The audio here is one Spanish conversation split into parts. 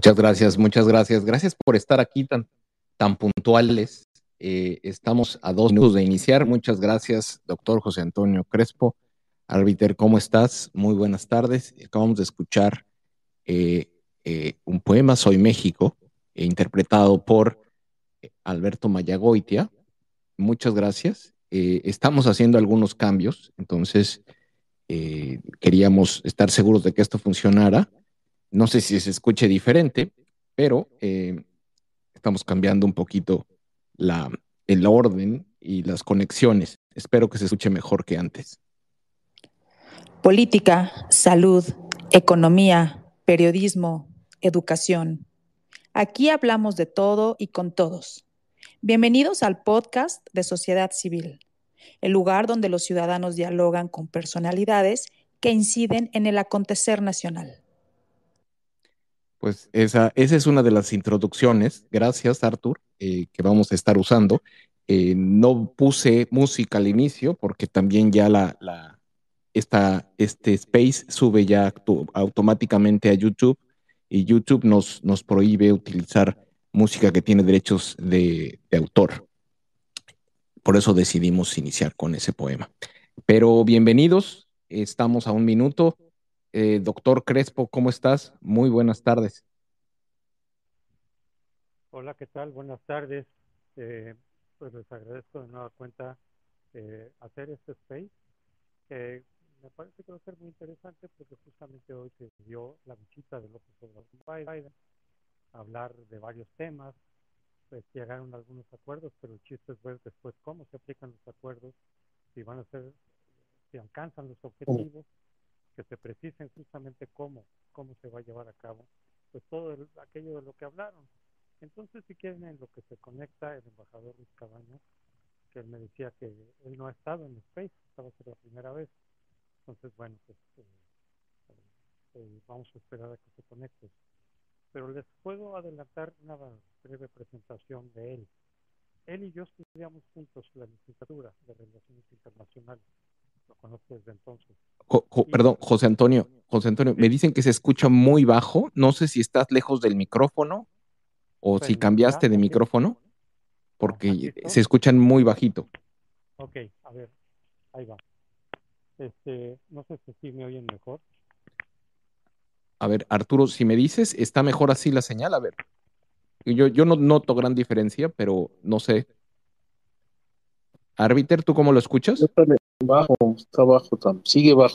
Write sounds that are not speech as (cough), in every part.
Muchas gracias, muchas gracias. Gracias por estar aquí tan, tan puntuales. Eh, estamos a dos minutos de iniciar. Muchas gracias, doctor José Antonio Crespo. Arbiter, ¿cómo estás? Muy buenas tardes. Acabamos de escuchar eh, eh, un poema, Soy México, interpretado por Alberto Mayagoitia. Muchas gracias. estamos haciendo algunos cambios, entonces queríamos estar seguros de que esto funcionara. No sé si se escuche diferente, pero eh, estamos cambiando un poquito el orden y las conexiones. Espero que se escuche mejor que antes. Política, salud, economía, periodismo, educación. Aquí hablamos de todo y con todos. Bienvenidos al podcast de Sociedad Civil, el lugar donde los ciudadanos dialogan con personalidades que inciden en el acontecer nacional pues esa, esa es una de las introducciones. Gracias, Arthur, eh, que vamos a estar usando. Eh, no puse música al inicio porque también ya la, la esta, este space sube ya automáticamente a YouTube y YouTube nos, nos prohíbe utilizar música que tiene derechos de, de autor. Por eso decidimos iniciar con ese poema. Pero bienvenidos, estamos a un minuto eh, doctor Crespo, ¿cómo estás? Muy buenas tardes. Hola, ¿qué tal? Buenas tardes. Eh, pues les agradezco de nueva cuenta eh, hacer este space. me parece que va a ser muy interesante porque justamente hoy se dio la visita de López Obrador Biden hablar de varios temas, pues llegaron algunos acuerdos, pero el chiste es ver después cómo se aplican los acuerdos, si van a ser, si alcanzan los objetivos que se precisen justamente cómo, cómo se va a llevar a cabo, pues todo aquello de lo que hablaron. Entonces, si quieren, en lo que se conecta el embajador Luis que él me decía que él no ha estado en Space, esta va a ser la primera vez. Entonces, bueno, pues eh, eh, vamos a esperar a que se conecte. Pero les puedo adelantar una breve presentación de él. Él y yo estudiamos juntos la licenciatura de Relaciones Internacionales perdón, José Antonio, José Antonio, me dicen que se escucha muy bajo. No sé si estás lejos del micrófono o pues si cambiaste de micrófono, porque se escuchan muy bajito. Ok, a ver, ahí va. Este, no sé si me oyen mejor. A ver, Arturo, si me dices, está mejor así la señal, a ver. Yo, yo no noto gran diferencia, pero no sé. Arbiter, ¿tú cómo lo escuchas? Bajo, está bajo, también. Sigue bajo.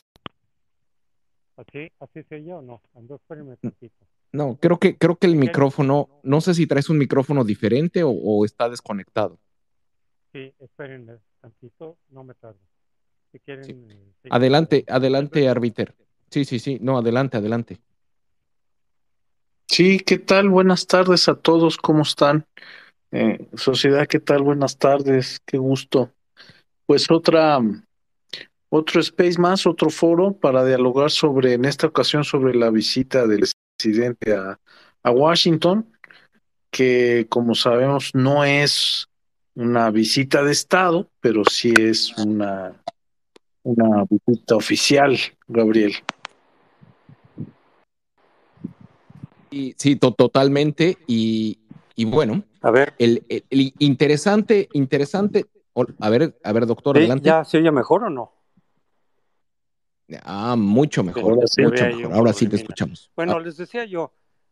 ¿Así, así se oye o no? Mm. No, creo que, creo que el micrófono, no sé si traes un micrófono diferente o, está desconectado. Sí, espérenme tantito, no me tardo. Si quieren. Eh, adelante, adelante, árbiter. Sí, sí, sí, no, adelante, adelante. Sí, ¿qué tal? Buenas tardes a todos, ¿cómo están? Eh, sociedad, ¿qué tal? Buenas tardes, qué gusto. Pues otra, otro space más, otro foro para dialogar sobre, en esta ocasión, sobre la visita del presidente a, Washington, que como sabemos no es una visita de Estado, pero sí es una, una visita oficial, Gabriel. Sí, totalmente. Y, bueno, a ver. El, interesante, interesante. A ver, a ver, doctor, adelante. ¿Ya se oye mejor o no? Ah, mucho mejor, Ahora sí te escuchamos. Bueno, ah. les decía yo,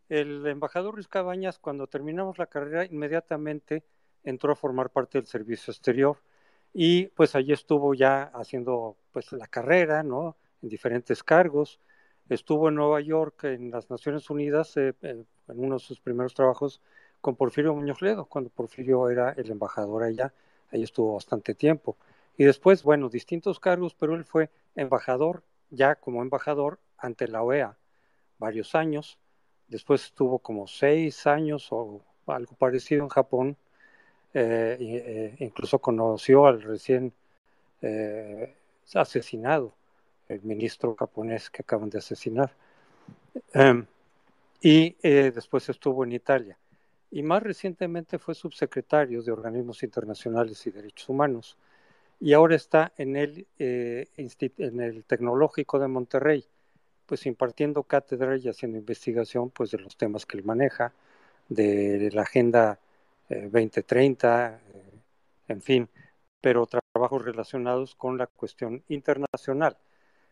el embajador Luis Cabañas, cuando terminamos la carrera, inmediatamente entró a formar parte del servicio exterior y pues allí estuvo ya haciendo pues la carrera, ¿no? En diferentes cargos. Estuvo en Nueva York, en las Naciones Unidas, eh, en uno de sus primeros trabajos con Porfirio Muñoz Ledo, cuando Porfirio era el embajador allá. Ahí estuvo bastante tiempo. Y después, bueno, distintos cargos, pero él fue embajador ya como embajador ante la OEA varios años. Después estuvo como seis años o algo parecido en Japón. Eh, eh, incluso conoció al recién eh, asesinado, el ministro japonés que acaban de asesinar. Em, y después estuvo en Italia. Y más recientemente fue subsecretario de Organismos Internacionales y Derechos Humanos y ahora está en el, eh, en el Tecnológico de Monterrey, pues impartiendo cátedra y haciendo investigación pues de los temas que él maneja, de la Agenda 2030, eh, eh, en fin, pero trabajos relacionados con la cuestión internacional.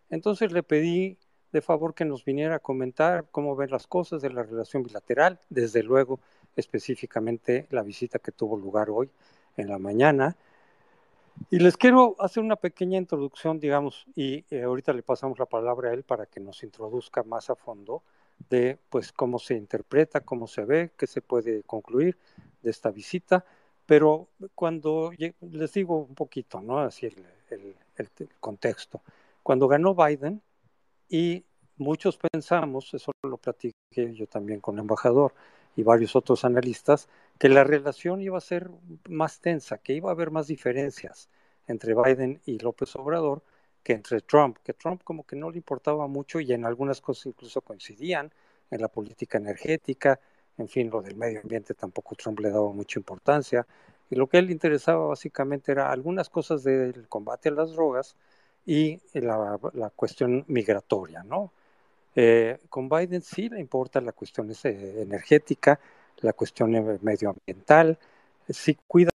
Entonces le pedí de favor que nos viniera a comentar cómo ven las cosas de la relación bilateral, desde luego específicamente la visita que tuvo lugar hoy en la mañana, y les quiero hacer una pequeña introducción, digamos, y eh, ahorita le pasamos la palabra a él para que nos introduzca más a fondo de pues cómo se interpreta, cómo se ve, qué se puede concluir de esta visita. Pero cuando les digo un poquito, ¿no? Así el, el, contexto. Cuando ganó Biden y muchos pensamos, eso lo platiqué yo también con el embajador y varios otros analistas, que la relación iba a ser más tensa, que iba a haber más diferencias entre Biden y López Obrador que entre Trump, que Trump como que no le importaba mucho y en algunas cosas incluso coincidían, en la política energética, en fin, lo del medio ambiente tampoco Trump le daba mucha importancia, y lo que él le interesaba básicamente era algunas cosas del combate a las drogas y la, cuestión migratoria, ¿no? Eh, con Biden sí le importa la cuestión energética, la cuestión medioambiental, si cuida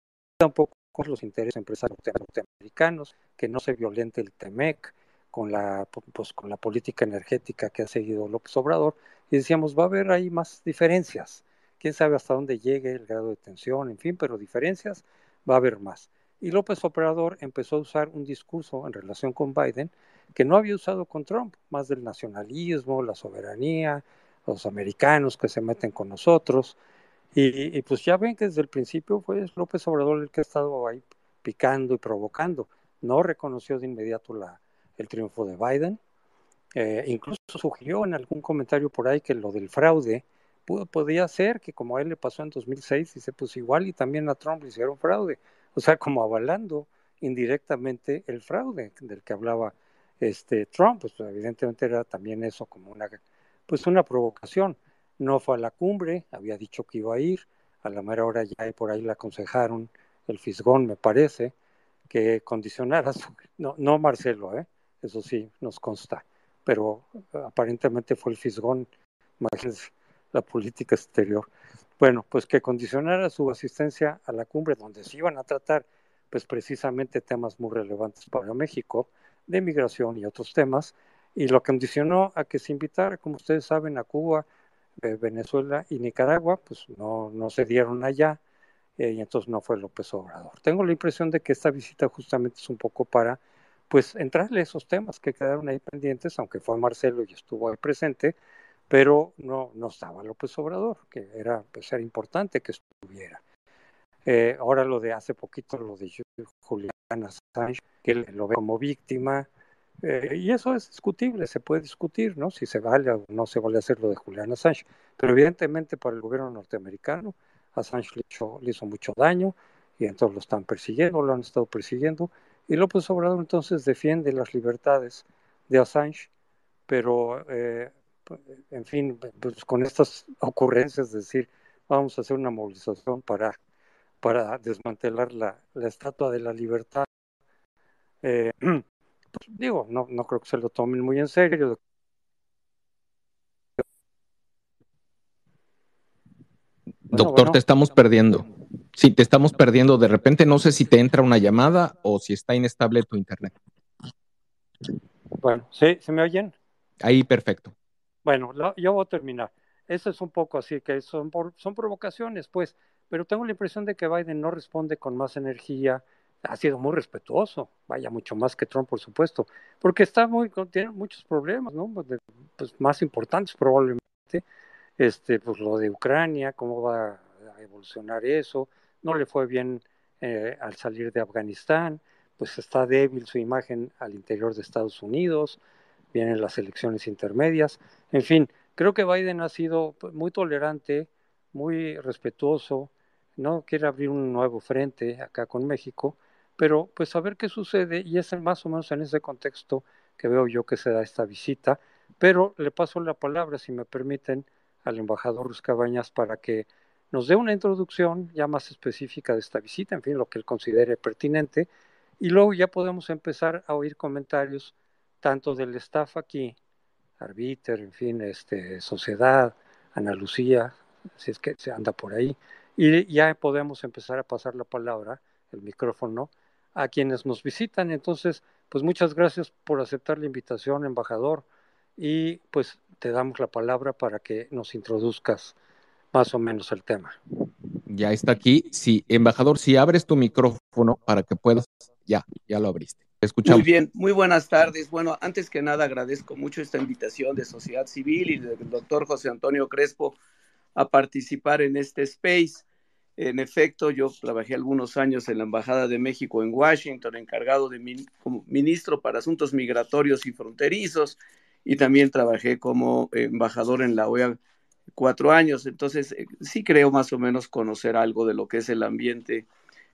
un poco con los intereses empresarios norteamericanos, que no se violente el TEMEC con la, pues, con la política energética que ha seguido López Obrador, y decíamos, va a haber ahí más diferencias, quién sabe hasta dónde llegue el grado de tensión, en fin, pero diferencias va a haber más. Y López Obrador empezó a usar un discurso en relación con Biden que no había usado con Trump, más del nacionalismo, la soberanía, los americanos que se meten con nosotros, y, pues ya ven que desde el principio fue López Obrador el que ha estado ahí picando y provocando. No reconoció de inmediato la, el triunfo de Biden. Eh, incluso sugirió en algún comentario por ahí que lo del fraude pudo, podía ser que como a él le pasó en 2006, se puso igual y también a Trump le hicieron fraude. O sea, como avalando indirectamente el fraude del que hablaba este Trump, pues evidentemente era también eso como una pues una provocación no fue a la cumbre, había dicho que iba a ir, a la mera hora ya por ahí le aconsejaron el Fisgón, me parece, que condicionara su... No, no Marcelo, ¿eh? eso sí, nos consta, pero aparentemente fue el Fisgón, más la política exterior. Bueno, pues que condicionara su asistencia a la cumbre donde se iban a tratar pues precisamente temas muy relevantes para México, de migración y otros temas, y lo condicionó a que se invitara, como ustedes saben, a Cuba, Venezuela y Nicaragua, pues no, no se dieron allá eh, y entonces no fue López Obrador. Tengo la impresión de que esta visita justamente es un poco para pues entrarle a esos temas que quedaron ahí pendientes, aunque fue Marcelo y estuvo ahí presente, pero no, no estaba López Obrador, que era, pues, era importante que estuviera. Eh, ahora lo de hace poquito, lo de Juliana Sánchez, que lo ve como víctima, eh, y eso es discutible, se puede discutir, ¿no? Si se vale o no se vale hacer lo de Julian Assange. Pero evidentemente para el gobierno norteamericano, Assange le hizo, mucho daño y entonces lo están persiguiendo, lo han estado persiguiendo. Y López Obrador entonces defiende las libertades de Assange, pero, eh, pues, en fin, pues, con estas ocurrencias decir, vamos a hacer una movilización para, para desmantelar la, estatua de la libertad. Eh, (clears throat) Pues, digo, no, no creo que se lo tomen muy en serio. Doctor, te estamos perdiendo. Sí, te estamos perdiendo. De repente no sé si te entra una llamada o si está inestable tu internet. Bueno, ¿sí? ¿Se me oyen? Ahí, perfecto. Bueno, yo voy a terminar. Eso es un poco así, que son, son provocaciones, pues, pero tengo la impresión de que Biden no responde con más energía, ha sido muy respetuoso, vaya mucho más que Trump, por supuesto, porque está muy, tiene muchos problemas, pues, pues, más importantes probablemente, este, pues lo de Ucrania, cómo va a evolucionar eso, no le fue bien eh, al salir de Afganistán, pues está débil su imagen al interior de Estados Unidos, vienen las elecciones intermedias, en fin, creo que Biden ha sido muy tolerante, muy respetuoso, no quiere abrir un nuevo frente acá con México, pero pues a ver qué sucede y es más o menos en ese contexto que veo yo que se da esta visita, pero le paso la palabra, si me permiten, al embajador Cabañas para que nos dé una introducción ya más específica de esta visita, en fin, lo que él considere pertinente, y luego ya podemos empezar a oír comentarios tanto del staff aquí, Arbiter, en fin, este, Sociedad, Ana Lucía, si es que se anda por ahí, y ya podemos empezar a pasar la palabra, el micrófono, a quienes nos visitan. Entonces, pues muchas gracias por aceptar la invitación, embajador, y pues te damos la palabra para que nos introduzcas más o menos el tema. Ya está aquí. Sí, embajador, si abres tu micrófono para que puedas, ya, ya lo abriste. Escuchamos. Muy bien, muy buenas tardes. Bueno, antes que nada agradezco mucho esta invitación de Sociedad Civil y del doctor José Antonio Crespo a participar en este space. En efecto, yo trabajé algunos años en la Embajada de México en Washington, encargado de como ministro para asuntos migratorios y fronterizos, y también trabajé como embajador en la OEA cuatro años. Entonces, eh, sí creo más o menos conocer algo de lo que es el ambiente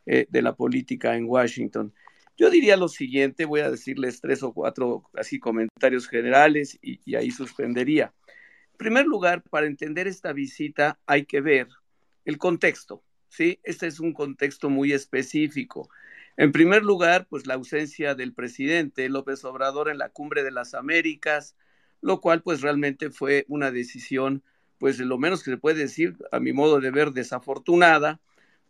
eh, de la política en Washington. Yo diría lo siguiente, voy a decirles tres o cuatro así comentarios generales y, y ahí suspendería. En primer lugar, para entender esta visita hay que ver el contexto. ¿sí? Este es un contexto muy específico. En primer lugar, pues la ausencia del presidente López Obrador en la cumbre de las Américas, lo cual pues realmente fue una decisión, pues lo menos que se puede decir, a mi modo de ver, desafortunada,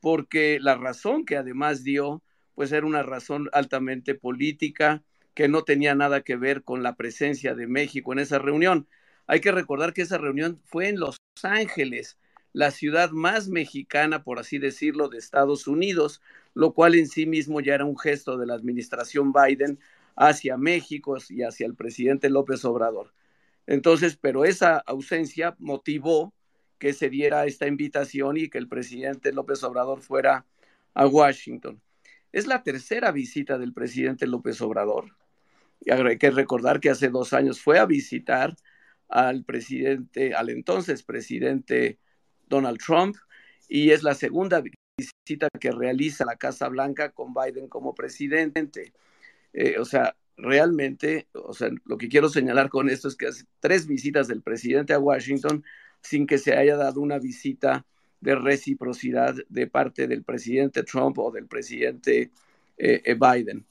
porque la razón que además dio, pues era una razón altamente política que no tenía nada que ver con la presencia de México en esa reunión. Hay que recordar que esa reunión fue en Los Ángeles, la ciudad más mexicana, por así decirlo, de Estados Unidos, lo cual en sí mismo ya era un gesto de la administración Biden hacia México y hacia el presidente López Obrador. Entonces, pero esa ausencia motivó que se diera esta invitación y que el presidente López Obrador fuera a Washington. Es la tercera visita del presidente López Obrador. Y hay que recordar que hace dos años fue a visitar al presidente, al entonces presidente Donald Trump y es la segunda visita que realiza la Casa Blanca con Biden como presidente. Eh, o sea, realmente, o sea, lo que quiero señalar con esto es que hace tres visitas del presidente a Washington sin que se haya dado una visita de reciprocidad de parte del presidente Trump o del presidente eh, eh, Biden.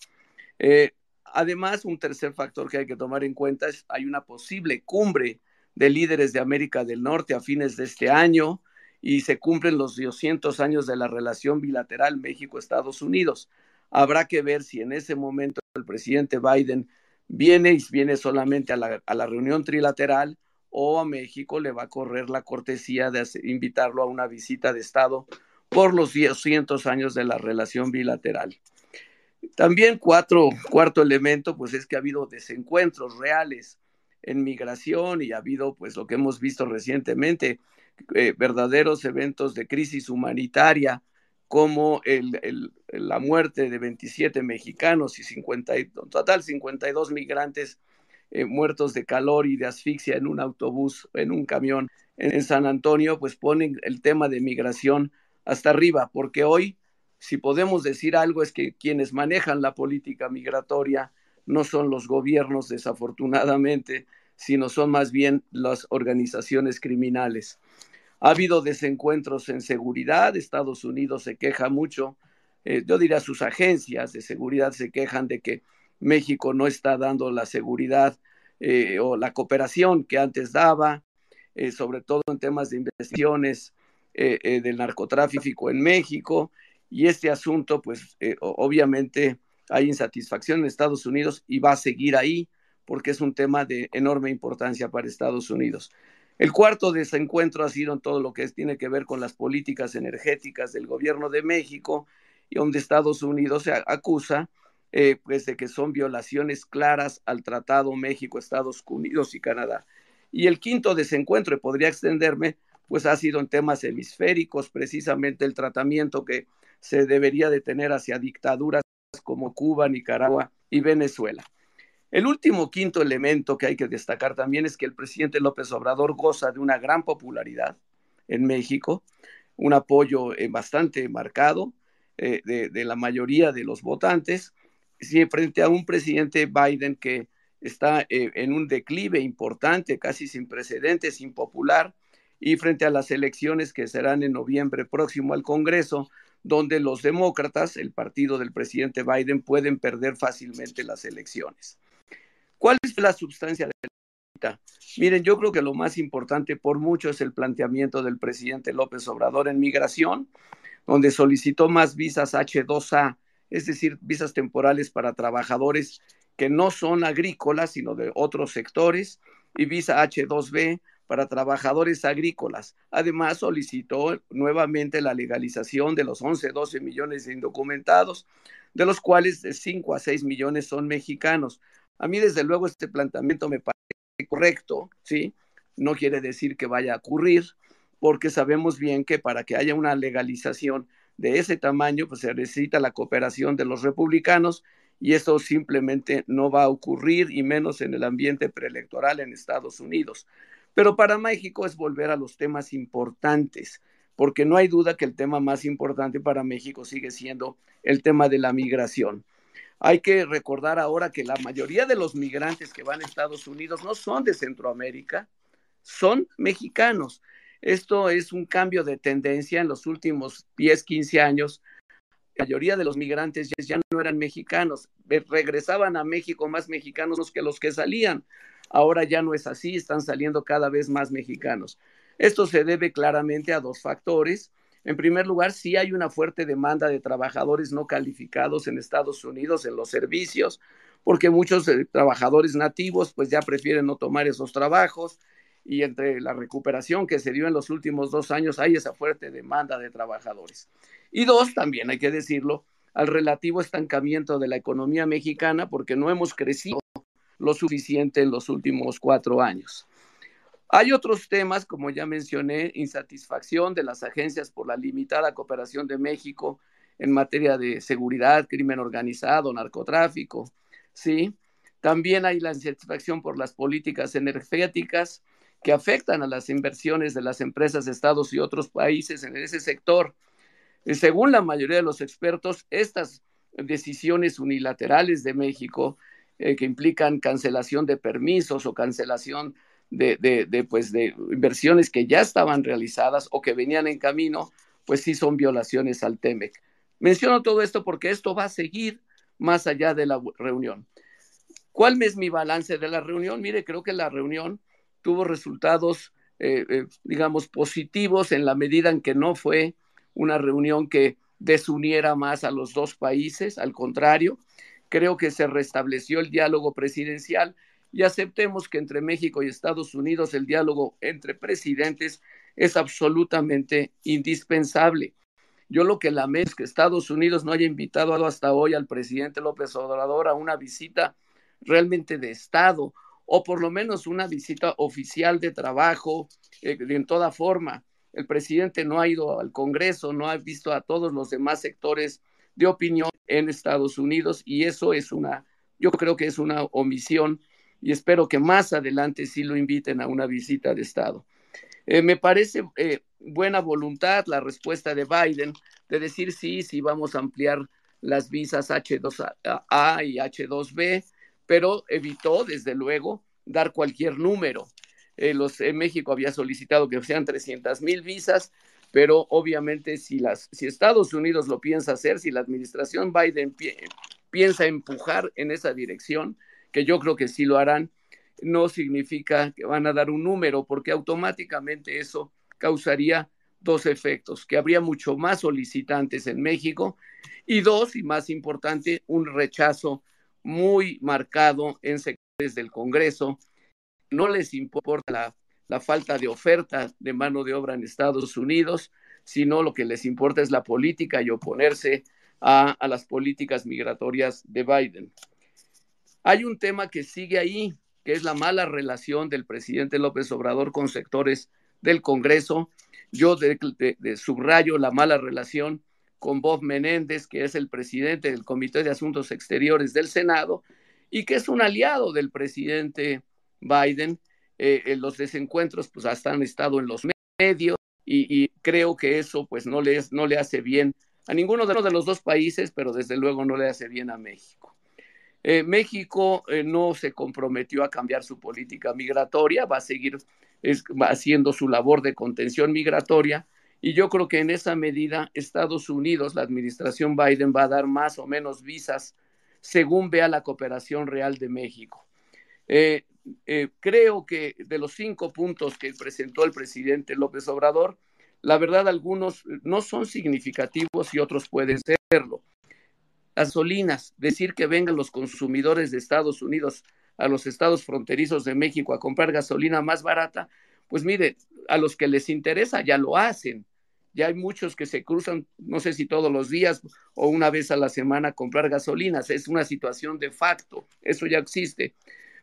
además, un tercer factor que hay que tomar en cuenta es hay una posible cumbre de líderes de América del Norte a fines de este año y se cumplen los 200 años de la relación bilateral México-Estados Unidos. Habrá que ver si en ese momento el presidente Biden viene y viene solamente a la, reunión trilateral o a México le va a correr la cortesía de invitarlo a una visita de Estado por los 200 años de la relación bilateral. También cuatro, cuarto elemento, pues es que ha habido desencuentros reales en migración y ha habido pues lo que hemos visto recientemente, eh, verdaderos eventos de crisis humanitaria, como la muerte de 27 mexicanos y 50, total 52 migrantes eh, muertos de calor y de asfixia en un autobús, en un camión en, en, San Antonio, pues ponen el tema de migración hasta arriba, porque hoy, si podemos decir algo, es que quienes manejan la política migratoria no son los gobiernos, desafortunadamente, sino son más bien las organizaciones criminales. Ha habido desencuentros en seguridad, Estados Unidos se queja mucho, eh, yo diría sus agencias de seguridad se quejan de que México no está dando la seguridad eh, o la cooperación que antes daba, eh, sobre todo en temas de inversiones del narcotráfico en México. Y este asunto, pues obviamente hay insatisfacción en Estados Unidos y va a seguir ahí porque es un tema de enorme importancia para Estados Unidos. El cuarto desencuentro ha sido en todo lo que tiene que ver con las políticas energéticas del gobierno de México, y donde Estados Unidos se acusa eh, pues de que son violaciones claras al Tratado México, Estados Unidos y Canadá. Y el quinto desencuentro, y podría extenderme, pues ha sido en temas hemisféricos, precisamente el tratamiento que se debería de tener hacia dictaduras como Cuba, Nicaragua y Venezuela. El último quinto elemento que hay que destacar también es que el presidente López Obrador goza de una gran popularidad en México, un apoyo eh, bastante marcado eh, de, la mayoría de los votantes, frente a un presidente Biden que está eh, en un declive importante, casi sin precedentes, impopular, y frente a las elecciones que serán en noviembre próximo al Congreso, donde los demócratas, el partido del presidente Biden, pueden perder fácilmente las elecciones. ¿Cuál es la sustancia de la Miren, yo creo que lo más importante por mucho es el planteamiento del presidente López Obrador en migración, donde solicitó más visas H2A, es decir, visas temporales para trabajadores que no son agrícolas, sino de otros sectores, y visa H2B para trabajadores agrícolas. Además, solicitó nuevamente la legalización de los 11, 12 millones de indocumentados, de los cuales de 5 a 6 millones son mexicanos. A mí, desde luego, este planteamiento me parece correcto, ¿sí? No quiere decir que vaya a ocurrir, porque sabemos bien que para que haya una legalización de ese tamaño, pues se necesita la cooperación de los republicanos y eso simplemente no va a ocurrir, y menos en el ambiente preelectoral en Estados Unidos. Pero para México es volver a los temas importantes, porque no hay duda que el tema más importante para México sigue siendo el tema de la migración. Hay que recordar ahora que la mayoría de los migrantes que van a Estados Unidos no son de Centroamérica, son mexicanos. Esto es un cambio de tendencia en los últimos 10, 15 años. La mayoría de los migrantes ya no eran mexicanos, regresaban a México más mexicanos que los que salían. Ahora ya no es así, están saliendo cada vez más mexicanos. Esto se debe claramente a dos factores. En primer lugar, sí hay una fuerte demanda de trabajadores no calificados en Estados Unidos en los servicios, porque muchos eh, trabajadores nativos pues ya prefieren no tomar esos trabajos y entre la recuperación que se dio en los últimos dos años hay esa fuerte demanda de trabajadores. Y dos, también hay que decirlo, al relativo estancamiento de la economía mexicana porque no hemos crecido lo suficiente en los últimos cuatro años. Hay otros temas, como ya mencioné, insatisfacción de las agencias por la limitada cooperación de México en materia de seguridad, crimen organizado, narcotráfico, ¿sí? También hay la insatisfacción por las políticas energéticas que afectan a las inversiones de las empresas Estados y otros países en ese sector. Según la mayoría de los expertos, estas decisiones unilaterales de México eh, que implican cancelación de permisos o cancelación de, pues, de inversiones que ya estaban realizadas o que venían en camino, pues sí son violaciones al TEMEC. Menciono todo esto porque esto va a seguir más allá de la reunión. ¿Cuál es mi balance de la reunión? Mire, creo que la reunión tuvo resultados, eh, eh, digamos, positivos en la medida en que no fue una reunión que desuniera más a los dos países, al contrario, creo que se restableció el diálogo presidencial y aceptemos que entre México y Estados Unidos el diálogo entre presidentes es absolutamente indispensable. Yo lo que lamento es que Estados Unidos no haya invitado hasta hoy al presidente López Obrador a una visita realmente de Estado o por lo menos una visita oficial de trabajo eh, en toda forma. El presidente no ha ido al Congreso, no ha visto a todos los demás sectores de opinión en Estados Unidos y eso es una, yo creo que es una omisión y espero que más adelante sí lo inviten a una visita de Estado. Eh, me parece eh, buena voluntad la respuesta de Biden de decir sí, sí vamos a ampliar las visas H2A y H2B, pero evitó, desde luego, dar cualquier número. Eh, los, en México había solicitado que sean 300 mil visas, pero obviamente si, las, si Estados Unidos lo piensa hacer, si la administración Biden piensa empujar en esa dirección, que yo creo que sí lo harán, no significa que van a dar un número, porque automáticamente eso causaría dos efectos, que habría mucho más solicitantes en México y dos, y más importante, un rechazo muy marcado en sectores del Congreso. No les importa la, falta de oferta de mano de obra en Estados Unidos, sino lo que les importa es la política y oponerse a las políticas migratorias de Biden. Hay un tema que sigue ahí, que es la mala relación del presidente López Obrador con sectores del Congreso. Yo subrayo la mala relación con Bob Menéndez, que es el presidente del Comité de Asuntos Exteriores del Senado y que es un aliado del presidente Biden. Eh, eh, los desencuentros pues hasta han estado en los medios y, creo que eso pues no le, no le hace bien a ninguno de los dos países, pero desde luego no le hace bien a México. Eh, México eh, no se comprometió a cambiar su política migratoria, va a seguir haciendo su labor de contención migratoria y yo creo que en esa medida Estados Unidos, la administración Biden va a dar más o menos visas según vea la cooperación real de México. Eh, creo que de los cinco puntos que presentó el presidente López Obrador, la verdad algunos no son significativos y otros pueden serlo gasolinas, decir que vengan los consumidores de Estados Unidos a los estados fronterizos de México a comprar gasolina más barata, pues mire, a los que les interesa ya lo hacen. Ya hay muchos que se cruzan, no sé si todos los días o una vez a la semana a comprar gasolinas. Es una situación de facto, eso ya existe.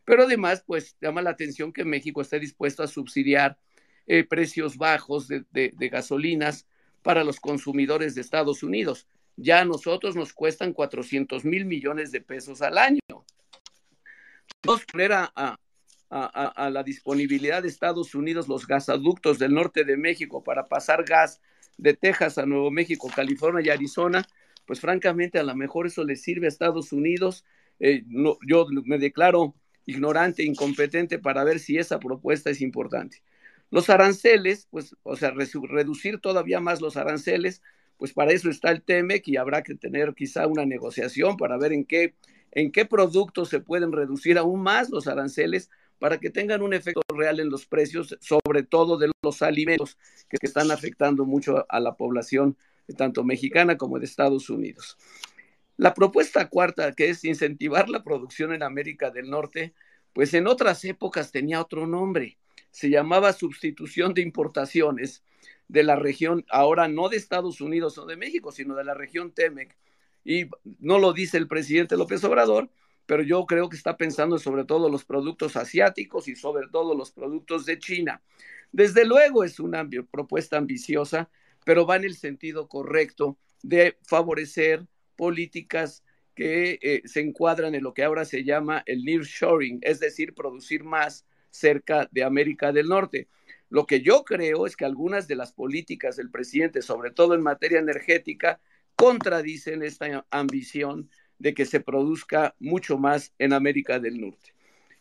Pero además, pues llama la atención que México esté dispuesto a subsidiar eh, precios bajos de, de gasolinas para los consumidores de Estados Unidos ya a nosotros nos cuestan 400 mil millones de pesos al año. Vamos a poner a, la disponibilidad de Estados Unidos los gasoductos del norte de México para pasar gas de Texas a Nuevo México, California y Arizona, pues francamente a lo mejor eso le sirve a Estados Unidos. Eh, yo me declaro ignorante, incompetente para ver si esa propuesta es importante. Los aranceles, pues, o sea, reducir todavía más los aranceles, pues para eso está el TEMEC y habrá que tener quizá una negociación para ver en qué, en qué productos se pueden reducir aún más los aranceles para que tengan un efecto real en los precios, sobre todo de los alimentos que están afectando mucho a la población tanto mexicana como de Estados Unidos. La propuesta cuarta, que es incentivar la producción en América del Norte, pues en otras épocas tenía otro nombre se llamaba sustitución de importaciones de la región, ahora no de Estados Unidos o de México, sino de la región TEMEC. Y no lo dice el presidente López Obrador, pero yo creo que está pensando sobre todo los productos asiáticos y sobre todo los productos de China. Desde luego es una propuesta ambiciosa, pero va en el sentido correcto de favorecer políticas que eh, se encuadran en lo que ahora se llama el nearshoring, es decir, producir más cerca de América del Norte. Lo que yo creo es que algunas de las políticas del presidente, sobre todo en materia energética, contradicen esta ambición de que se produzca mucho más en América del Norte.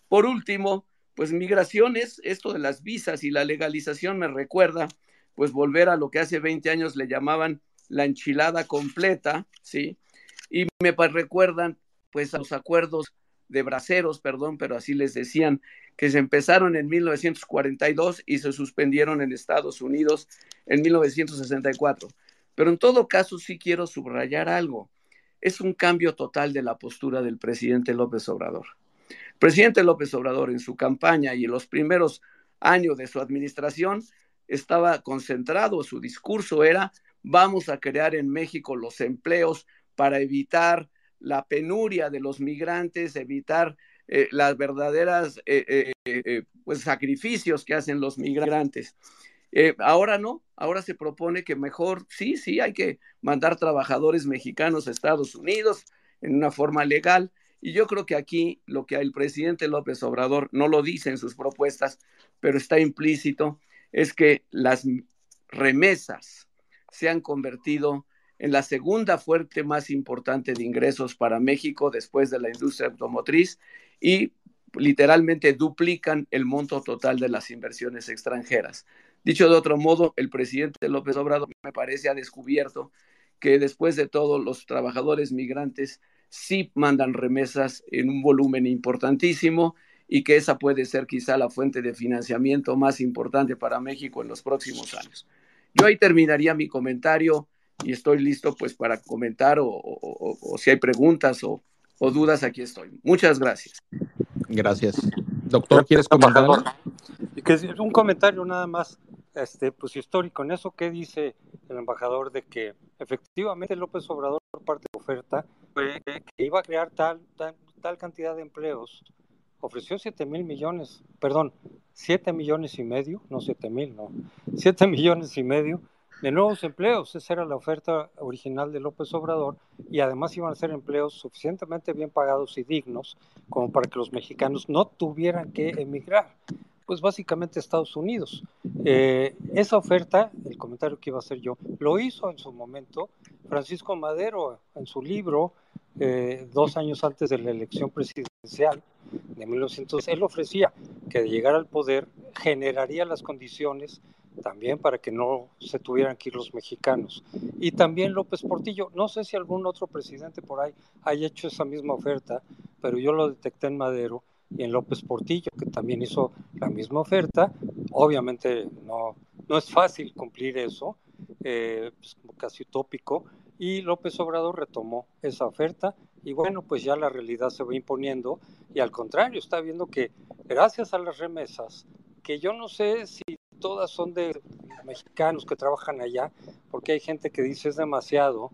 Por último, pues migraciones, esto de las visas y la legalización me recuerda, pues volver a lo que hace 20 años le llamaban la enchilada completa, ¿sí? Y me recuerdan, pues, a los acuerdos de braceros, perdón, pero así les decían, que se empezaron en 1942 y se suspendieron en Estados Unidos en 1964. Pero en todo caso sí quiero subrayar algo. Es un cambio total de la postura del presidente López Obrador. El presidente López Obrador en su campaña y en los primeros años de su administración estaba concentrado, su discurso era, vamos a crear en México los empleos para evitar la penuria de los migrantes, evitar eh, las verdaderas eh, eh, pues, sacrificios que hacen los migrantes. ahora no, ahora se propone que mejor, sí, sí, hay que mandar trabajadores mexicanos a Estados Unidos en una forma legal. Y yo creo que aquí lo que el presidente López Obrador no lo dice en sus propuestas, pero está implícito, es que las remesas se han convertido en la segunda fuerte más importante de ingresos para México después de la industria automotriz y literalmente duplican el monto total de las inversiones extranjeras. Dicho de otro modo, el presidente López Obrador me parece ha descubierto que después de todo los trabajadores migrantes sí mandan remesas en un volumen importantísimo y que esa puede ser quizá la fuente de financiamiento más importante para México en los próximos años. Yo ahí terminaría mi comentario y estoy listo pues para comentar o, si hay preguntas o, dudas, aquí estoy. Muchas gracias. Gracias. Doctor, ¿quieres comentar? Que un comentario nada más, este, pues histórico. En eso, que dice el embajador de que efectivamente López Obrador, por parte de oferta, que iba a crear tal, tal, cantidad de empleos ofreció 7 mil millones, perdón, 7 millones y medio, no 7 mil, no, 7 millones y medio de nuevos empleos. Esa era la oferta original de López Obrador y además iban a ser empleos suficientemente bien pagados y dignos como para que los mexicanos no tuvieran que emigrar. Pues básicamente Estados Unidos. Eh, esa oferta, el comentario que iba a hacer yo, lo hizo en su momento Francisco Madero en su libro eh, dos años antes de la elección presidencial de 1900, él ofrecía que de llegar al poder generaría las condiciones también para que no se tuvieran que ir los mexicanos. Y también López Portillo, no sé si algún otro presidente por ahí haya hecho esa misma oferta, pero yo lo detecté en Madero y en López Portillo, que también hizo la misma oferta. Obviamente no, no es fácil cumplir eso, eh, es pues, casi utópico, y López Obrador retomó esa oferta y bueno, pues ya la realidad se va imponiendo y al contrario, está viendo que gracias a las remesas, que yo no sé si todas son de mexicanos que trabajan allá, porque hay gente que dice es demasiado,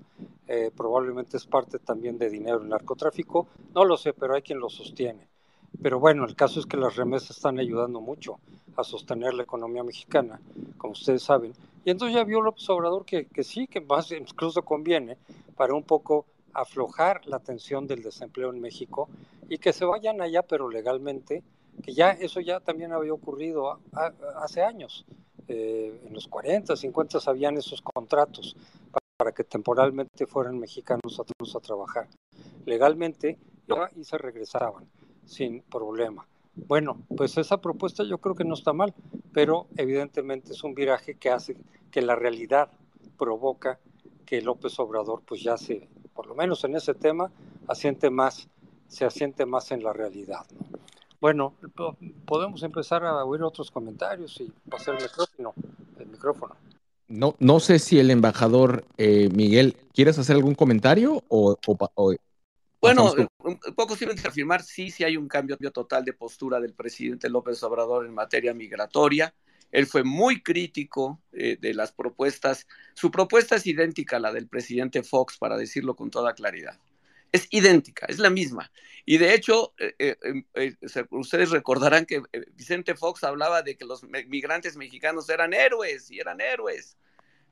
eh, probablemente es parte también de dinero el narcotráfico, no lo sé, pero hay quien lo sostiene. Pero bueno, el caso es que las remesas están ayudando mucho a sostener la economía mexicana, como ustedes saben. Y entonces ya vio López Obrador que, que sí, que más incluso conviene para un poco aflojar la tensión del desempleo en México y que se vayan allá, pero legalmente, que ya eso ya también había ocurrido hace años. Eh, en los 40, 50 habían esos contratos para, que temporalmente fueran mexicanos a, a trabajar. Legalmente y se regresaban sin problema. Bueno, pues esa propuesta yo creo que no está mal, pero evidentemente es un viraje que hace que la realidad provoca que López Obrador pues ya se, por lo menos en ese tema, asiente más, se asiente más en la realidad. Bueno, podemos empezar a oír otros comentarios y pasar el micrófono. No, no sé si el embajador eh, Miguel, ¿quieres hacer algún comentario o, bueno, un poco de afirmar, sí, sí hay un cambio total de postura del presidente López Obrador en materia migratoria. Él fue muy crítico eh, de las propuestas. Su propuesta es idéntica a la del presidente Fox, para decirlo con toda claridad es idéntica, es la misma. Y de hecho, eh, eh, em, eh, ustedes recordarán que Vicente Fox hablaba de que los migrantes mexicanos eran héroes y eran héroes.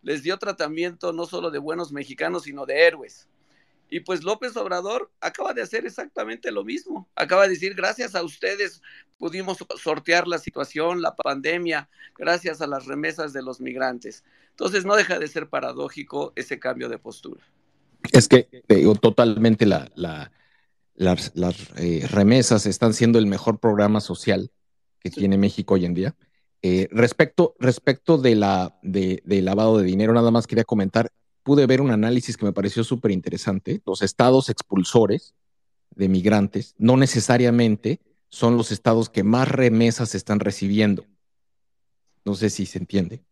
Les dio tratamiento no solo de buenos mexicanos, sino de héroes. Y pues López Obrador acaba de hacer exactamente lo mismo. Acaba de decir, gracias a ustedes pudimos sortear la situación, la pandemia, gracias a las remesas de los migrantes. Entonces no deja de ser paradójico ese cambio de postura es que digo, totalmente las, eh, remesas están siendo el mejor programa social que tiene México hoy en día. Eh, respecto, respecto de la, lavado de dinero, nada más quería comentar, pude ver un análisis que me pareció súper interesante. Los estados expulsores de migrantes no necesariamente son los estados que más remesas están recibiendo. No sé si se entiende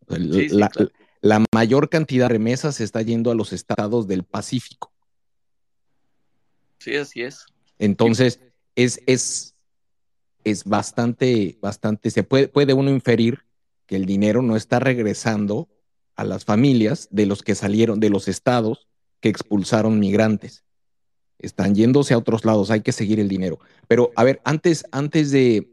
la mayor cantidad de remesas se está yendo a los estados del Pacífico. Sí, así es. Entonces, es, es, es bastante, bastante, se puede, puede uno inferir que el dinero no está regresando a las familias de los que salieron, de los estados que expulsaron migrantes. Están yéndose a otros lados, hay que seguir el dinero. Pero, a ver, antes, antes de,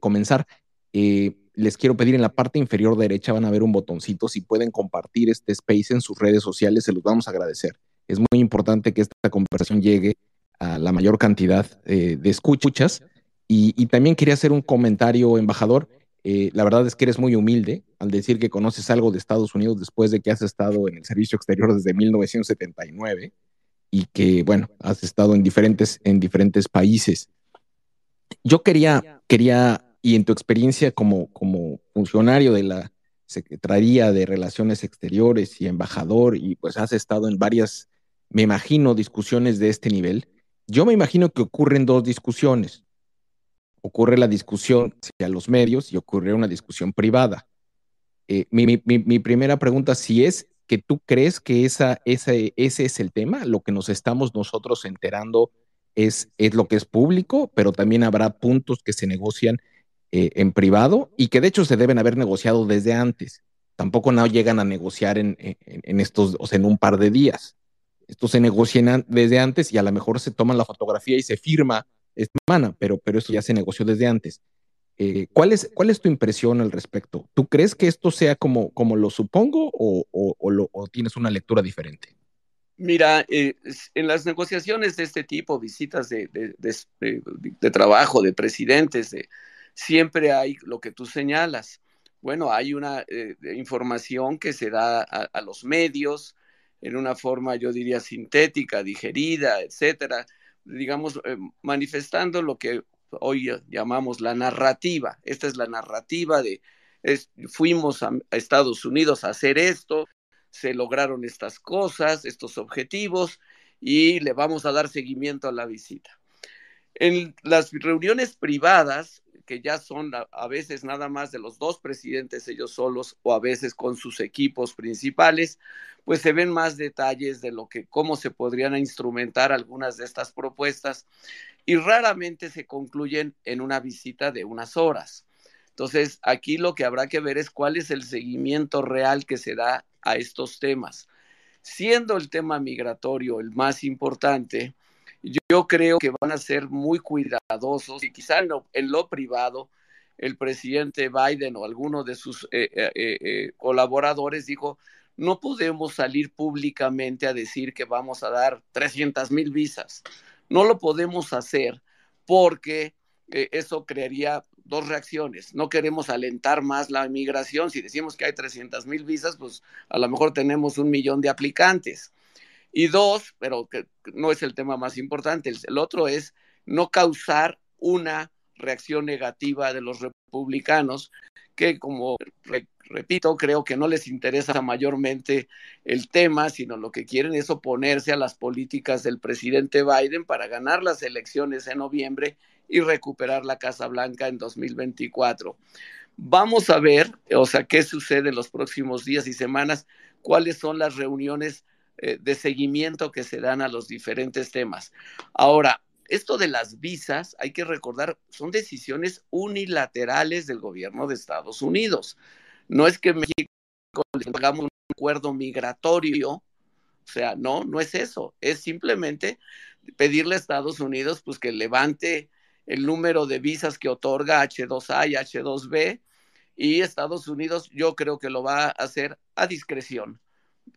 comenzar, eh, les quiero pedir en la parte inferior derecha van a ver un botoncito, si pueden compartir este space en sus redes sociales, se los vamos a agradecer. Es muy importante que esta conversación llegue a la mayor cantidad eh, de escuchas. Y, también quería hacer un comentario, embajador. Eh, la verdad es que eres muy humilde al decir que conoces algo de Estados Unidos después de que has estado en el servicio exterior desde 1979 y que, bueno, has estado en diferentes, en diferentes países. Yo quería, quería y en tu experiencia como, como funcionario de la Secretaría de Relaciones Exteriores y embajador, y pues has estado en varias, me imagino, discusiones de este nivel, yo me imagino que ocurren dos discusiones. Ocurre la discusión hacia los medios y ocurre una discusión privada. Eh, mi, mi, primera pregunta, si es que tú crees que esa, esa, ese es el tema, lo que nos estamos nosotros enterando es, es lo que es público, pero también habrá puntos que se negocian eh, en privado y que de hecho se deben haber negociado desde antes. Tampoco no llegan a negociar en, en, estos, o sea, en un par de días. Esto se negocia desde antes y a lo mejor se toma la fotografía y se firma esta semana, pero, pero esto ya se negoció desde antes. Eh, ¿cuál, es, ¿Cuál es tu impresión al respecto? ¿Tú crees que esto sea como, como lo supongo o, o, lo, tienes una lectura diferente? Mira, eh, en las negociaciones de este tipo, visitas de, de, de trabajo, de presidentes, de, siempre hay lo que tú señalas. Bueno, hay una eh, información que se da a, los medios en una forma, yo diría, sintética, digerida, etcétera, digamos, eh, manifestando lo que hoy llamamos la narrativa. Esta es la narrativa de fuimos a Estados Unidos a hacer esto, se lograron estas cosas, estos objetivos, y le vamos a dar seguimiento a la visita. En las reuniones privadas que ya son a, veces nada más de los dos presidentes ellos solos o a veces con sus equipos principales, pues se ven más detalles de lo que cómo se podrían instrumentar algunas de estas propuestas y raramente se concluyen en una visita de unas horas. Entonces, aquí lo que habrá que ver es cuál es el seguimiento real que se da a estos temas. Siendo el tema migratorio el más importante, yo creo que van a ser muy cuidadosos y quizá en lo, privado el presidente Biden o alguno de sus eh, eh, eh, colaboradores dijo, no podemos salir públicamente a decir que vamos a dar 300 mil visas. No lo podemos hacer porque eso crearía dos reacciones. No queremos alentar más la migración. Si decimos que hay 300 mil visas, pues a lo mejor tenemos un millón de aplicantes. Y dos, pero que no es el tema más importante, el, otro es no causar una reacción negativa de los republicanos, que como repito, creo que no les interesa mayormente el tema, sino lo que quieren es oponerse a las políticas del presidente Biden para ganar las elecciones en noviembre y recuperar la Casa Blanca en 2024. Vamos a ver, o sea, qué sucede en los próximos días y semanas, cuáles son las reuniones eh, de seguimiento que se dan a los diferentes temas. Ahora, esto de las visas, hay que recordar, son decisiones unilaterales del gobierno de Estados Unidos. No es que México le hagamos un acuerdo migratorio o sea, no, no es eso. Es simplemente pedirle a Estados Unidos pues, que levante el número de visas que otorga H2A y H2B. Y Estados Unidos yo creo que lo va a hacer a discreción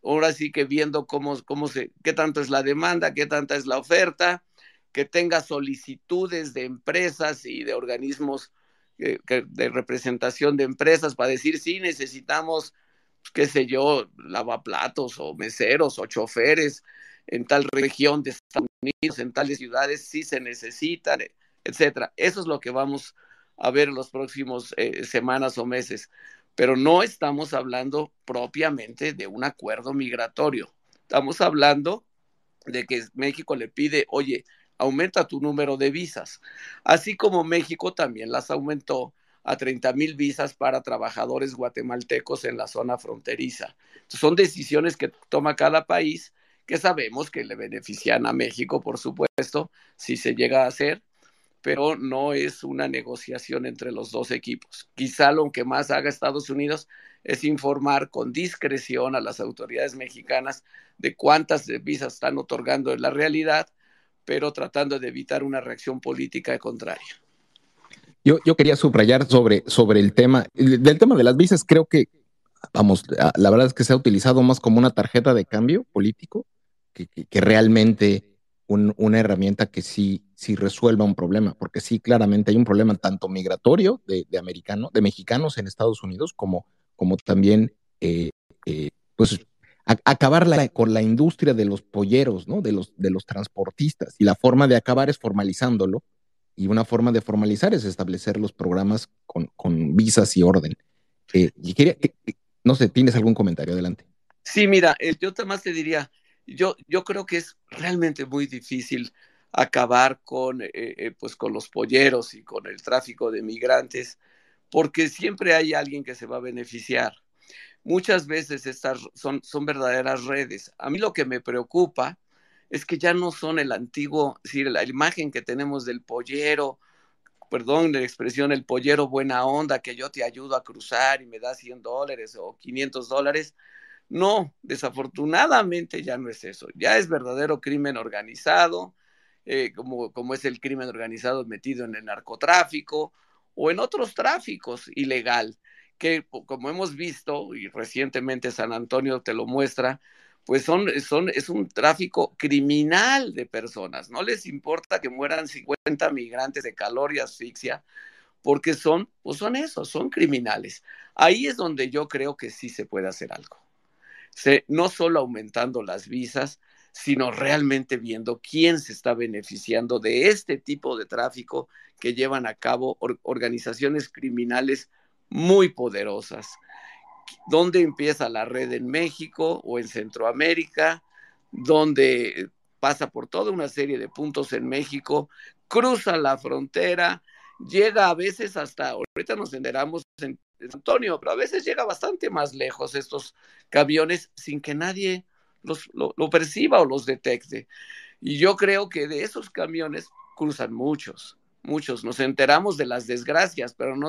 ahora sí que viendo cómo, cómo se, qué tanto es la demanda, qué tanta es la oferta, que tenga solicitudes de empresas y de organismos eh, de representación de empresas para decir, sí, necesitamos, qué sé yo, lavaplatos o meseros o choferes en tal región de Estados Unidos, en tales ciudades, si se necesitan, etcétera. Eso es lo que vamos a ver en los próximos eh, semanas o meses pero no estamos hablando propiamente de un acuerdo migratorio. Estamos hablando de que México le pide, oye, aumenta tu número de visas, así como México también las aumentó a 30 mil visas para trabajadores guatemaltecos en la zona fronteriza. son decisiones que toma cada país que sabemos que le benefician a México, por supuesto, si se llega a hacer, pero no es una negociación entre los dos equipos. Quizá lo que más haga Estados Unidos es informar con discreción a las autoridades mexicanas de cuántas visas están otorgando en la realidad, pero tratando de evitar una reacción política contraria. Yo, yo quería subrayar sobre, sobre el tema, del tema de las visas, creo que, vamos, la verdad es que se ha utilizado más como una tarjeta de cambio político que, realmente una herramienta que sí, si resuelva un problema, porque sí, claramente hay un problema tanto migratorio de, de de mexicanos en Estados Unidos, como, como también, eh, eh, pues, acabar con la industria de los polleros, ¿no? De los, de los transportistas. Y la forma de acabar es formalizándolo, y una forma de formalizar es establecer los programas con, con visas y orden. Eh, y quería, no sé, ¿tienes algún comentario? Adelante. Sí, mira, yo más te diría, yo, yo creo que es realmente muy difícil acabar con, eh, eh, pues con los polleros y con el tráfico de migrantes, porque siempre hay alguien que se va a beneficiar. Muchas veces estas son, son verdaderas redes. A mí lo que me preocupa es que ya no son el antiguo, es decir, la imagen que tenemos del pollero, perdón la expresión, el pollero buena onda, que yo te ayudo a cruzar y me da 100 dólares o 500 dólares. No, desafortunadamente ya no es eso. Ya es verdadero crimen organizado, eh, como, es el crimen organizado metido en el narcotráfico o en otros tráficos ilegal, que como hemos visto y recientemente San Antonio te lo muestra, pues son, es un tráfico criminal de personas. No les importa que mueran 50 migrantes de calor y asfixia, porque son, pues son esos, son criminales. Ahí es donde yo creo que sí se puede hacer algo. no solo aumentando las visas, sino realmente viendo quién se está beneficiando de este tipo de tráfico que llevan a cabo organizaciones criminales muy poderosas. ¿Dónde empieza la red en México o en Centroamérica? ¿Dónde pasa por toda una serie de puntos en México, cruza la frontera, llega a veces hasta, ahorita nos enteramos en Antonio, pero a veces llega bastante más lejos estos camiones sin que nadie lo, perciba o los detecte. Y yo creo que de esos camiones cruzan muchos, muchos. Nos enteramos de las desgracias, pero no,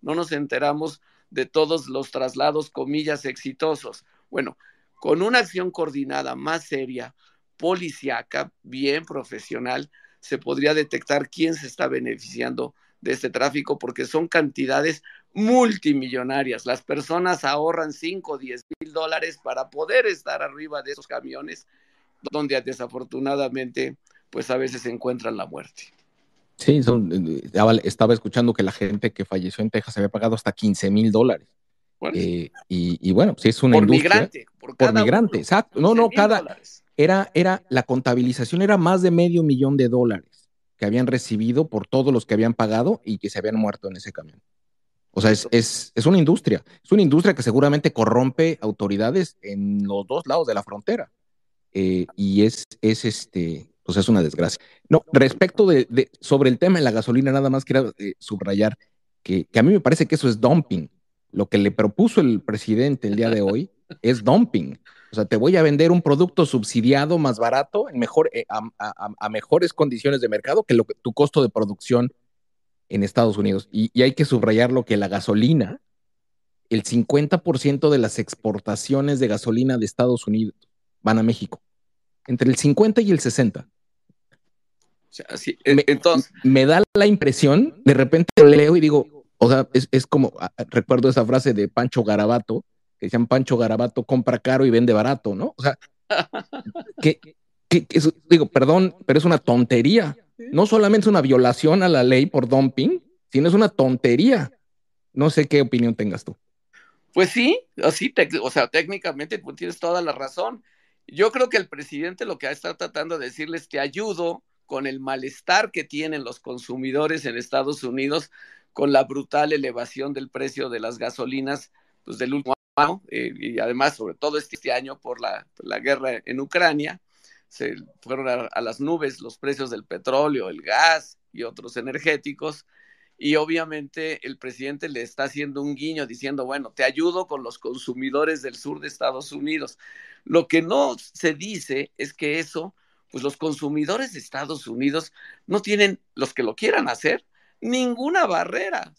no nos enteramos de todos los traslados, comillas, exitosos. Bueno, con una acción coordinada más seria, policíaca, bien profesional, se podría detectar quién se está beneficiando de este tráfico, porque son cantidades multimillonarias. Las personas ahorran 5 o 10 mil dólares para poder estar arriba de esos camiones donde desafortunadamente pues a veces encuentran la muerte. Sí, eh, eh, estaba escuchando que la gente que falleció en Texas había pagado hasta 15 mil dólares. Eh, y, bueno, sí pues, es una por Migrante, por, migrante, exacto. No, no, cada. Era, era, la contabilización era más de medio millón de dólares que habían recibido por todos los que habían pagado y que se habían muerto en ese camión. O sea, es, es, una industria, es una industria que seguramente corrompe autoridades en los dos lados de la frontera. Eh, y es, es este, o pues es una desgracia. No, respecto de, sobre el tema de la gasolina, nada más quiero eh, subrayar que, a mí me parece que eso es dumping. Lo que le propuso el presidente el día de hoy (laughs) es dumping. O sea, te voy a vender un producto subsidiado más barato, en mejor, eh, a, mejores condiciones de mercado que, que tu costo de producción en Estados Unidos. Y, hay que subrayar lo que la gasolina, el 50% de las exportaciones de gasolina de Estados Unidos van a México. Entre el 50 y el 60. O sea, sí, entonces... me, da la impresión, de repente lo leo y digo, o sea, es, como, ah, ah, recuerdo esa frase de Pancho Garabato, que decían Pancho Garabato compra caro y vende barato, ¿no? O sea, (laughs) que, digo, perdón, pero es una tontería no solamente es una violación a la ley por dumping, sino es una tontería. No sé qué opinión tengas tú. Pues sí, así, o sea, técnicamente pues, tienes toda la razón. Yo creo que el presidente lo que estado tratando de decirles es que ayudo con el malestar que tienen los consumidores en Estados Unidos con la brutal elevación del precio de las gasolinas pues, del último año eh, y además sobre todo este, año por la guerra en Ucrania se fueron a, las nubes los precios del petróleo, el gas y otros energéticos. Y obviamente el presidente le está haciendo un guiño diciendo, bueno, te ayudo con los consumidores del sur de Estados Unidos. Lo que no se dice es que eso, pues los consumidores de Estados Unidos no tienen, los que lo quieran hacer, ninguna barrera.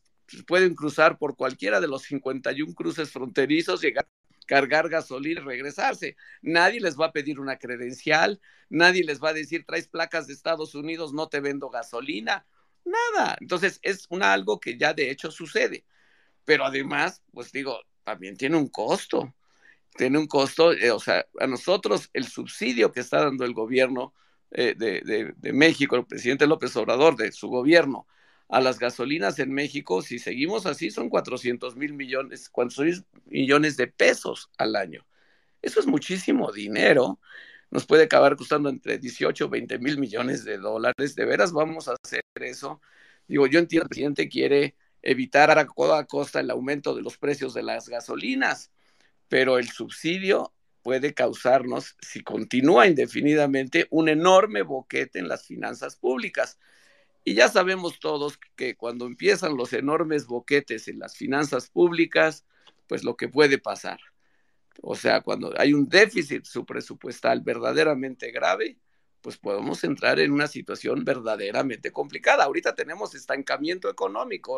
Pueden cruzar por cualquiera de los 51 cruces fronterizos, llegar cargar gasolina y regresarse. Nadie les va a pedir una credencial, nadie les va a decir, traes placas de Estados Unidos, no te vendo gasolina, nada. Entonces, es algo que ya de hecho sucede. Pero además, pues digo, también tiene un costo. Tiene un costo, eh, o sea, a nosotros el subsidio que está dando el gobierno eh, de México, el presidente López Obrador, de su gobierno, a las gasolinas en México, si seguimos así, son 400 mil millones, 400 millones de pesos al año. Eso es muchísimo dinero. Nos puede acabar costando entre 18 o 20 mil millones de dólares. ¿De veras vamos a hacer eso? Digo, yo entiendo que el presidente quiere evitar a toda costa el aumento de los precios de las gasolinas, pero el subsidio puede causarnos, si continúa indefinidamente, un enorme boquete en las finanzas públicas. Y ya sabemos todos que cuando empiezan los enormes boquetes en las finanzas públicas, pues lo que puede pasar. O sea, cuando hay un déficit presupuestal verdaderamente grave, pues podemos entrar en una situación verdaderamente complicada. Ahorita tenemos estancamiento económico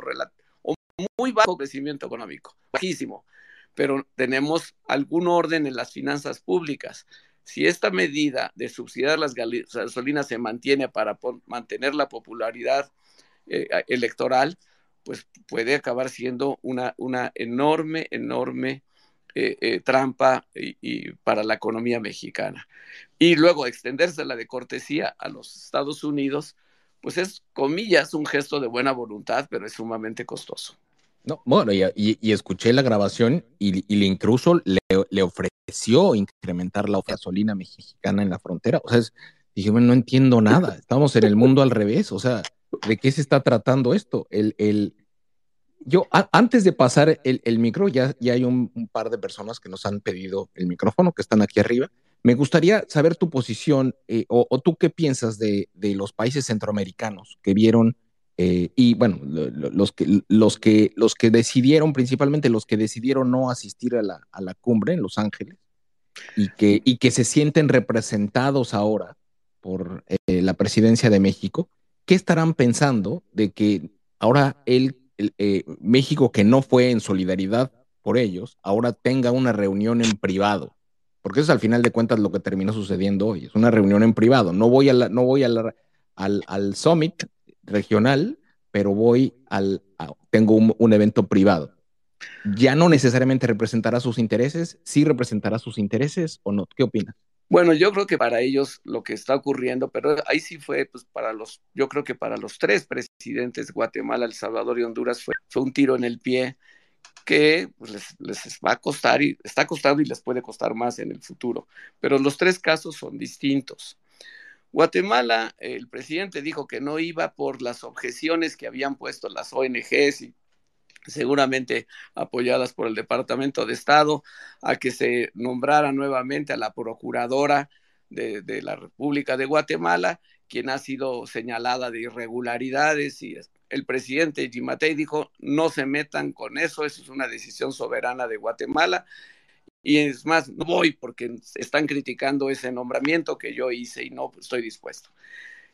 o muy bajo crecimiento económico, bajísimo, pero tenemos algún orden en las finanzas públicas. Si esta medida de subsidiar las gasolinas se mantiene para mantener la popularidad eh, electoral, pues puede acabar siendo una, enorme, enorme eh, eh, trampa para la economía mexicana. Y luego extendérsela de cortesía a los Estados Unidos, pues es, comillas, un gesto de buena voluntad, pero es sumamente costoso. No, bueno, y, escuché la grabación y, le incluso le, ofreció incrementar la gasolina mexicana en la frontera. O sea, dije, no entiendo nada. Estamos en el mundo al revés. O sea, ¿de qué se está tratando esto? El, el, yo, antes de pasar el, el micro, ya, ya hay un, par de personas que nos han pedido el micrófono, que están aquí arriba. Me gustaría saber tu posición eh, o, tú qué piensas de, de los países centroamericanos que vieron eh, y bueno, los, que, los, que, los que decidieron, principalmente los que decidieron no asistir a la, cumbre en Los Ángeles y que, y que se sienten representados ahora por eh, la presidencia de México, ¿qué estarán pensando de que ahora el, eh, México que no fue en solidaridad por ellos, ahora tenga una reunión en privado? Porque eso es al final de cuentas lo que terminó sucediendo hoy, es una reunión en privado. No voy, a no voy a al, al summit, regional, pero voy al, tengo un, evento privado. Ya no necesariamente representará sus intereses, sí representará sus intereses o no. ¿Qué opinas? Bueno, yo creo que para ellos lo que está ocurriendo, pero ahí sí fue, pues para los, yo creo que para los tres presidentes Guatemala, El Salvador y Honduras fue, fue un tiro en el pie que pues, les, les, va a costar y está costando y les puede costar más en el futuro. Pero los tres casos son distintos. Guatemala, el presidente dijo que no iba por las objeciones que habían puesto las ONGs y seguramente apoyadas por el Departamento de Estado, a que se nombrara nuevamente a la Procuradora de, la República de Guatemala, quien ha sido señalada de irregularidades y el presidente jiménez dijo, no se metan con eso, eso es una decisión soberana de Guatemala y es más, no voy porque están criticando ese nombramiento que yo hice y no estoy dispuesto.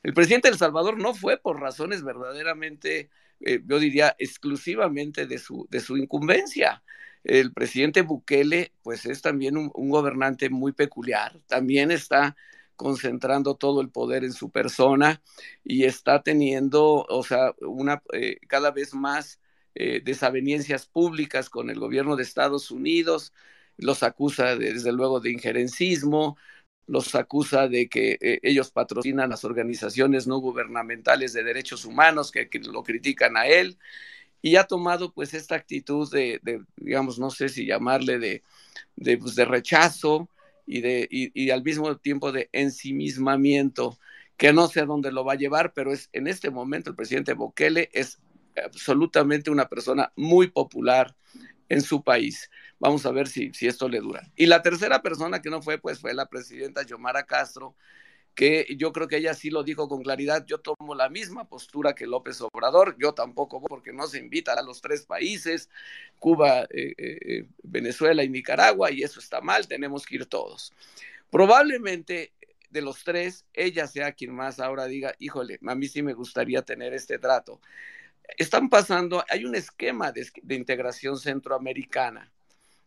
El presidente de El Salvador no fue por razones verdaderamente, eh, yo diría, exclusivamente de su, de su incumbencia. El presidente Bukele, pues es también un, gobernante muy peculiar, también está concentrando todo el poder en su persona y está teniendo, o sea, una eh, cada vez más eh, desavenencias públicas con el gobierno de Estados Unidos los acusa desde luego de injerencismo, los acusa de que eh, ellos patrocinan las organizaciones no gubernamentales de derechos humanos que, lo critican a él y ha tomado pues esta actitud de, digamos, no sé si llamarle de, de, pues, rechazo y, de, y, al mismo tiempo de ensimismamiento, que no sé a dónde lo va a llevar, pero es en este momento el presidente bokele es absolutamente una persona muy popular en su país. Vamos a ver si, esto le dura. Y la tercera persona que no fue, pues fue la presidenta Yomara Castro, que yo creo que ella sí lo dijo con claridad, yo tomo la misma postura que López Obrador, yo tampoco porque no se invita a los tres países, Cuba, eh, eh, eh, Venezuela y Nicaragua, y eso está mal, tenemos que ir todos. Probablemente de los tres, ella sea quien más ahora diga, híjole, a mí sí me gustaría tener este trato están pasando, hay un esquema de, integración centroamericana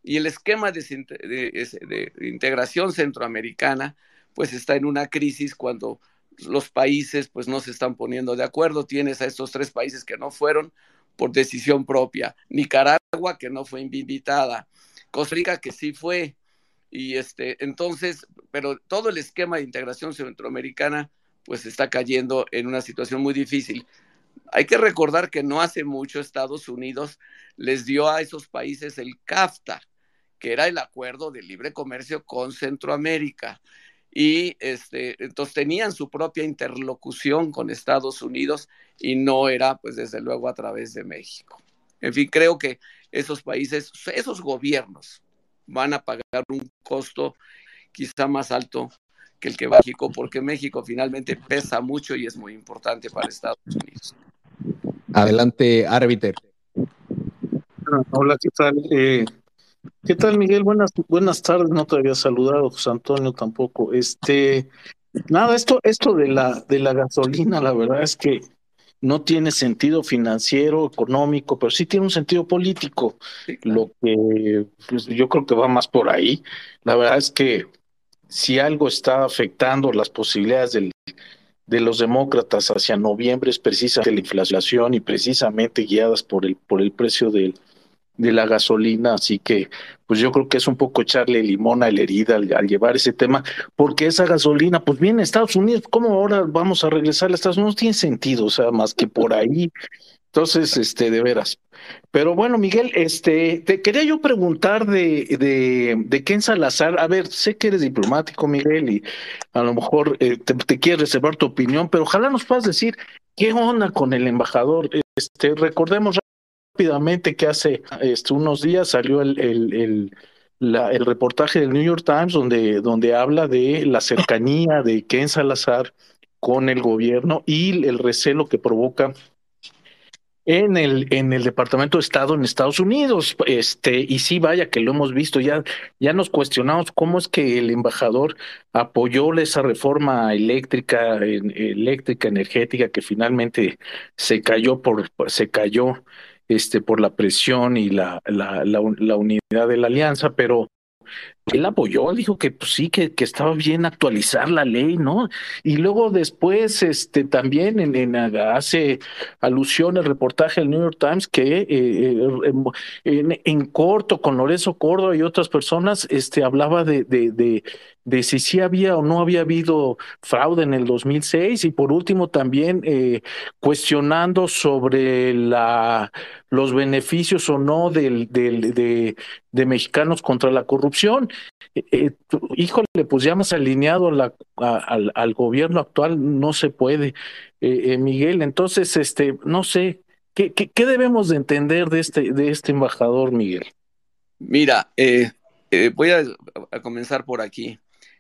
y el esquema de, integración centroamericana pues está en una crisis cuando los países pues no se están poniendo de acuerdo. Tienes a estos tres países que no fueron por decisión propia. Nicaragua que no fue invitada. Costa Rica que sí fue. Y este, entonces, pero todo el esquema de integración centroamericana pues está cayendo en una situación muy difícil. Hay que recordar que no hace mucho Estados Unidos les dio a esos países el CAFTA, que era el acuerdo de libre comercio con Centroamérica. Y este, entonces tenían su propia interlocución con Estados Unidos y no era, pues desde luego, a través de México. En fin, creo que esos países, esos gobiernos van a pagar un costo quizá más alto que el que México, porque México finalmente pesa mucho y es muy importante para Estados Unidos. Adelante, árbiter. Ah, hola, ¿qué tal? Eh, ¿Qué tal, Miguel? Buenas, buenas tardes. No te había saludado, José Antonio tampoco. Este, nada, esto, esto de la, de la gasolina, la verdad es que no tiene sentido financiero, económico, pero sí tiene un sentido político. Lo que pues, yo creo que va más por ahí. La verdad es que si algo está afectando las posibilidades del de los demócratas hacia noviembre es precisamente la inflación y precisamente guiadas por el, por el precio del, de la gasolina, así que pues yo creo que es un poco echarle limón a la herida al, llevar ese tema, porque esa gasolina, pues viene Estados Unidos, ¿cómo ahora vamos a regresar a Estados Unidos? No tiene sentido, o sea, más que por ahí entonces, este, de veras. Pero bueno, Miguel, este, te quería yo preguntar de, de, de Ken Salazar. A ver, sé que eres diplomático, Miguel, y a lo mejor eh, te, quieres reservar tu opinión, pero ojalá nos puedas decir qué onda con el embajador. Este, recordemos rápidamente que hace este, unos días salió el, el, el el reportaje del New York Times donde, donde habla de la cercanía de Ken Salazar con el gobierno y el recelo que provoca en el, en el Departamento de Estado en Estados Unidos. Este, y sí, vaya que lo hemos visto, ya, ya nos cuestionamos cómo es que el embajador apoyó esa reforma eléctrica, eléctrica, energética, que finalmente se cayó por, se cayó este, por la presión y la, la, la unidad de la alianza, pero él apoyó, dijo que pues, sí, que, que, estaba bien actualizar la ley, ¿no? Y luego después, este, también en, en hace alusión el reportaje del New York Times que eh, eh, em, en, en, corto con Lorenzo Córdoba y otras personas, este, hablaba de, de, de, de si sí había o no había habido fraude en el 2006 y por último también eh, cuestionando sobre la, los beneficios o no del, del, de, de mexicanos contra la corrupción. Eh, eh, híjole, pues ya más alineado la, al, gobierno actual no se puede, Miguel. Entonces, este, no sé, ¿qué, qué, debemos de entender de este, de este embajador, Miguel? Mira, voy a, comenzar por aquí.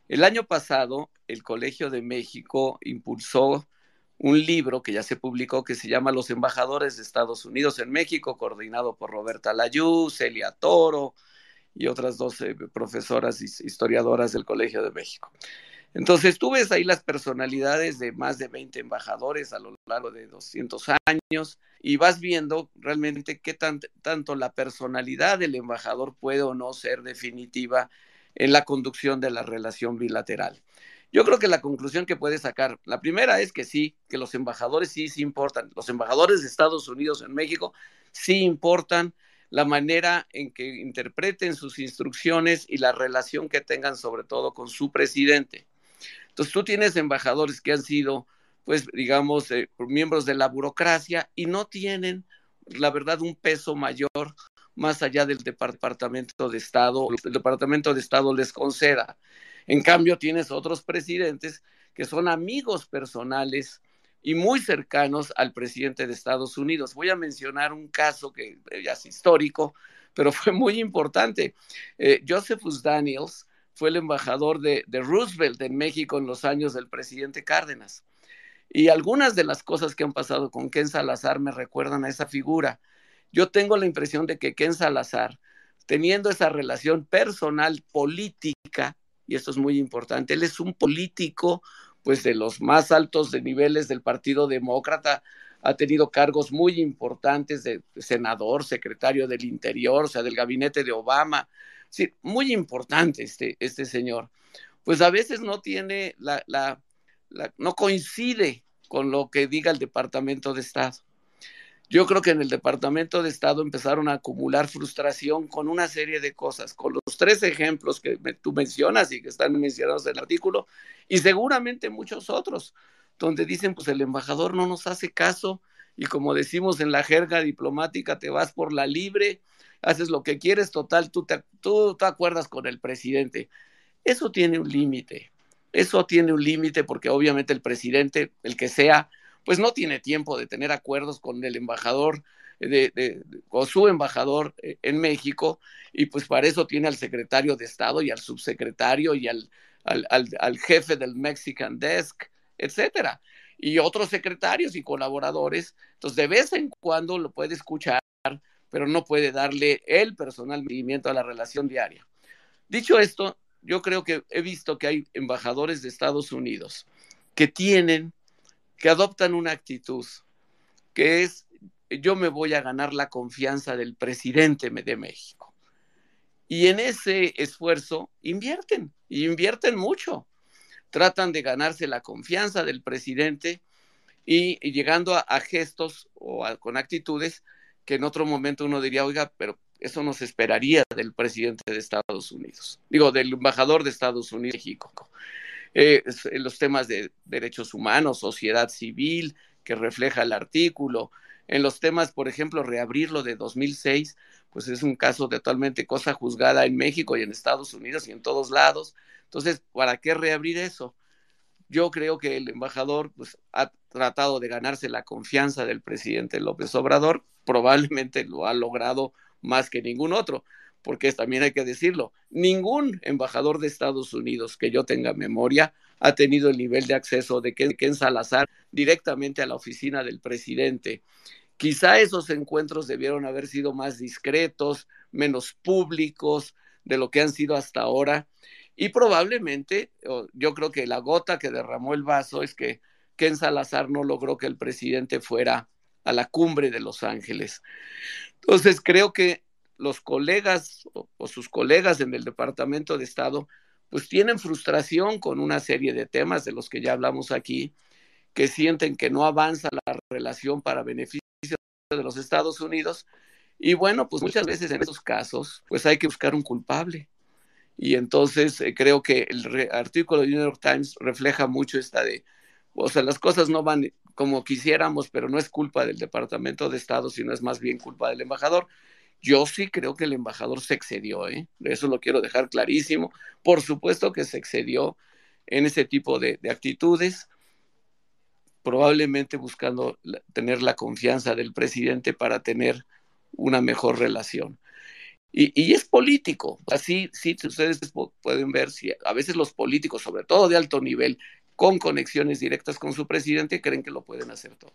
El año pasado, el Colegio de México impulsó un libro que ya se publicó que se llama Los embajadores de Estados Unidos en México, coordinado por Roberta Layú, Celia Toro y otras 12 profesoras historiadoras del Colegio de México. Entonces, tú ves ahí las personalidades de más de 20 embajadores a lo largo de 200 años y vas viendo realmente qué tanto la personalidad del embajador puede o no ser definitiva en la conducción de la relación bilateral. Yo creo que la conclusión que puede sacar, la primera es que sí, que los embajadores sí, sí importan. Los embajadores de Estados Unidos en México sí importan la manera en que interpreten sus instrucciones y la relación que tengan sobre todo con su presidente. Entonces tú tienes embajadores que han sido, pues digamos, eh, miembros de la burocracia y no tienen, la verdad, un peso mayor más allá del Departamento de Estado, el Departamento de Estado les conceda. En cambio, tienes otros presidentes que son amigos personales y muy cercanos al presidente de Estados Unidos. Voy a mencionar un caso que eh, ya es histórico, pero (laughs) fue muy importante. Eh, Josephus Daniels fue el embajador de, de, Roosevelt en México en los años del presidente Cárdenas. Y algunas de las cosas que han pasado con Ken Salazar me recuerdan a esa figura. Yo tengo la impresión de que Ken Salazar, teniendo esa relación personal política, y esto es muy importante, él es un político pues de los más altos de niveles del Partido Demócrata, ha tenido cargos muy importantes de senador, secretario del Interior, o sea, del gabinete de Obama, muy importante este, este señor. Pues a veces no tiene la no coincide con lo que diga el Departamento de Estado. Yo creo que en el Departamento de Estado empezaron a acumular frustración con una serie de cosas, con los tres ejemplos que tú mencionas y que están mencionados en el artículo, y seguramente muchos otros, donde dicen, pues el embajador no nos hace caso y como decimos en la jerga diplomática, te vas por la libre, haces lo que quieres, total, tú tú te acuerdas con el presidente. Eso tiene un límite, eso tiene un límite porque obviamente el presidente, el que sea, pues no tiene tiempo de tener acuerdos con el embajador eh, de, o su embajador eh, en México, y pues para eso tiene al secretario de Estado y al subsecretario y al, al, jefe del Mexican Desk, etcétera, y otros secretarios y colaboradores. Entonces, de vez en cuando lo puede escuchar, pero no puede darle el personal seguimiento a la relación diaria. Dicho esto, yo creo que he visto que hay embajadores de Estados Unidos que tienen que adoptan una actitud que es yo me voy a ganar la confianza del presidente de México. Y en ese esfuerzo invierten, invierten mucho. Tratan de ganarse la confianza del presidente y, llegando a, gestos o con actitudes que en otro momento uno diría, oiga, pero eso nos esperaría del presidente de Estados Unidos, digo, del embajador de Estados Unidos en México. En eh, eh, los temas de derechos humanos, sociedad civil, que refleja el artículo. En los temas, por ejemplo, reabrirlo de 2006, pues es un caso totalmente cosa juzgada en México y en Estados Unidos y en todos lados. Entonces, ¿para qué reabrir eso? Yo creo que el embajador pues, ha tratado de ganarse la confianza del presidente López Obrador, probablemente lo ha logrado más que ningún otro porque también hay que decirlo, ningún embajador de Estados Unidos que yo tenga memoria ha tenido el nivel de acceso de Ken Salazar directamente a la oficina del presidente. Quizá esos encuentros debieron haber sido más discretos, menos públicos de lo que han sido hasta ahora. Y probablemente, yo creo que la gota que derramó el vaso es que Ken Salazar no logró que el presidente fuera a la cumbre de Los Ángeles. Entonces, creo que los colegas o, sus colegas en el Departamento de Estado, pues tienen frustración con una serie de temas de los que ya hablamos aquí, que sienten que no avanza la relación para beneficio de los Estados Unidos. Y bueno, pues muchas veces en esos casos, pues hay que buscar un culpable. Y entonces eh, creo que el artículo de New York Times refleja mucho esta de, o sea, las cosas no van como quisiéramos, pero no es culpa del Departamento de Estado, sino es más bien culpa del embajador. Yo sí creo que el embajador se excedió, ¿eh? eso lo quiero dejar clarísimo. Por supuesto que se excedió en ese tipo de, actitudes, probablemente buscando tener la confianza del presidente para tener una mejor relación. Y, es político. Así, sí, ustedes pueden ver si a veces los políticos, sobre todo de alto nivel, con conexiones directas con su presidente, creen que lo pueden hacer todo.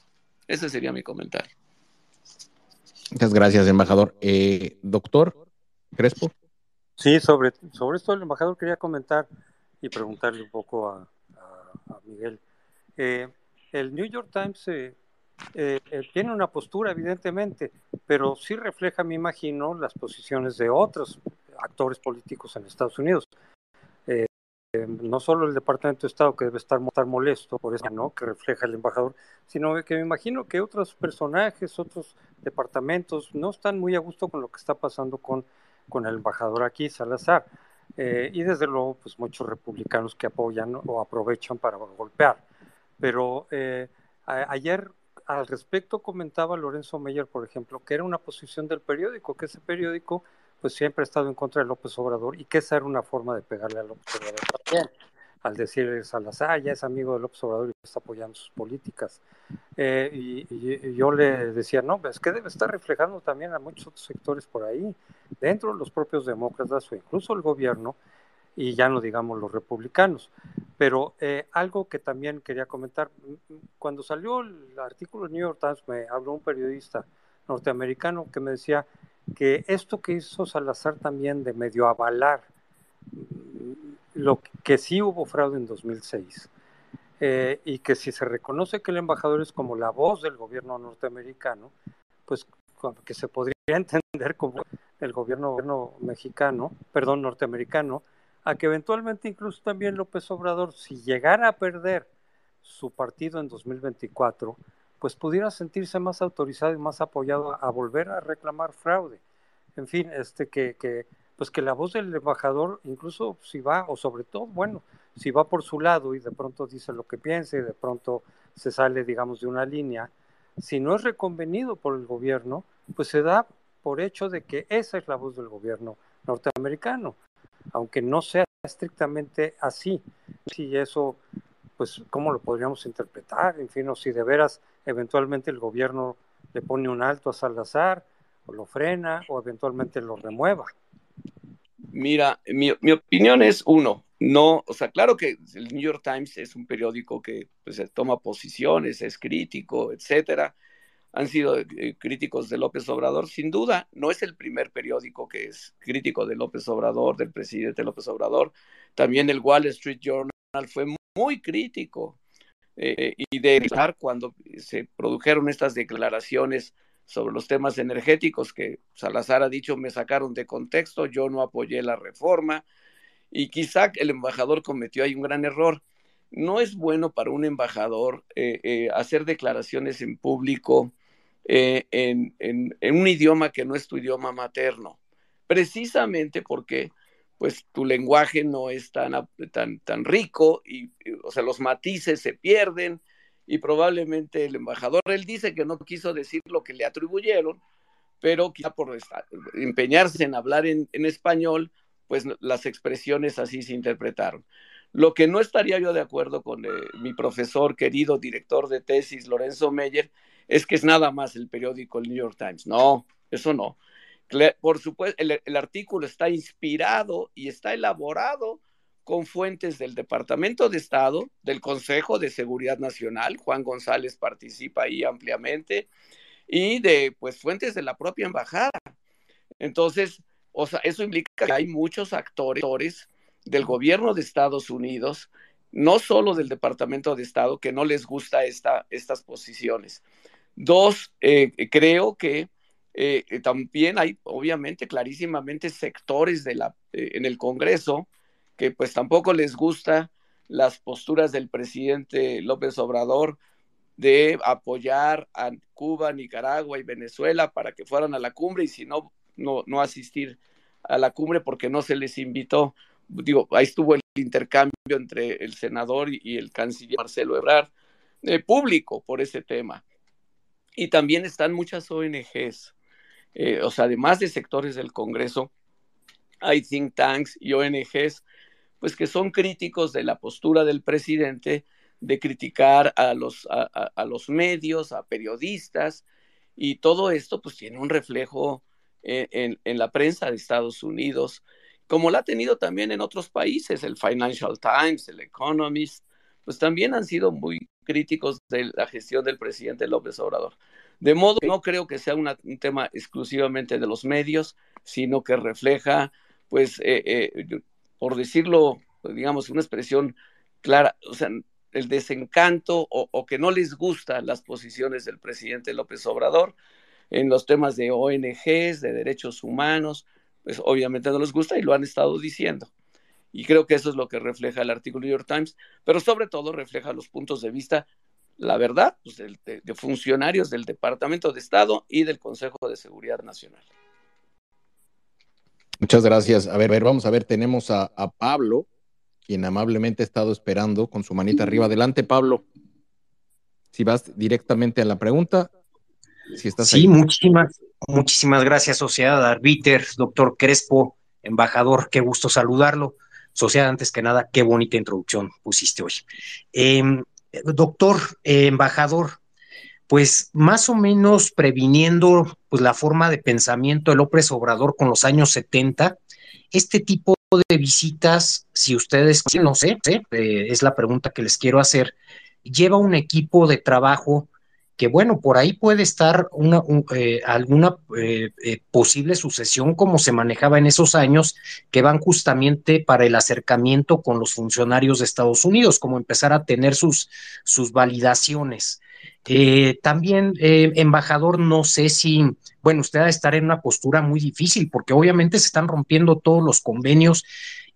Ese sería mi comentario. Muchas gracias, embajador. Eh, doctor Crespo. Sí, sobre, sobre esto el embajador quería comentar y preguntarle un poco a, Miguel. Eh, el New York Times eh, tiene una postura, evidentemente, pero sí refleja, me imagino, las posiciones de otros actores políticos en Estados Unidos no solo el Departamento de Estado que debe estar, estar molesto por eso ¿no? que refleja el embajador, sino que me imagino que otros personajes, otros departamentos no están muy a gusto con lo que está pasando con, el embajador aquí, Salazar. Eh, y desde luego, pues muchos republicanos que apoyan o aprovechan para golpear. Pero eh, ayer al respecto comentaba Lorenzo Meyer, por ejemplo, que era una posición del periódico, que ese periódico pues siempre ha estado en contra de López Obrador y que esa era una forma de pegarle a López Obrador también, al decirle Salazar, ya es amigo de López Obrador y está apoyando sus políticas. Eh, y, yo le decía, no, es que debe estar reflejando también a muchos otros sectores por ahí, dentro de los propios demócratas o incluso el gobierno, y ya no digamos los republicanos. Pero eh, algo que también quería comentar, cuando salió el artículo del New York Times, me habló un periodista norteamericano que me decía, que esto que hizo Salazar también de medio avalar mm, lo que sí hubo fraude en 2006 eh, y que si se reconoce que el embajador es como la voz del gobierno norteamericano, pues que se podría (laughs) entender como el gobierno, mexicano, perdón, norteamericano, a que eventualmente incluso también López Obrador, si llegara a perder su partido en 2024, pues pudiera sentirse más autorizado y más apoyado a, volver a reclamar fraude. En fin, este que, pues que la voz del embajador, incluso si va, o sobre todo, bueno, si va por su lado y de pronto dice lo que piensa y de pronto se sale, digamos, de una línea, si no es reconvenido por el gobierno, pues se da por hecho de que esa es la voz del gobierno norteamericano, aunque no sea estrictamente así. Si eso, pues, ¿cómo lo podríamos interpretar? En fin, o si de veras eventualmente el gobierno le pone un alto a Salazar, o lo frena, o eventualmente lo remueva. Mira, mi, opinión es uno, no, o sea, claro que el New York Times es un periódico que pues, toma posiciones, es crítico, etcétera. Han sido eh, críticos de López Obrador, sin duda, no es el primer periódico que es crítico de López Obrador, del presidente López Obrador. También el Wall Street Journal fue muy crítico eh, eh, y de cuando se produjeron estas declaraciones sobre los temas energéticos que Salazar ha dicho me sacaron de contexto, yo no apoyé la reforma y quizá el embajador cometió ahí un gran error. No es bueno para un embajador eh, hacer declaraciones en público en un idioma que no es tu idioma materno, precisamente porque pues tu lenguaje no es tan, tan, tan rico y, o sea, los matices se pierden y probablemente el embajador, él dice que no quiso decir lo que le atribuyeron, pero quizá por empeñarse en hablar en, español, pues las expresiones así se interpretaron. Lo que no estaría yo de acuerdo con eh, mi profesor, querido director de tesis, Lorenzo Meyer, es que es nada más el periódico El New York Times. No, eso no. Por supuesto, el, artículo está inspirado y está elaborado con fuentes del Departamento de Estado, del Consejo de Seguridad Nacional, Juan González participa ahí ampliamente, y de pues fuentes de la propia embajada. Entonces, o sea, eso implica que hay muchos actores del gobierno de Estados Unidos, no solo del Departamento de Estado, que no les gusta esta, estas posiciones. Dos, eh, creo que eh, eh, también hay, obviamente, clarísimamente sectores de la, eh, en el Congreso que pues tampoco les gusta las posturas del presidente López Obrador de apoyar a Cuba, Nicaragua y Venezuela para que fueran a la cumbre y si no, no, no asistir a la cumbre porque no se les invitó. Digo, ahí estuvo el intercambio entre el senador y el canciller Marcelo Ebrard, público por ese tema. Y también están muchas ONGs eh, o sea, además de sectores del Congreso, hay think tanks y ONGs, pues que son críticos de la postura del presidente de criticar a los, a, los medios, a periodistas, y todo esto pues tiene un reflejo eh, en, la prensa de Estados Unidos, como la ha tenido también en otros países, el Financial Times, el Economist, pues también han sido muy críticos de la gestión del presidente López Obrador. De modo que no creo que sea un tema exclusivamente de los medios, sino que refleja, pues, eh, eh, por decirlo, digamos, una expresión clara, o sea, el desencanto o, que no les gustan las posiciones del presidente López Obrador en los temas de ONGs, de derechos humanos, pues obviamente no les gusta y lo han estado diciendo. Y creo que eso es lo que refleja el artículo New York Times, pero sobre todo refleja los puntos de vista la verdad, pues, de, funcionarios del Departamento de Estado y del Consejo de Seguridad Nacional. Muchas gracias. A ver, ver vamos a ver, tenemos a, Pablo, quien amablemente ha estado esperando con su manita arriba. Adelante, Pablo. Si vas directamente a la pregunta, sí, muchísimas, muchísimas gracias, Sociedad Arbiter, doctor Crespo, embajador, qué gusto saludarlo. Sociedad, antes que nada, qué bonita introducción pusiste hoy. Em, Doctor, eh, embajador, pues más o menos previniendo pues, la forma de pensamiento del López Obrador con los años 70, este tipo de visitas, si ustedes, no sé, eh, es la pregunta que les quiero hacer, lleva un equipo de trabajo que bueno, por ahí puede estar una, eh, alguna eh, eh, posible sucesión como se manejaba en esos años, que van justamente para el acercamiento con los funcionarios de Estados Unidos, como empezar a tener sus, sus validaciones. también, embajador, no sé si, bueno, usted va a estar en una postura muy difícil, porque obviamente se están rompiendo todos los convenios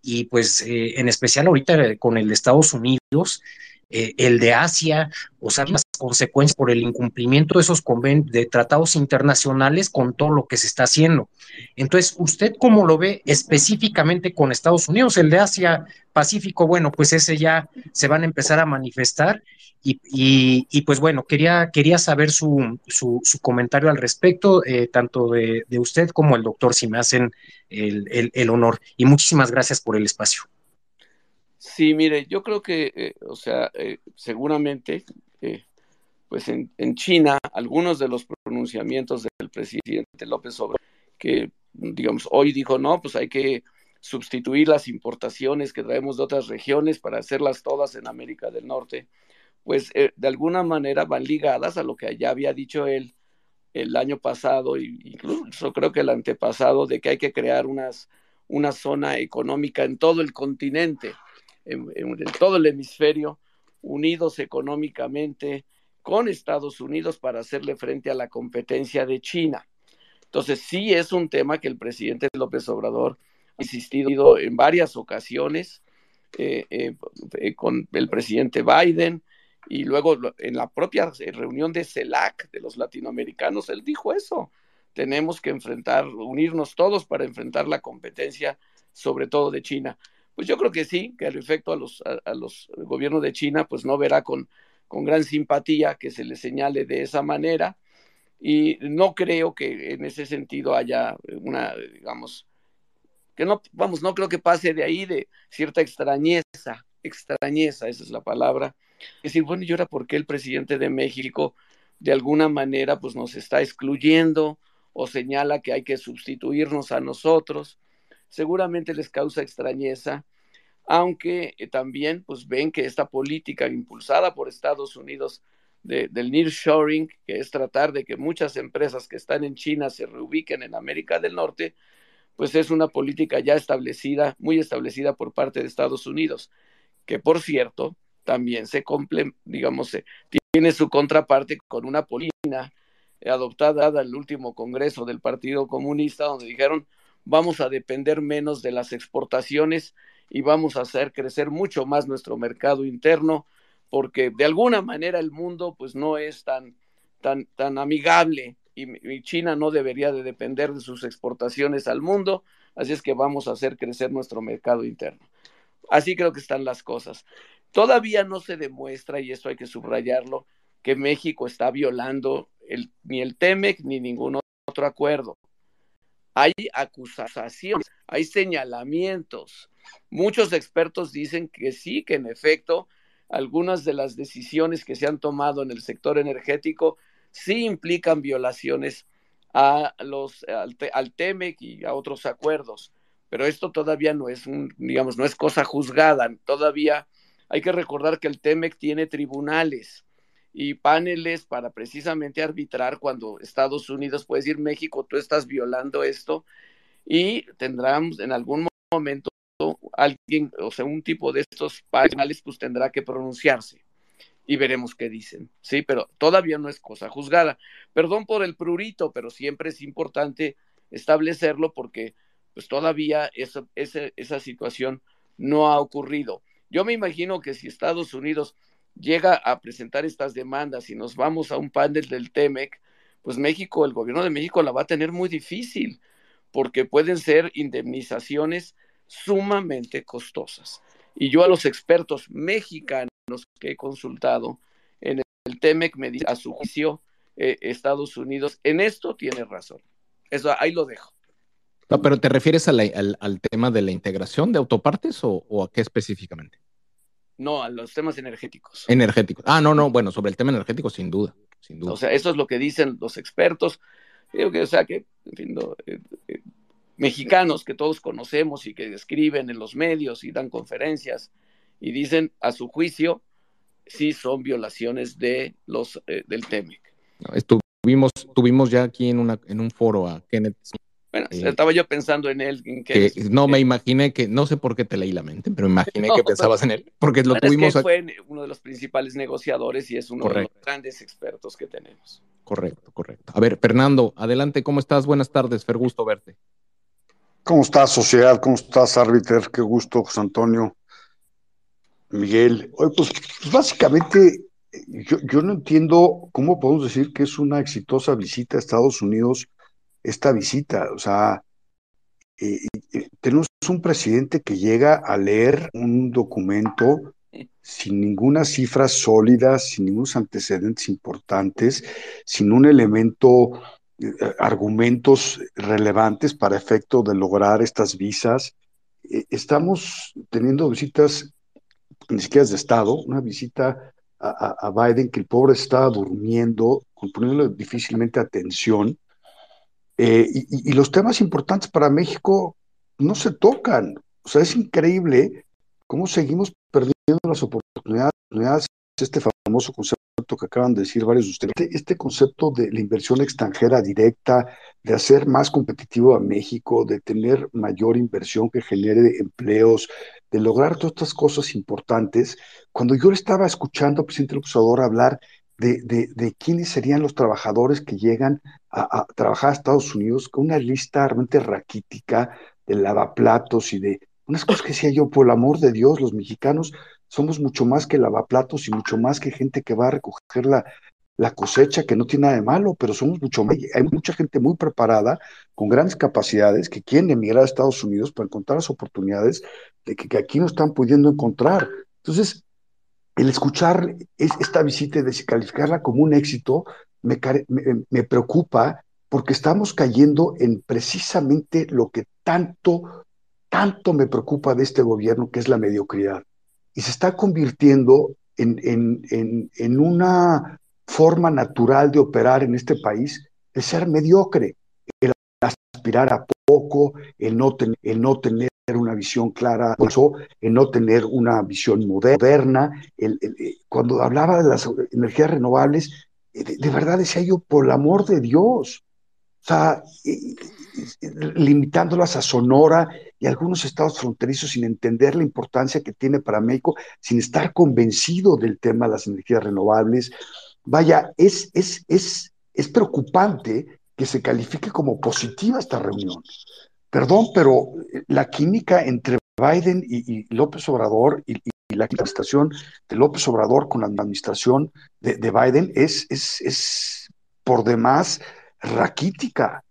y pues en especial ahorita con el de Estados Unidos. Eh, el de Asia, o sea, las consecuencias por el incumplimiento de esos de tratados internacionales con todo lo que se está haciendo. Entonces, ¿usted cómo lo ve específicamente con Estados Unidos? El de Asia Pacífico, bueno, pues ese ya se van a empezar a manifestar y, pues bueno, quería, quería saber su, su, comentario al respecto, eh, tanto de, usted como el doctor, si me hacen el honor. Y muchísimas gracias por el espacio. Sí, mire, yo creo que, eh, o sea, eh, seguramente, eh, pues en, China, algunos de los pronunciamientos del presidente López Obrador, que, digamos, hoy dijo, no, pues hay que sustituir las importaciones que traemos de otras regiones para hacerlas todas en América del Norte, pues de alguna manera van ligadas a lo que ya había dicho él el año pasado, y incluso creo que el antepasado, de que hay que crear unas, una zona económica en todo el continente en, todo el hemisferio, unidos económicamente con Estados Unidos para hacerle frente a la competencia de China. Entonces, sí es un tema que el presidente López Obrador ha insistido en varias ocasiones eh, eh, eh, con el presidente Biden y luego en la propia reunión de CELAC de los latinoamericanos, él dijo eso. Tenemos que enfrentar, unirnos todos para enfrentar la competencia, sobre todo de China. Pues yo creo que sí, que al efecto a los, gobiernos de China, pues no verá con, gran simpatía que se le señale de esa manera. Y no creo que en ese sentido haya una, digamos, que no, vamos, no creo que pase de ahí de cierta extrañeza, extrañeza, esa es la palabra. Es decir, bueno, ¿y ahora por qué el presidente de México de alguna manera pues nos está excluyendo o señala que hay que sustituirnos a nosotros? seguramente les causa extrañeza, aunque eh, también pues ven que esta política impulsada por Estados Unidos del nearshoring, que es tratar de que muchas empresas que están en China se reubiquen en América del Norte, pues es una política ya establecida, muy establecida por parte de Estados Unidos, que por cierto también se digamos, tiene su contraparte con una política adoptada al último congreso del Partido Comunista, donde dijeron vamos a depender menos de las exportaciones y vamos a hacer crecer mucho más nuestro mercado interno, porque de alguna manera el mundo pues no es tan, tan, tan amigable y, China no debería de depender de sus exportaciones al mundo, así es que vamos a hacer crecer nuestro mercado interno. Así creo que están las cosas. Todavía no se demuestra, y esto hay que subrayarlo, que México está violando el, ni el TEMEC ni ningún otro acuerdo hay acusaciones, hay señalamientos. Muchos expertos dicen que sí, que en efecto, algunas de las decisiones que se han tomado en el sector energético sí implican violaciones a los, al, al TEMEC y a otros acuerdos. Pero esto todavía no es, un, digamos, no es cosa juzgada. Todavía hay que recordar que el TEMEC tiene tribunales y paneles para precisamente arbitrar cuando Estados Unidos puede decir México, tú estás violando esto y tendrán en algún momento alguien, o sea, un tipo de estos paneles pues tendrá que pronunciarse y veremos qué dicen, ¿sí? Pero todavía no es cosa juzgada. Perdón por el prurito, pero siempre es importante establecerlo porque pues todavía esa, esa situación no ha ocurrido. Yo me imagino que si Estados Unidos llega a presentar estas demandas y nos vamos a un panel del TEMEC, pues México, el gobierno de México la va a tener muy difícil, porque pueden ser indemnizaciones sumamente costosas. Y yo a los expertos mexicanos que he consultado en el TEMEC me dice a su juicio eh, Estados Unidos, en esto tiene razón. Eso ahí lo dejo. pero ¿te refieres al, tema de la integración de autopartes o a qué específicamente? No, a los temas energéticos. Energéticos. Ah, no, no, bueno, sobre el tema energético, sin duda, sin duda. O sea, eso es lo que dicen los expertos. que, o sea, que, en eh, eh, mexicanos que todos conocemos y que escriben en los medios y dan conferencias y dicen, a su juicio, sí son violaciones de los, eh, del TEMEC. estuvimos, tuvimos ya aquí en, una, en un foro a Kenneth bueno, estaba yo pensando en él. Este, no, me eh, imaginé que, no sé por qué te leí la mente, pero me imaginé que (laughs) pensabas en él, porque lo tuvimos. fue uno de los principales negociadores y es uno de los grandes expertos que tenemos. Correcto, correcto. A ver, Fernando, adelante, ¿cómo estás? Buenas tardes, Fer, gusto verte. ¿Cómo estás, sociedad? ¿Cómo estás, árbiter? Qué gusto, José Antonio, Miguel. Pues, pues, básicamente yo, yo no entiendo cómo podemos decir que es una exitosa visita a Estados Unidos esta visita. O sea, eh, eh, tenemos un presidente que llega a leer un documento sin ninguna cifra sólida, sin ningunos antecedentes importantes, sin un elemento, eh, argumentos relevantes para efecto de lograr estas visas. estamos teniendo visitas ni siquiera de Estado, una visita a, a Biden que el pobre está durmiendo, poniéndole difícilmente atención eh, y, los temas importantes para México no se tocan. O sea, es increíble cómo seguimos perdiendo las oportunidades. Este famoso concepto que acaban de decir varios de ustedes, este, este concepto de la inversión extranjera directa, de hacer más competitivo a México, de tener mayor inversión que genere empleos, de lograr todas estas cosas importantes. Cuando yo estaba escuchando al presidente López Obrador hablar de, de, quiénes serían los trabajadores que llegan a, trabajar a Estados Unidos, con una lista realmente raquítica de lavaplatos y de unas cosas que decía yo, por el amor de Dios, los mexicanos somos mucho más que lavaplatos y mucho más que gente que va a recoger la, la cosecha, que no tiene nada de malo, pero somos mucho más. Hay mucha gente muy preparada, con grandes capacidades, que quieren emigrar a Estados Unidos para encontrar las oportunidades de que aquí no están pudiendo encontrar. Entonces, el escuchar esta visita y descalificarla como un éxito me, preocupa porque estamos cayendo en precisamente lo que tanto, tanto me preocupa de este gobierno, que es la mediocridad. Y se está convirtiendo en, en, en una forma natural de operar en este país, el ser mediocre mirar a poco, el no, no tener una visión clara, el no tener una visión moderna. El, eh, cuando hablaba de las energías renovables, eh, de, verdad decía yo, por el amor de Dios, o sea, limitándolas a Sonora y algunos estados fronterizos sin entender la importancia que tiene para México, sin estar convencido del tema de las energías renovables. Vaya, es, es, es, es preocupante que se califique como positiva esta reunión. Perdón, pero la química entre Biden y, López Obrador y, la administración de López Obrador con la administración de, Biden es, es, por demás raquítica.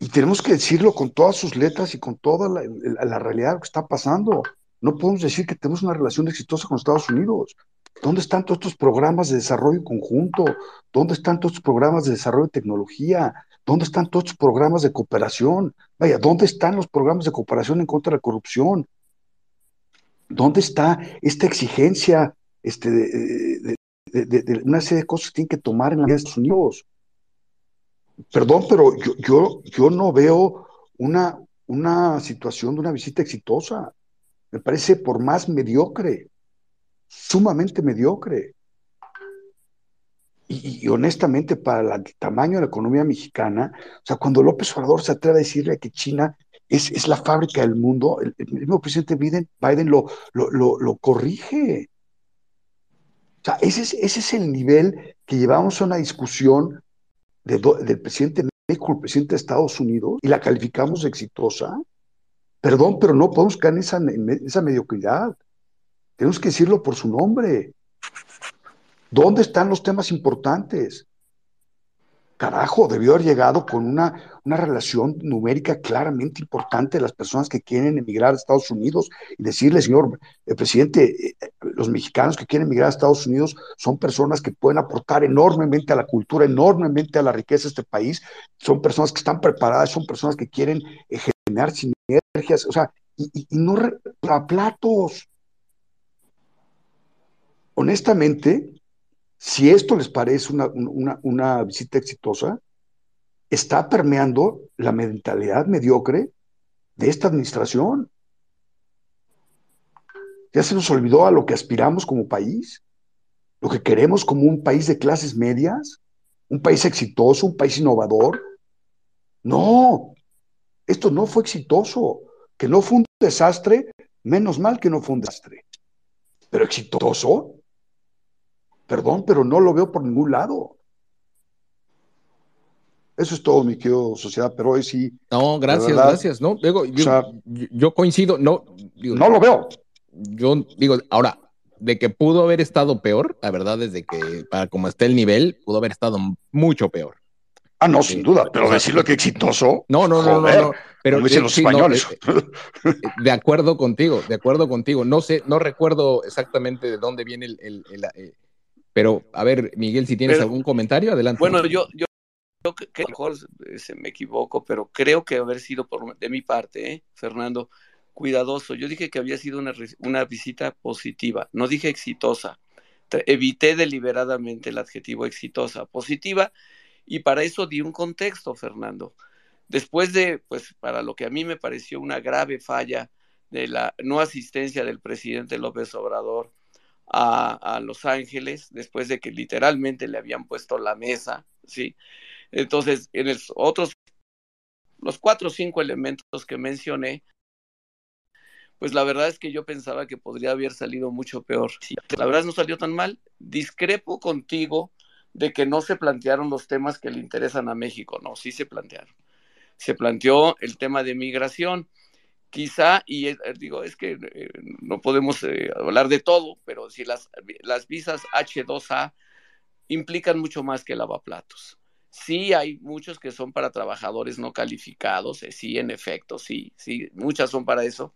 Y tenemos que decirlo con todas sus letras y con toda la, la realidad de lo que está pasando. No podemos decir que tenemos una relación exitosa con Estados Unidos. ¿Dónde están todos estos programas de desarrollo conjunto? ¿Dónde están todos estos programas de desarrollo de tecnología? ¿Dónde están todos estos programas de cooperación? Vaya, ¿dónde están los programas de cooperación en contra de la corrupción? ¿Dónde está esta exigencia este, de, una serie de cosas que tienen que tomar en la de Estados Unidos? Perdón, pero yo, yo, no veo una, una situación de una visita exitosa. Me parece por más mediocre sumamente mediocre. Y, honestamente, para el tamaño de la economía mexicana, o sea, cuando López Obrador se atreve a decirle que China es, la fábrica del mundo, el, mismo presidente Biden, lo, lo, corrige. O sea, ese es, ese es el nivel que llevamos a una discusión del presidente México, el presidente de Estados Unidos, y la calificamos exitosa. Perdón, pero no podemos caer esa, en esa mediocridad. Tenemos que decirlo por su nombre. ¿Dónde están los temas importantes? Carajo, debió haber llegado con una, una relación numérica claramente importante de las personas que quieren emigrar a Estados Unidos y decirle, señor eh, presidente, eh, eh, los mexicanos que quieren emigrar a Estados Unidos son personas que pueden aportar enormemente a la cultura, enormemente a la riqueza de este país, son personas que están preparadas, son personas que quieren generar sinergias, o sea, y, no a platos, honestamente, si esto les parece una, visita exitosa, está permeando la mentalidad mediocre de esta administración. Ya se nos olvidó a lo que aspiramos como país, lo que queremos como un país de clases medias, un país exitoso, un país innovador. No, esto no fue exitoso. Que no fue un desastre, menos mal que no fue un desastre. Pero exitoso, Perdón, pero no lo veo por ningún lado. Eso es todo, mi querido sociedad, pero hoy sí. No, gracias, gracias. No, digo, yo, coincido, no. no lo veo. Yo digo, ahora, de que pudo haber estado peor, la verdad es que, para como está el nivel, pudo haber estado mucho peor. Ah, no, sin duda, pero decirlo que exitoso. No, no, no, no, Pero dicen eh, los españoles. Eh, eh, de, acuerdo contigo, de acuerdo contigo. No sé, no recuerdo exactamente de dónde viene el, pero, a ver, Miguel, si tienes algún comentario, adelante. Bueno, yo, yo, que, a lo mejor se me equivoco, pero creo que haber sido por, de mi parte, ¿eh? Fernando, cuidadoso. Yo dije que había sido una, una visita positiva, no dije exitosa. Evité deliberadamente el adjetivo exitosa, positiva, y para eso di un contexto, Fernando. Después de, pues, para lo que a mí me pareció una grave falla de la no asistencia del presidente López Obrador a, Los Ángeles después de que literalmente le habían puesto la mesa, ¿sí? Entonces, en los otros, los cuatro o cinco elementos que mencioné, pues la verdad es que yo pensaba que podría haber salido mucho peor. La verdad no salió tan mal. Discrepo contigo de que no se plantearon los temas que le interesan a México. No, sí se plantearon. Se planteó el tema de migración quizá, y digo, es que eh, no podemos eh, hablar de todo, pero si las, las visas H2A implican mucho más que lavaplatos. Sí hay muchos que son para trabajadores no calificados, eh, sí, en efecto, sí, sí, muchas son para eso,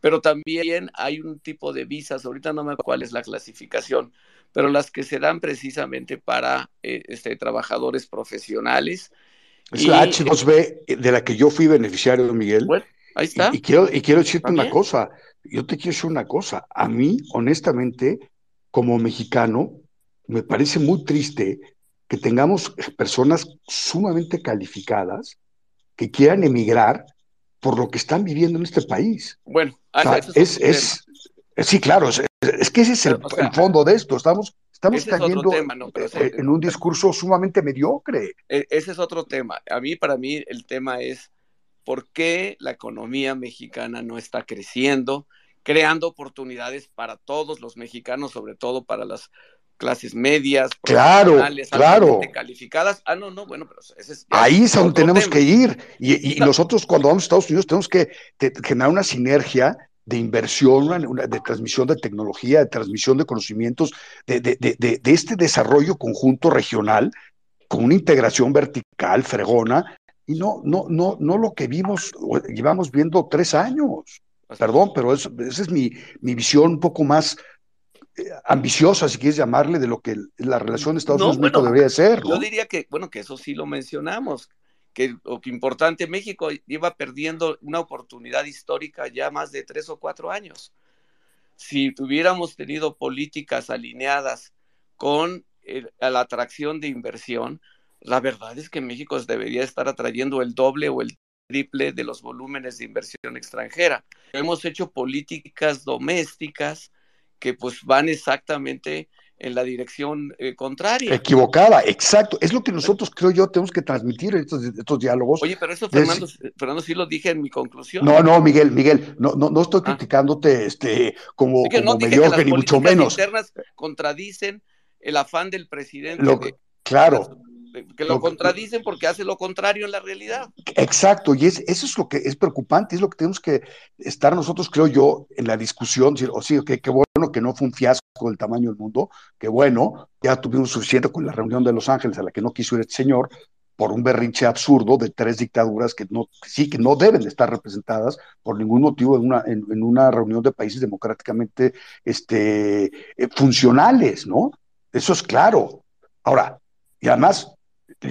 pero también hay un tipo de visas, ahorita no me acuerdo cuál es la clasificación, pero las que se dan precisamente para este, trabajadores profesionales. Es la H2B de la que yo fui beneficiario, Miguel. Bueno, y, quiero, y quiero decirte una cosa, yo te quiero decir una cosa. A mí, honestamente, como mexicano, me parece muy triste que tengamos personas sumamente calificadas que quieran emigrar por lo que están viviendo en este país. Bueno, ah, es, eh, sí, claro, es, que ese es el, fondo de esto. Estamos, estamos cayendo en un eh, discurso sumamente mediocre. Eh, ese es otro tema. A mí, para mí, el tema es por qué la economía mexicana no está creciendo, creando oportunidades para todos los mexicanos, sobre todo para las clases medias, claro, claro. calificadas. Ah, no, no, bueno, pero ese es, ahí es donde tenemos que ir. Y, nosotros cuando vamos a Estados Unidos tenemos que generar una sinergia de inversión, de transmisión de tecnología, de transmisión de conocimientos, de, de este desarrollo conjunto regional con una integración vertical, fregona, y no, no, no, no lo que vimos, llevamos viendo tres años. Perdón, pero esa es mi, mi, visión un poco más eh, ambiciosa, si quieres llamarle, de lo que la relación Estados Unidos debería ser. Yo diría que, bueno, que eso sí lo mencionamos, que lo que importante, México lleva perdiendo una oportunidad histórica ya más de tres o cuatro años. Si hubiéramos tenido políticas alineadas con la atracción de inversión, la verdad es que México debería estar atrayendo el doble o el triple de los volúmenes de inversión extranjera. Hemos hecho políticas domésticas que pues van exactamente en la dirección eh, contraria. Equivocada, exacto. Es lo que nosotros, creo yo, tenemos que transmitir en estos, diálogos. Oye, pero eso, Fernando, sí lo dije en mi conclusión. No, no, Miguel, Miguel, no, no, no estoy ah. criticándote este, como, mediocre, ni mucho menos. Las internas contradicen el afán del presidente. Lo... claro que lo, contradicen porque hace lo contrario en la realidad. Exacto, y es, eso es lo que es preocupante, es lo que tenemos que estar nosotros, creo yo, en la discusión, decir, o oh, sí, qué bueno que no fue un fiasco del tamaño del mundo, qué bueno, ya tuvimos suficiente con la reunión de Los Ángeles a la que no quiso ir este señor por un berrinche absurdo de tres dictaduras que no, sí, que no deben estar representadas por ningún motivo en una, en, una reunión de países democráticamente este, eh, funcionales, ¿no? Eso es claro. Ahora, y además,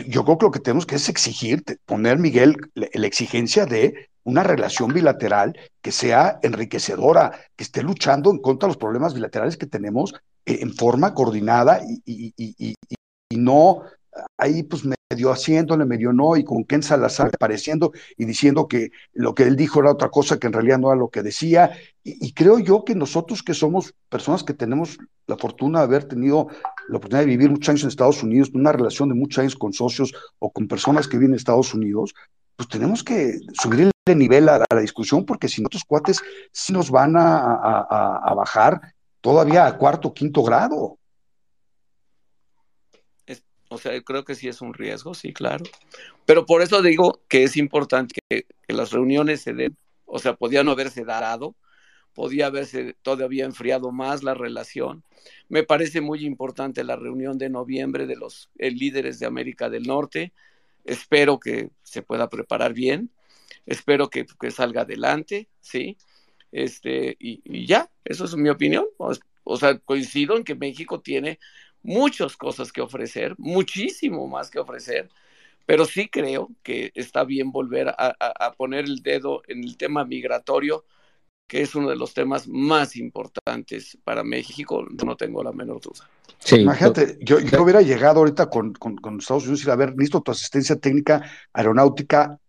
yo creo que lo que tenemos que es exigir, poner, Miguel, la, exigencia de una relación bilateral que sea enriquecedora, que esté luchando en contra los problemas bilaterales que tenemos eh, en forma coordinada y, y no ahí pues dio haciéndole, medio no, y con Ken Salazar apareciendo y diciendo que lo que él dijo era otra cosa que en realidad no era lo que decía. Y, creo yo que nosotros que somos personas que tenemos la fortuna de haber tenido la oportunidad de vivir muchos años en Estados Unidos, una relación de muchos años con socios o con personas que viven en Estados Unidos, pues tenemos que subirle nivel a, la discusión porque si nosotros cuates sí nos van a, bajar todavía a cuarto, quinto grado. O sea, creo que sí es un riesgo, sí, claro. Pero por eso digo que es importante que, las reuniones se den. O sea, podían no haberse dado, podía haberse todavía enfriado más la relación. Me parece muy importante la reunión de noviembre de los eh, líderes de América del Norte. Espero que se pueda preparar bien. Espero que, salga adelante, ¿sí? Este, y, ya, eso es mi opinión. o sea, coincido en que México tiene muchas cosas que ofrecer, muchísimo más que ofrecer, pero sí creo que está bien volver a, poner el dedo en el tema migratorio, que es uno de los temas más importantes para México, no tengo la menor duda. Imagínate, yo, hubiera llegado ahorita con, Estados Unidos y a ver, tu asistencia técnica aeronáutica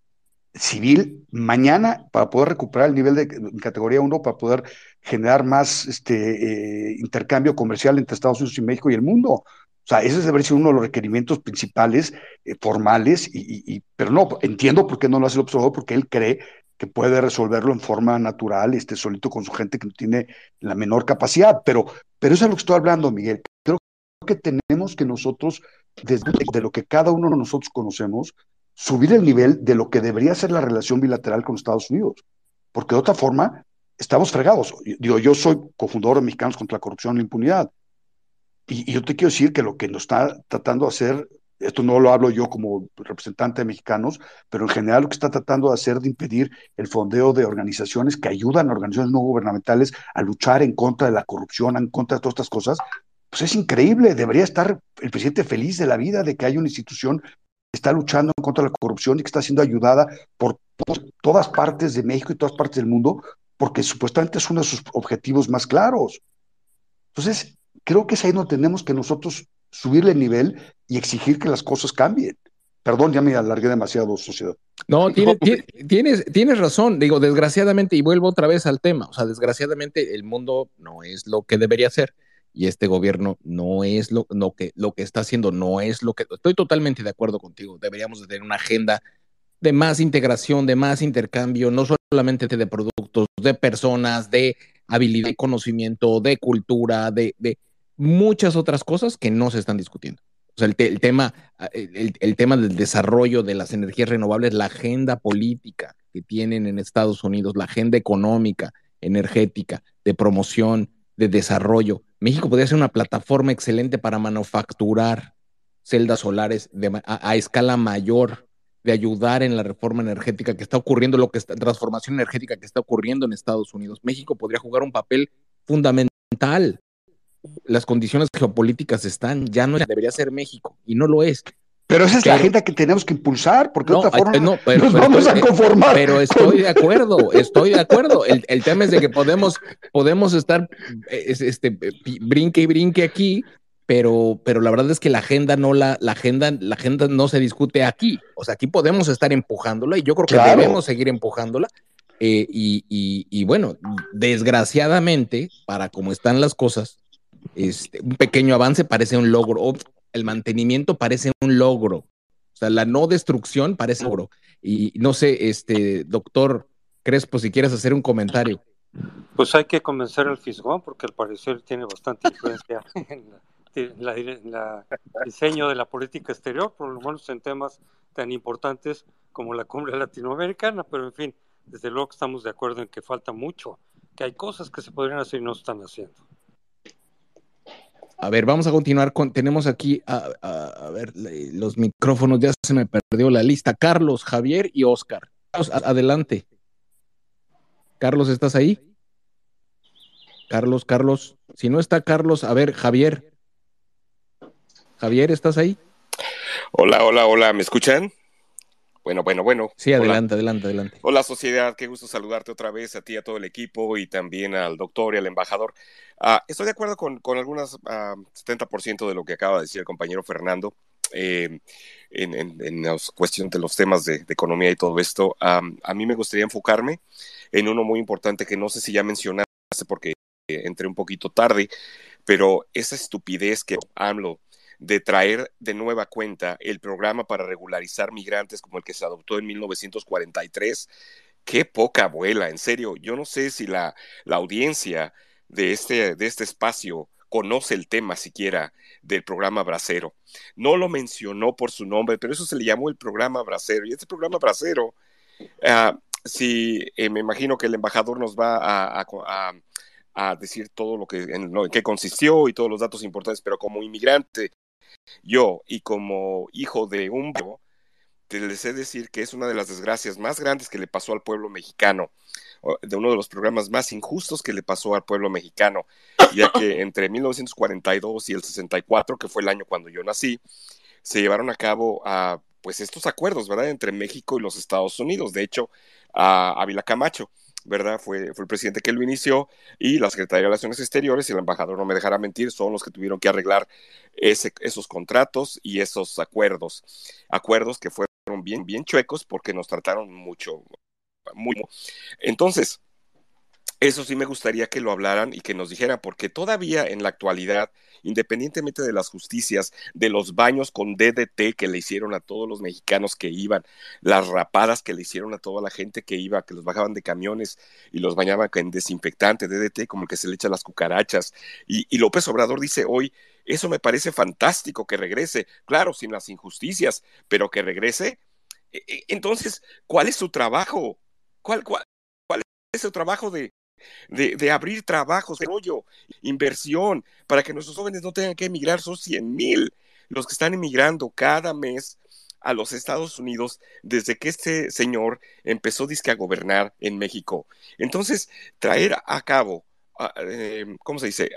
civil mañana para poder recuperar el nivel de categoría 1, para poder generar más este eh, intercambio comercial entre Estados Unidos y México y el mundo. O sea, ese debería ser uno de los requerimientos principales, eh, formales, y, pero no, entiendo por qué no lo hace el observador, porque él cree que puede resolverlo en forma natural, este, solito con su gente que no tiene la menor capacidad. Pero, pero eso es lo que estoy hablando, Miguel. Creo que tenemos que nosotros, desde lo que cada uno de nosotros conocemos, subir el nivel de lo que debería ser la relación bilateral con Estados Unidos, porque de otra forma estamos fregados. Digo, yo soy cofundador de Mexicanos contra la Corrupción y la Impunidad, y, yo te quiero decir que lo que nos está tratando de hacer, esto no lo hablo yo como representante de mexicanos, pero en general lo que está tratando de hacer de impedir el fondeo de organizaciones que ayudan a organizaciones no gubernamentales a luchar en contra de la corrupción, en contra de todas estas cosas, pues es increíble, debería estar el presidente feliz de la vida de que haya una institución está luchando contra la corrupción y que está siendo ayudada por todas partes de México y todas partes del mundo, porque supuestamente es uno de sus objetivos más claros. Entonces, creo que es ahí donde tenemos que nosotros subirle el nivel y exigir que las cosas cambien. Perdón, ya me alargué demasiado, sociedad. No, tiene, tienes, tienes razón. Digo, desgraciadamente, y vuelvo otra vez al tema, o sea, desgraciadamente el mundo no es lo que debería ser y este gobierno no es lo, que, lo que está haciendo, no es lo que... Estoy totalmente de acuerdo contigo, deberíamos tener una agenda de más integración, de más intercambio, no solamente de productos, de personas, de habilidad y conocimiento, de cultura, de, muchas otras cosas que no se están discutiendo. O sea, el, tema, ah, el tema del desarrollo de las energías renovables, la agenda política que tienen en Estados Unidos, la agenda económica, energética, de promoción, de desarrollo. México podría ser una plataforma excelente para manufacturar celdas solares a, escala mayor, de ayudar en la reforma energética que está ocurriendo, lo que está, transformación energética que está ocurriendo en Estados Unidos. México podría jugar un papel fundamental. Las condiciones geopolíticas están, ya no debería ser México y no lo es. Pero esa es la agenda que tenemos que impulsar, porque de otra forma no, nos vamos a eh, conformar. Pero estoy de acuerdo, estoy de acuerdo. El, tema es de que podemos, podemos estar eh, este, brinque y brinque aquí, pero, pero la verdad es que la agenda no la, la agenda, la agenda no se discute aquí. O sea, aquí podemos estar empujándola y yo creo que debemos seguir empujándola. Eh, y, bueno, desgraciadamente, para como están las cosas, este, un pequeño avance parece un logro, el mantenimiento parece un logro. O sea, la no destrucción parece un logro. Y no sé, este, doctor Crespo, si quieres hacer un comentario. Pues hay que convencer al Fisgón porque al parecer tiene bastante influencia (laughs) en el diseño de la política exterior, por lo menos en temas tan importantes como la cumbre latinoamericana, pero en fin, desde luego estamos de acuerdo en que falta mucho, que hay cosas que se podrían hacer y no se están haciendo. A ver, vamos a continuar con. Tenemos aquí, a, ver, los micrófonos, ya se me perdió la lista. Carlos, Javier y Oscar. Carlos, adelante. Carlos, ¿estás ahí? Carlos, Carlos. Si no está Carlos, a ver, Javier. Javier, ¿estás ahí? Hola, hola, hola, ¿me escuchan? Bueno, bueno, bueno. Sí, adelante, adelante, adelante. Hola sociedad, qué gusto saludarte otra vez a ti, a todo el equipo y también al doctor y al embajador. Ah, estoy de acuerdo con, con algunas 70% ah, de lo que acaba de decir el compañero Fernando. Em, en, en, la cuestión de los temas de, economía y todo esto, a mí me gustaría enfocarme en uno muy importante que no sé si ya mencionaste porque entré un poquito tarde, pero esa estupidez que AMLO de traer de nueva cuenta el programa para regularizar migrantes como el que se adoptó en 1943. Qué poca abuela, en serio. Yo no sé si la, audiencia de este, de este espacio conoce el tema siquiera del programa Bracero. No lo mencionó por su nombre, pero eso se le llamó el programa Bracero. Y este programa Bracero, ah, si eh, me imagino que el embajador nos va a, decir todo lo que en lo que consistió y todos los datos importantes, pero como inmigrante yo y como hijo de un te les decir que es una de las desgracias más grandes que le pasó al pueblo mexicano, de uno de los programas más injustos que le pasó al pueblo mexicano, ya que (laughs) entre 1942 y el 64, que fue el año cuando yo nací, se llevaron a cabo ah, pues estos acuerdos, ¿verdad?, entre México y los Estados Unidos. De hecho, a Ávila Camacho ¿verdad? Fue, fue el presidente que lo inició y la Secretaría de Relaciones Exteriores y el embajador, no me dejará mentir, son los que tuvieron que arreglar ese, esos contratos y esos acuerdos. Acuerdos que fueron bien, bien chuecos porque nos trataron mucho. Muy... Entonces, eso sí me gustaría que lo hablaran y que nos dijeran, porque todavía en la actualidad, independientemente de las justicias, de los baños con DDT que le hicieron a todos los mexicanos que iban, las rapadas que le hicieron a toda la gente que iba, que los bajaban de camiones y los bañaban en desinfectante, DDT, como el que se le echa las cucarachas. Y, López Obrador dice hoy, eso me parece fantástico que regrese, claro, sin las injusticias, pero que regrese. E, e, entonces, ¿cuál es su trabajo? ¿Cuál, cuál es su trabajo de, de, abrir trabajos, de rollo, inversión, para que nuestros jóvenes no tengan que emigrar. Son 100 mil los que están emigrando cada mes a los Estados Unidos desde que este señor empezó disque a gobernar en México. Entonces, traer a cabo, ah, eh, ¿cómo se dice?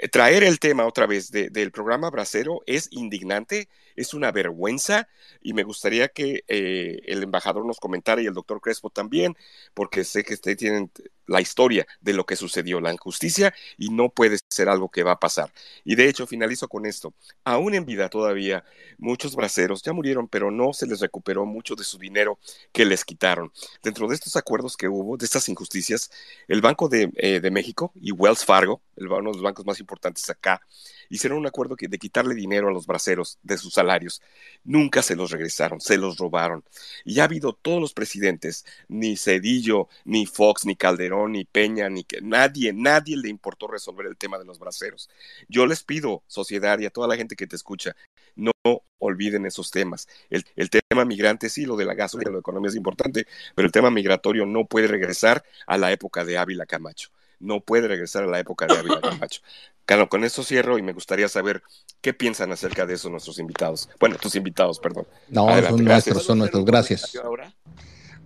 Eh, traer el tema otra vez del programa Bracero es indignante es una vergüenza y me gustaría que eh, el embajador nos comentara y el doctor Crespo también, porque sé que ustedes tienen la historia de lo que sucedió, la injusticia, y no puede ser algo que va a pasar. Y de hecho, finalizo con esto. Aún en vida todavía, muchos braceros ya murieron, pero no se les recuperó mucho de su dinero que les quitaron. Dentro de estos acuerdos que hubo, de estas injusticias, el Banco de, eh, México y Wells Fargo, uno de los bancos más importantes acá hicieron un acuerdo de quitarle dinero a los braceros de sus salarios. Nunca se los regresaron, se los robaron. Y ha habido todos los presidentes, ni Cedillo, ni Fox, ni Calderón, ni Peña, ni que nadie, nadie le importó resolver el tema de los braceros. Yo les pido, sociedad y a toda la gente que te escucha, no olviden esos temas. El, tema migrante, sí, lo de la gasolina, lo de economía es importante, pero el tema migratorio no puede regresar a la época de Ávila Camacho no puede regresar a la época de Ávila (laughs) Camacho. Claro, con esto cierro y me gustaría saber qué piensan acerca de eso nuestros invitados. Bueno, tus invitados, perdón. No, son nuestros, son nuestros, gracias.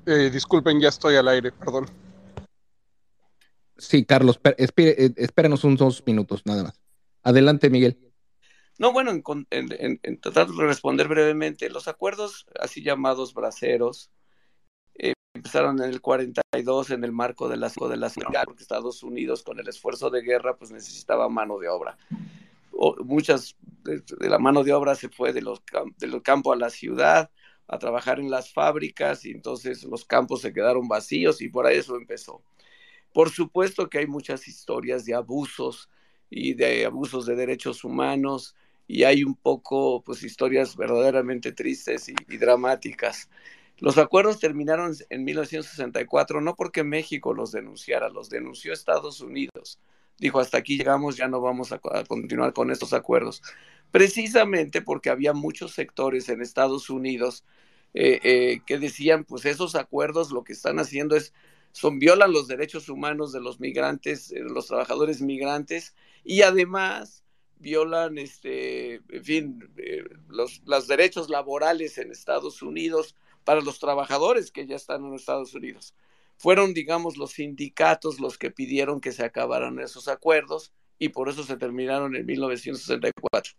Eh, disculpen, ya estoy al aire, perdón. Sí, Carlos, eh, espérenos unos minutos nada más. Adelante, Miguel. No, bueno, en, en tratar de responder brevemente, los acuerdos así llamados braceros empezaron en el 42 en el marco de las de las porque Estados Unidos con el esfuerzo de guerra pues necesitaba mano de obra. muchas de, la mano de obra se fue de los los campos a la ciudad a trabajar en las fábricas y entonces los campos se quedaron vacíos y por ahí eso empezó. Por supuesto que hay muchas historias de abusos y de abusos de derechos humanos y hay un poco pues historias verdaderamente tristes y dramáticas. Los acuerdos terminaron en 1964 no porque México los denunciara, los denunció Estados Unidos. Dijo, hasta aquí llegamos, ya no vamos a, continuar con estos acuerdos. Precisamente porque había muchos sectores en Estados Unidos eh, eh, que decían, pues esos acuerdos lo que están haciendo es, son, violan los derechos humanos de los migrantes, eh, los trabajadores migrantes, y además violan, este, en fin, los, los derechos laborales en Estados Unidos para los trabajadores que ya están en Estados Unidos. Fueron, digamos, los sindicatos los que pidieron que se acabaran esos acuerdos y por eso se terminaron en 1964.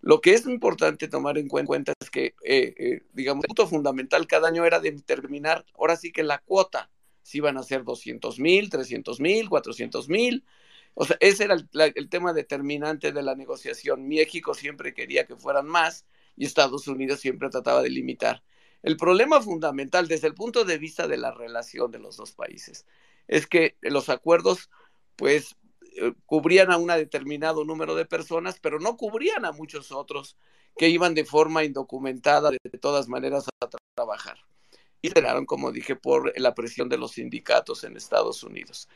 Lo que es importante tomar en cuenta es que, eh, eh, digamos, el punto fundamental cada año era determinar, ahora sí que la cuota, si iban a ser 200 mil, 300 mil, 400 mil. O sea, ese era el tema determinante de la negociación. México siempre quería que fueran más y Estados Unidos siempre trataba de limitar. El problema fundamental desde el punto de vista de la relación de los dos países es que los acuerdos, pues, eh, cubrían a un determinado número de personas, pero no cubrían a muchos otros que iban de forma indocumentada de todas maneras a trabajar. Y cerraron, como dije, por la presión de los sindicatos en Estados Unidos.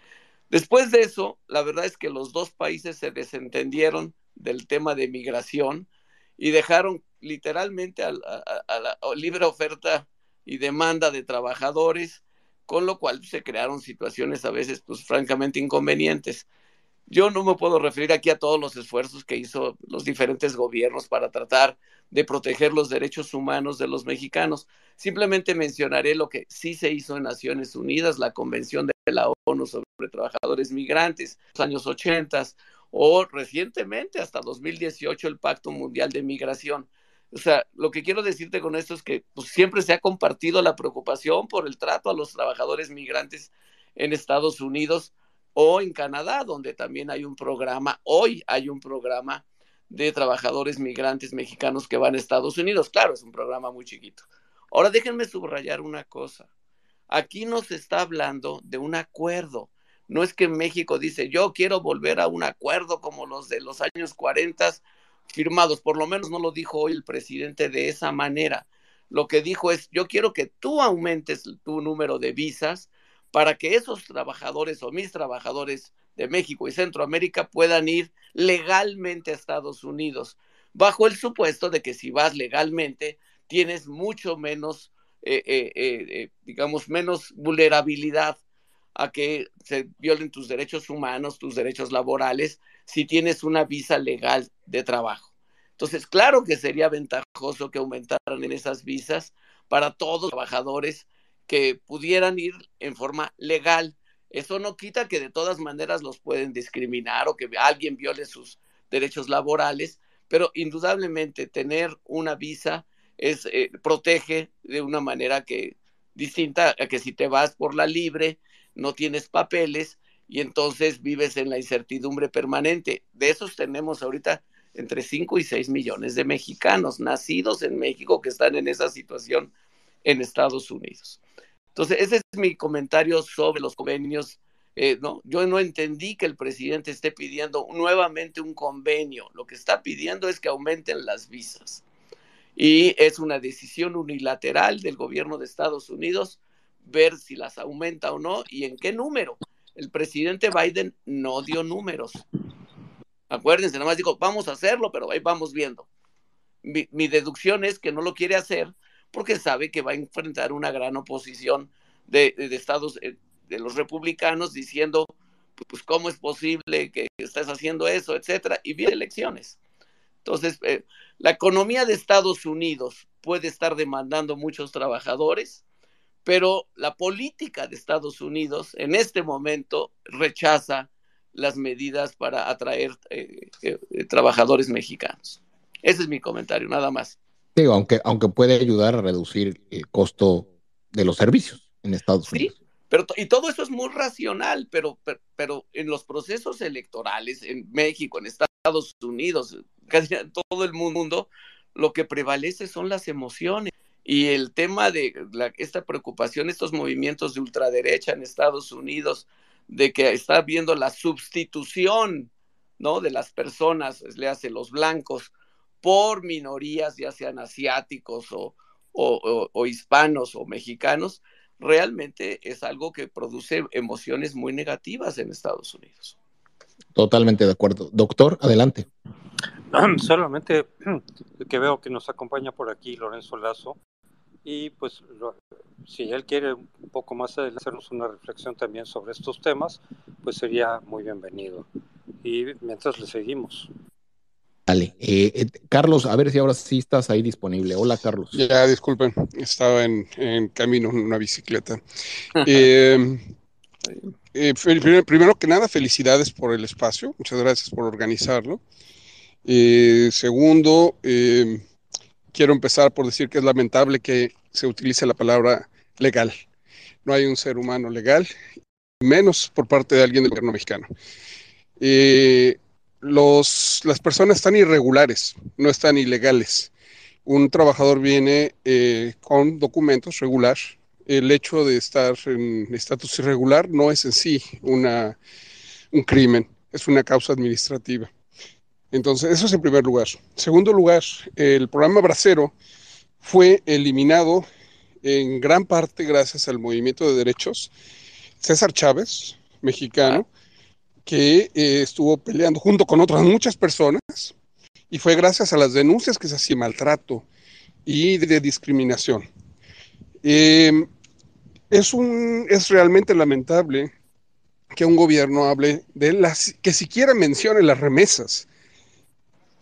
Después de eso, la verdad es que los dos países se desentendieron del tema de migración y dejaron literalmente a, la libre oferta y demanda de trabajadores, con lo cual se crearon situaciones a veces, pues francamente, inconvenientes. Yo no me puedo referir aquí a todos los esfuerzos que hizo los diferentes gobiernos para tratar de proteger los derechos humanos de los mexicanos. Simplemente mencionaré lo que sí se hizo en Naciones Unidas, la Convención de la ONU sobre Trabajadores Migrantes, los años 80, o recientemente, hasta 2018, el Pacto Mundial de Migración. O sea, lo que quiero decirte con esto es que pues, siempre se ha compartido la preocupación por el trato a los trabajadores migrantes en Estados Unidos o en Canadá, donde también hay un programa, hoy hay un programa de trabajadores migrantes mexicanos que van a Estados Unidos. Claro, es un programa muy chiquito. Ahora déjenme subrayar una cosa. Aquí nos está hablando de un acuerdo. No es que México dice, yo quiero volver a un acuerdo como los de los años 40 firmados. Por lo menos no lo dijo hoy el presidente de esa manera. Lo que dijo es, yo quiero que tú aumentes tu número de visas para que esos trabajadores o mis trabajadores de México y Centroamérica puedan ir legalmente a Estados Unidos, bajo el supuesto de que si vas legalmente tienes mucho menos, eh, eh, eh, digamos, menos vulnerabilidad a que se violen tus derechos humanos, tus derechos laborales, si tienes una visa legal de trabajo. Entonces, claro que sería ventajoso que aumentaran en esas visas para todos los trabajadores que pudieran ir en forma legal. Eso no quita que de todas maneras los pueden discriminar o que alguien viole sus derechos laborales, pero indudablemente tener una visa es eh, protege de una manera que distinta a que si te vas por la libre no tienes papeles y entonces vives en la incertidumbre permanente. De esos tenemos ahorita entre 5 y 6 millones de mexicanos nacidos en México que están en esa situación en Estados Unidos. Entonces, ese es mi comentario sobre los convenios. Eh, no, yo no entendí que el presidente esté pidiendo nuevamente un convenio. Lo que está pidiendo es que aumenten las visas. Y es una decisión unilateral del gobierno de Estados Unidos ver si las aumenta o no y en qué número. El presidente Biden no dio números. Acuérdense, nada más dijo, vamos a hacerlo, pero ahí vamos viendo. Mi, deducción es que no lo quiere hacer porque sabe que va a enfrentar una gran oposición de, estados, eh, de los republicanos, diciendo, pues, ¿cómo es posible que estés haciendo eso, etcétera? Y viene elecciones. Entonces, eh, la economía de Estados Unidos puede estar demandando muchos trabajadores, pero la política de Estados Unidos en este momento rechaza las medidas para atraer eh, eh, eh, trabajadores mexicanos. Ese es mi comentario, nada más. Digo, aunque, aunque puede ayudar a reducir el costo de los servicios en Estados sí, Unidos. Pero, y todo eso es muy racional, pero, pero, pero, en los procesos electorales en México, en Estados Unidos, casi en todo el mundo, lo que prevalece son las emociones. Y el tema de esta preocupación, estos movimientos de ultraderecha en Estados Unidos, de que está viendo la sustitución, ¿no? De las personas, le hace los blancos, por minorías, ya sean asiáticos o, hispanos o mexicanos, realmente es algo que produce emociones muy negativas en Estados Unidos. Totalmente de acuerdo. Doctor, adelante. (clears throat) Solamente que veo que nos acompaña por aquí Lorenzo Lazo, y pues si él quiere un poco más hacernos una reflexión también sobre estos temas, pues sería muy bienvenido. Y mientras le seguimos. Dale. Eh, eh, Carlos, a ver si ahora sí estás ahí disponible. Hola, Carlos. Ya, disculpen, estaba en, camino en una bicicleta. (laughs) Eh, primero, que nada, felicidades por el espacio. Muchas gracias por organizarlo. segundo, eh, quiero empezar por decir que es lamentable que se utilice la palabra legal. No hay un ser humano legal, menos por parte de alguien del gobierno mexicano. Eh, los, las personas están irregulares, no están ilegales. Un trabajador viene eh, con documentos regular. El hecho de estar en estatus irregular no es en sí una, un crimen, es una causa administrativa. Entonces, eso es en primer lugar. Segundo lugar, el programa Bracero fue eliminado en gran parte gracias al movimiento de derechos. César Chávez, mexicano, ah. que eh, estuvo peleando junto con otras muchas personas y fue gracias a las denuncias que se hacía maltrato y de, discriminación. Em, es, un, es realmente lamentable que un gobierno hable de las que siquiera mencione las remesas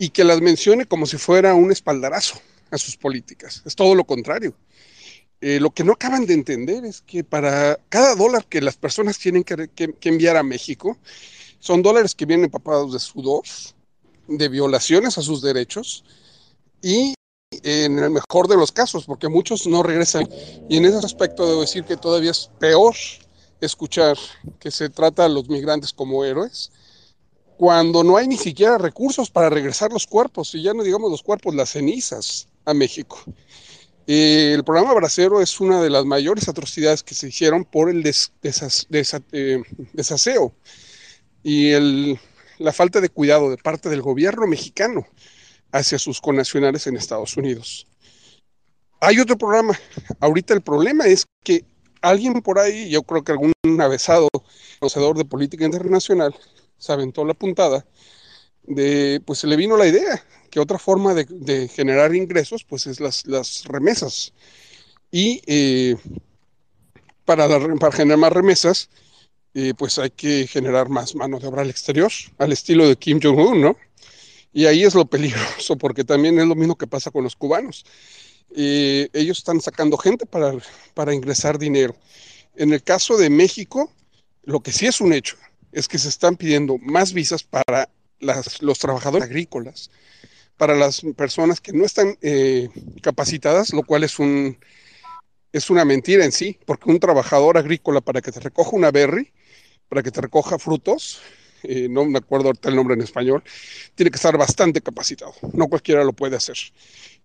y que las mencione como si fuera un espaldarazo a sus políticas. Es todo lo contrario. Eh, lo que no acaban de entender es que para cada dólar que las personas tienen que, que enviar a México, son dólares que vienen empapados de sudor, de violaciones a sus derechos y en el mejor de los casos, porque muchos no regresan. Y en ese aspecto debo decir que todavía es peor escuchar que se trata a los migrantes como héroes cuando no hay ni siquiera recursos para regresar los cuerpos, y ya no digamos los cuerpos, las cenizas a México. Eh, el programa Bracero es una de las mayores atrocidades que se hicieron por el des, eh, desaseo y la falta de cuidado de parte del gobierno mexicano hacia sus connacionales en Estados Unidos. Hay otro programa. Ahorita el problema es que alguien por ahí, yo creo que algún avesado conocedor de política internacional, se aventó la puntada, de, pues se le vino la idea que otra forma de, generar ingresos pues es las, remesas. Y eh, para, generar más remesas, eh, pues hay que generar más mano de obra al exterior, al estilo de Kim Jong-un, ¿no? Y ahí es lo (laughs) peligroso, porque también es lo mismo que pasa con los cubanos. Eh, ellos están sacando gente para, para ingresar dinero. En el caso de México, lo que sí es un hecho es que se están pidiendo más visas para los trabajadores agrícolas, para las personas que no están eh, capacitadas, lo cual es un es una mentira en sí, porque un trabajador agrícola para que te recoja una berry, para que te recoja frutos, eh, no me acuerdo ahorita el nombre en español, tiene que estar bastante capacitado, no cualquiera lo puede hacer.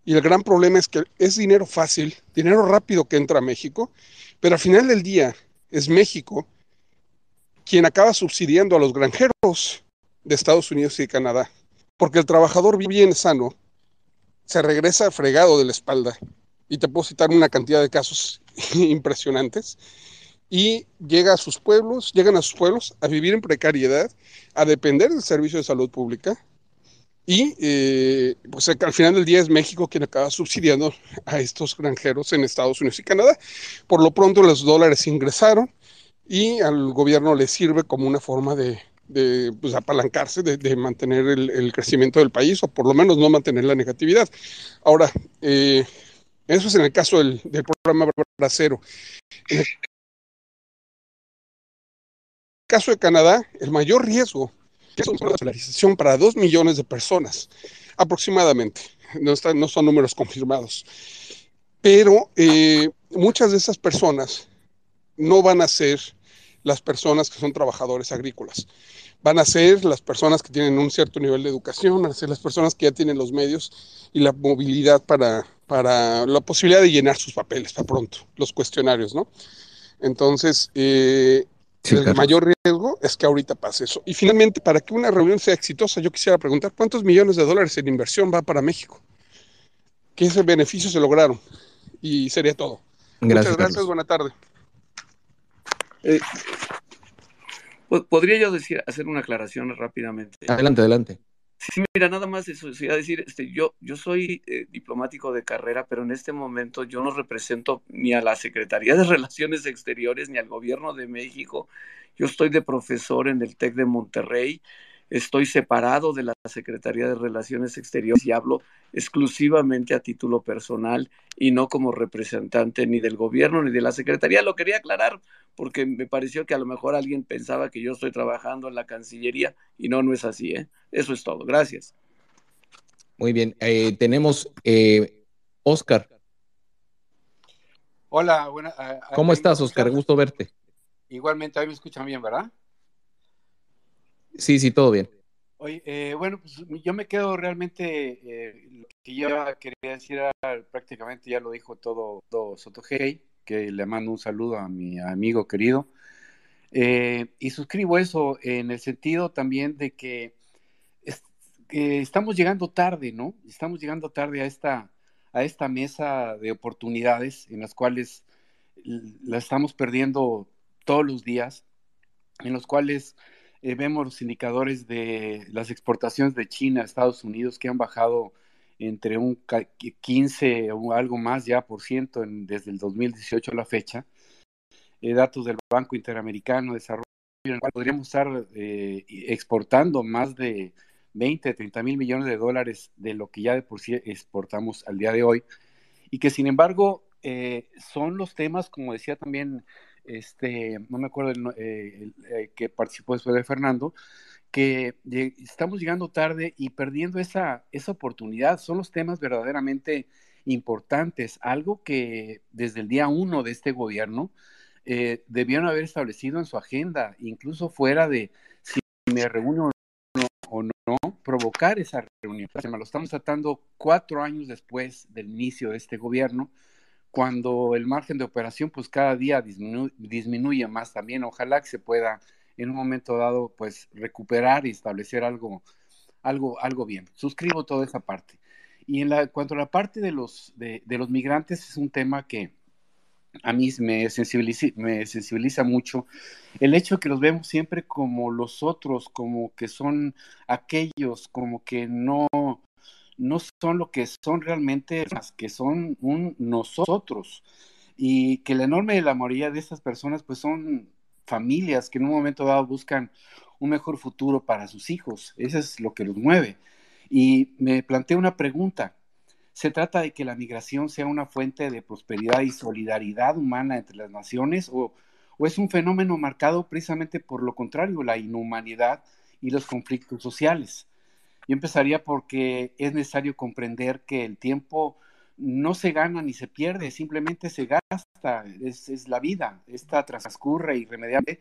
Y el gran problema es que es dinero fácil, dinero rápido que entra a México, pero al final del día es México quien acaba subsidiando a los granjeros de Estados Unidos y Canadá. Porque el trabajador bien sano se regresa fregado de la espalda. Y te puedo citar una cantidad de casos (laughs) impresionantes. Y llega a sus pueblos, llegan a sus pueblos a vivir en precariedad, a depender del servicio de salud pública. Y eh, pues al final del día es México quien acaba subsidiando a estos granjeros en Estados Unidos y Canadá. Por lo pronto los dólares ingresaron, y al gobierno le sirve como una forma de, pues, apalancarse, de, mantener el, crecimiento del país o por lo menos no mantener la negatividad. Ahora, eh, eso es en el caso del, programa bracero. En el caso de Canadá, el mayor riesgo es una polarización para dos millones de personas, aproximadamente. No, no son números confirmados. Pero eh, muchas de esas personas no van a ser las personas que son trabajadores agrícolas. Van a ser las personas que tienen un cierto nivel de educación, van a ser las personas que ya tienen los medios y la movilidad para, para la posibilidad de llenar sus papeles para pronto, los cuestionarios, ¿no? Entonces, eh, el mayor riesgo es que ahorita pase eso. Y finalmente, para que una reunión sea exitosa, yo quisiera preguntar, ¿cuántos millones de dólares en inversión va para México? ¿Qué beneficios se lograron? Y sería todo. Gracias, Muchas gracias, buena tarde. Eh, podría yo decir, hacer una aclaración rápidamente. Adelante, adelante. Sí, mira, nada más eso. decir, este, yo, yo soy eh, diplomático de carrera, pero en este momento yo no represento ni a la Secretaría de (laughs) Relaciones Exteriores ni al Gobierno de México. Yo estoy de profesor en el TEC de Monterrey estoy separado de la Secretaría de Relaciones Exteriores y hablo exclusivamente a título personal y no como representante ni del gobierno ni de la Secretaría. Lo quería aclarar porque me pareció que a lo mejor alguien pensaba que yo estoy trabajando en la Cancillería y no, no es así. ¿eh? Eso es todo. Gracias. Muy bien. Eh, tenemos eh, Oscar. Hola, ah, ¿Cómo estás, Oscar? Gusto verte. Igualmente, ahí me escuchan bien, ¿verdad? Sí, sí, todo bien. Eh, bueno, pues yo me quedo realmente, eh, lo que yo quería decir prácticamente ya lo dijo todo, todo que le mando un saludo a mi amigo querido. Eh, y suscribo eso en el sentido también de que, que estamos llegando tarde, ¿no? Estamos llegando tarde a esta, a esta mesa de oportunidades en las cuales la estamos perdiendo todos los días, en los cuales eh, vemos los indicadores de las exportaciones de China a Estados Unidos que han bajado entre un 15 o algo más ya por ciento desde el 2018 a la fecha. Eh, datos del Banco Interamericano de Desarrollo, podríamos estar eh, exportando más de 20, 30 mil millones de dólares de lo que ya de por sí exportamos al día de hoy. Y que sin embargo son los temas, como decía también este, no me acuerdo el, eh, eh, que participó después de Fernando, que estamos llegando tarde y perdiendo esa, esa oportunidad. Son los temas verdaderamente importantes, algo que desde el día uno de este gobierno eh, debieron haber establecido en su agenda, incluso fuera de si me reúno no, o no provocar esa reunión. Lo estamos tratando cuatro años después del inicio de este gobierno cuando el margen de operación pues cada día disminuye más también. Ojalá que se pueda en un momento dado pues recuperar y establecer algo, algo, algo bien. Suscribo toda esa parte. Y en la, cuanto a la parte de los, de, los migrantes es un tema que a mí me sensibiliza, me sensibiliza mucho el hecho de que los vemos siempre como los otros, como que son aquellos, como que no, no son lo que son realmente, que son un nosotros. Y que la enorme la mayoría de estas personas, pues son familias que en un momento dado buscan un mejor futuro para sus hijos. Eso es lo que los mueve. Y me planteé una pregunta. ¿Se trata de que la migración sea una fuente de prosperidad y solidaridad humana entre las naciones o es un fenómeno marcado precisamente por lo contrario, la inhumanidad y los conflictos sociales? Yo empezaría porque es necesario comprender que el tiempo no se gana ni se pierde, simplemente se gasta, es, la vida, esta transcurre irremediable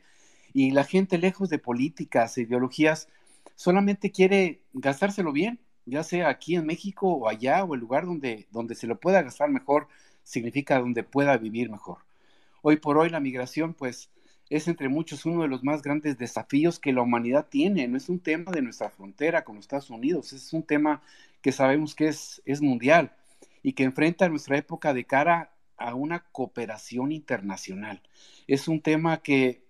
y la gente lejos de políticas, e ideologías, solamente quiere gastárselo bien, ya sea aquí en México o allá o el lugar donde, donde se lo pueda gastar mejor, significa donde pueda vivir mejor. Hoy por hoy la migración pues es entre muchos uno de los más grandes desafíos que la humanidad tiene. No es un tema de nuestra frontera con Estados Unidos, es un tema que sabemos que es, es mundial y que enfrenta nuestra época de cara a una cooperación internacional. Es un tema que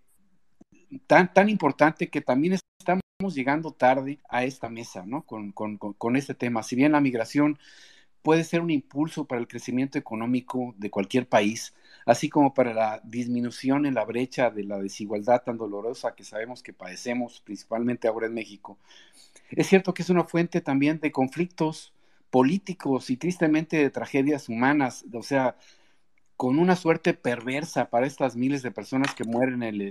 tan, tan importante que también estamos llegando tarde a esta mesa, Con, con, con este tema. Si bien la migración puede ser un impulso para el crecimiento económico de cualquier país, así como para la disminución en la brecha de la desigualdad tan dolorosa que sabemos que padecemos principalmente ahora en México. Es cierto que es una fuente también de conflictos políticos y tristemente de tragedias humanas, o sea, con una suerte perversa para estas miles de personas que mueren en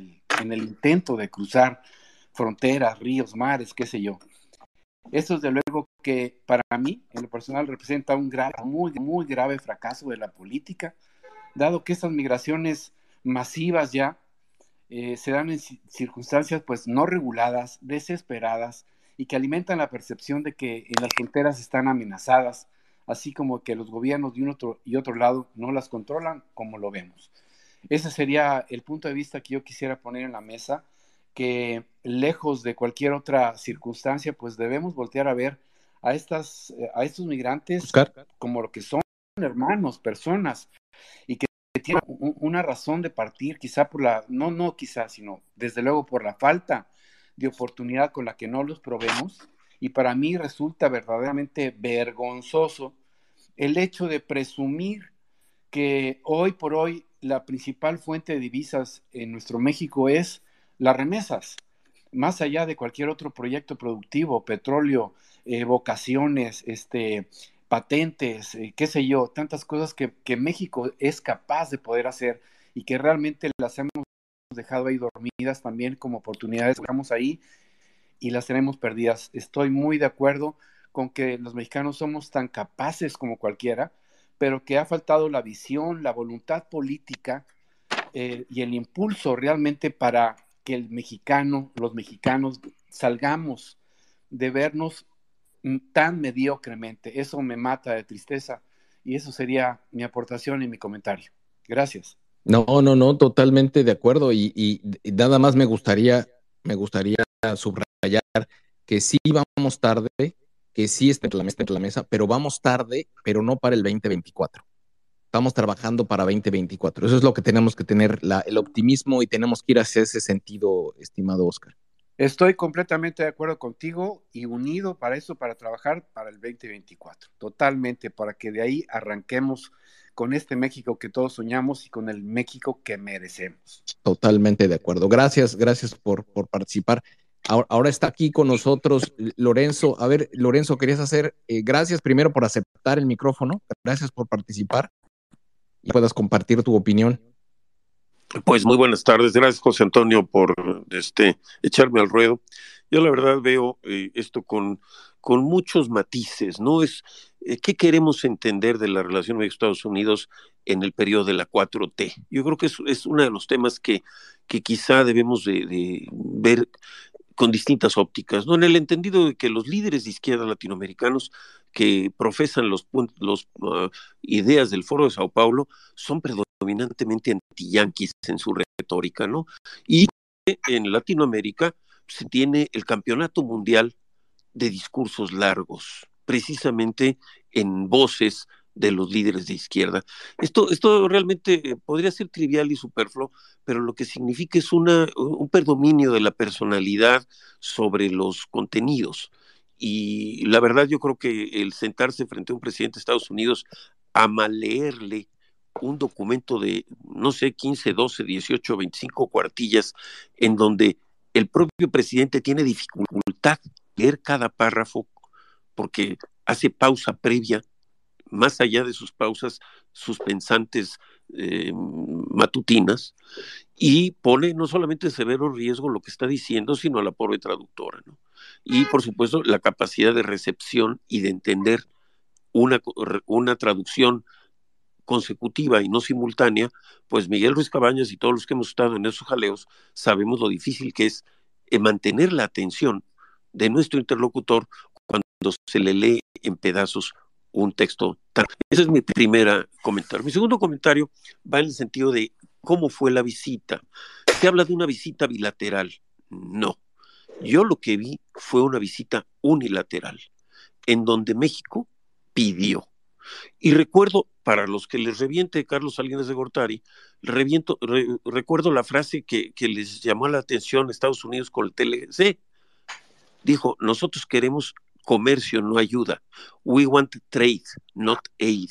el, intento de cruzar fronteras, ríos, mares, qué sé yo. Esto de luego que para mí, en lo personal, representa un muy, muy grave fracaso de la política, dado que estas migraciones masivas ya eh, se dan en circunstancias pues no reguladas, desesperadas y que alimentan la percepción de que en las fronteras están amenazadas, así como que los gobiernos de un otro y otro lado no las controlan como lo vemos. Ese sería el punto de vista que yo quisiera poner en la mesa, que lejos de cualquier otra circunstancia, pues debemos voltear a ver a, estas, eh, a estos migrantes como lo que son hermanos, personas, y que tiene una razón de partir, quizá por la, no, no quizá, sino desde luego por la falta de oportunidad con la que no los proveemos Y para mí resulta verdaderamente vergonzoso el hecho de presumir que hoy por hoy la principal fuente de divisas en nuestro México es las remesas, más allá de cualquier otro proyecto productivo, petróleo, eh, vocaciones, este, patentes, eh, qué sé yo, tantas cosas que, México es capaz de poder hacer y que realmente las hemos dejado ahí dormidas también como oportunidades, estamos ahí y las tenemos perdidas. Estoy muy de acuerdo con que los mexicanos somos tan capaces como cualquiera, pero que ha faltado la visión, la voluntad política eh, y el impulso realmente para que el mexicano, los mexicanos salgamos de vernos tan mediocremente. Eso me mata de tristeza y eso sería mi aportación y mi comentario. Gracias. No, no, no, totalmente de acuerdo y, nada más me gustaría, me gustaría subrayar que sí vamos tarde, que sí está en la mesa, la mesa, pero vamos tarde, pero no para el 2024. Estamos trabajando para 2024. Eso es lo que tenemos que tener, el optimismo y tenemos que ir hacia ese sentido, estimado Oscar. Estoy completamente de acuerdo contigo y unido para eso, para trabajar para el 2024, totalmente, para que de ahí arranquemos con este México que todos soñamos y con el México que merecemos. Totalmente de acuerdo. Gracias, gracias por, por participar. Ahora, está aquí con nosotros Lorenzo. A ver, Lorenzo, querías hacer, eh, gracias primero por aceptar el micrófono, gracias por participar y puedas compartir tu opinión. Pues muy buenas tardes, gracias José Antonio por este echarme al ruedo. Yo la verdad veo eh, esto con, muchos matices, ¿no? Es eh, qué queremos entender de la relación de Estados Unidos en el periodo de la 4T. Yo creo que es, uno de los temas que, quizá debemos de, ver con distintas ópticas, ¿no? En el entendido de que los líderes de izquierda latinoamericanos que profesan las los, ah, ideas del Foro de Sao Paulo son predominantes dominantemente anti-yanquis en su retórica, ¿no? Y en Latinoamérica se tiene el Campeonato Mundial de Discursos Largos, precisamente en voces de los líderes de izquierda. Esto, esto realmente eh, podría ser trivial y superfluo, pero lo que significa es una, un predominio de la personalidad sobre los contenidos. Y la verdad yo creo que el sentarse frente a un presidente de Estados Unidos a maleerle un documento de, no sé, 15, 12, 18, 25 cuartillas, en donde el propio presidente tiene dificultad leer cada párrafo porque hace pausa previa, más allá de sus pausas suspensantes pensantes eh, matutinas, y pone no solamente severo riesgo lo que está diciendo, sino a la pobre traductora. ¿no? Y por supuesto, la capacidad de recepción y de entender una, una traducción consecutiva y no simultánea, pues Miguel Ruiz Cabañas y todos los que hemos estado en esos jaleos sabemos lo difícil que es eh, mantener la atención de nuestro interlocutor cuando se le lee en pedazos un texto tan... Ese es mi primer comentario. Mi segundo comentario va en el sentido de cómo fue la visita. Se habla de una visita bilateral. No. Yo lo que vi fue una visita unilateral, en donde México pidió y recuerdo, para los que les reviente Carlos Salinas de Gortari, recuerdo la frase que, que, les llamó la atención Estados Unidos con el TLC. Dijo, nosotros queremos comercio, no ayuda. We want trade, not aid.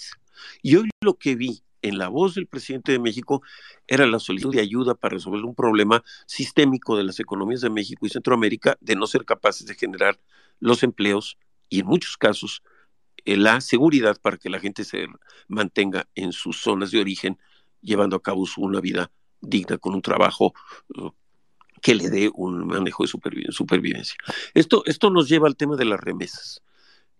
Y hoy lo que vi en la voz del presidente de México era la solicitud de ayuda para resolver un problema sistémico de las economías de México y Centroamérica de no ser capaces de generar los empleos y en muchos casos eh, la seguridad para que la gente se mantenga en sus zonas de origen, llevando a cabo una vida digna con un trabajo uh, que le dé un manejo de supervivencia. Esto, esto nos lleva al tema de las remesas.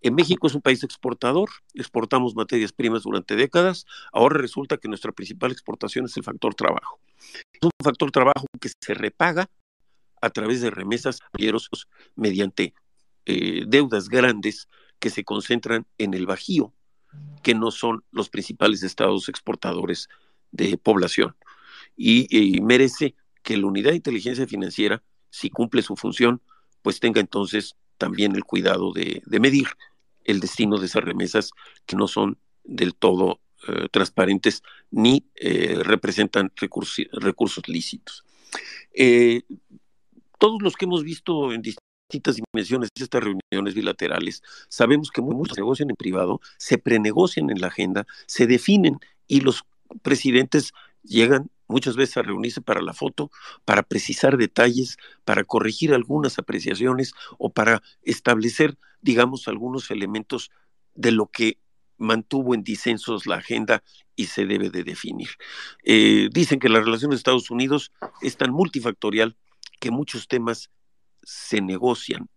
En México es un país exportador, exportamos materias primas durante décadas, ahora resulta que nuestra principal exportación es el factor trabajo. Es un factor trabajo que se repaga a través de remesas mediante eh, deudas grandes que se concentran en el Bajío, que no son los principales estados exportadores de población. Y, merece que la unidad de inteligencia financiera, si cumple su función, pues tenga entonces también el cuidado de, medir el destino de esas remesas que no son del todo eh, transparentes ni eh, representan recursos, recursos lícitos. Eh, todos los que hemos visto en distintas dimensiones de estas reuniones bilaterales, sabemos que muchos negocian en privado, se prenegocian en la agenda, se definen y los presidentes llegan muchas veces a reunirse para la foto, para precisar detalles, para corregir algunas apreciaciones o para establecer, digamos, algunos elementos de lo que mantuvo en disensos la agenda y se debe de definir. Eh, dicen que la relación de Estados Unidos es tan multifactorial que muchos temas se negocian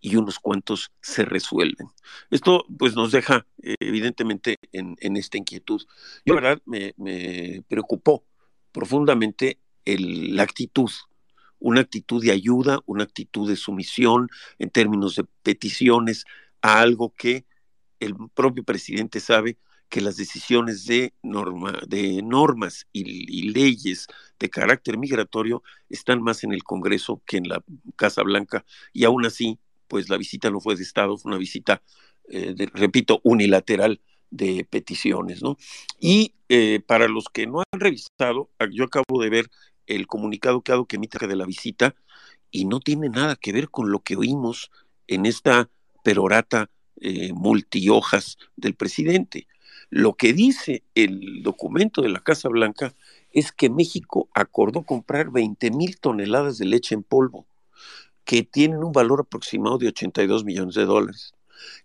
y unos cuantos se resuelven. Esto pues nos deja eh, evidentemente en, esta inquietud. y la verdad me, preocupó profundamente la actitud, una actitud de ayuda, una actitud de sumisión en términos de peticiones a algo que el propio presidente sabe que las decisiones de, norma, de normas y, leyes de carácter migratorio están más en el Congreso que en la Casa Blanca y aún así, pues la visita no fue de Estado, fue una visita, eh, repito, unilateral de peticiones, ¿no? Y eh, para los que no han revisado, ah, yo acabo de ver el comunicado que hago que emite de la visita y no tiene nada que ver con lo que oímos en esta perorata eh, multiojas del presidente. Lo que dice el documento de la Casa Blanca es que México acordó comprar 20 mil toneladas de leche en polvo, que tienen un valor aproximado de 82 millones de dólares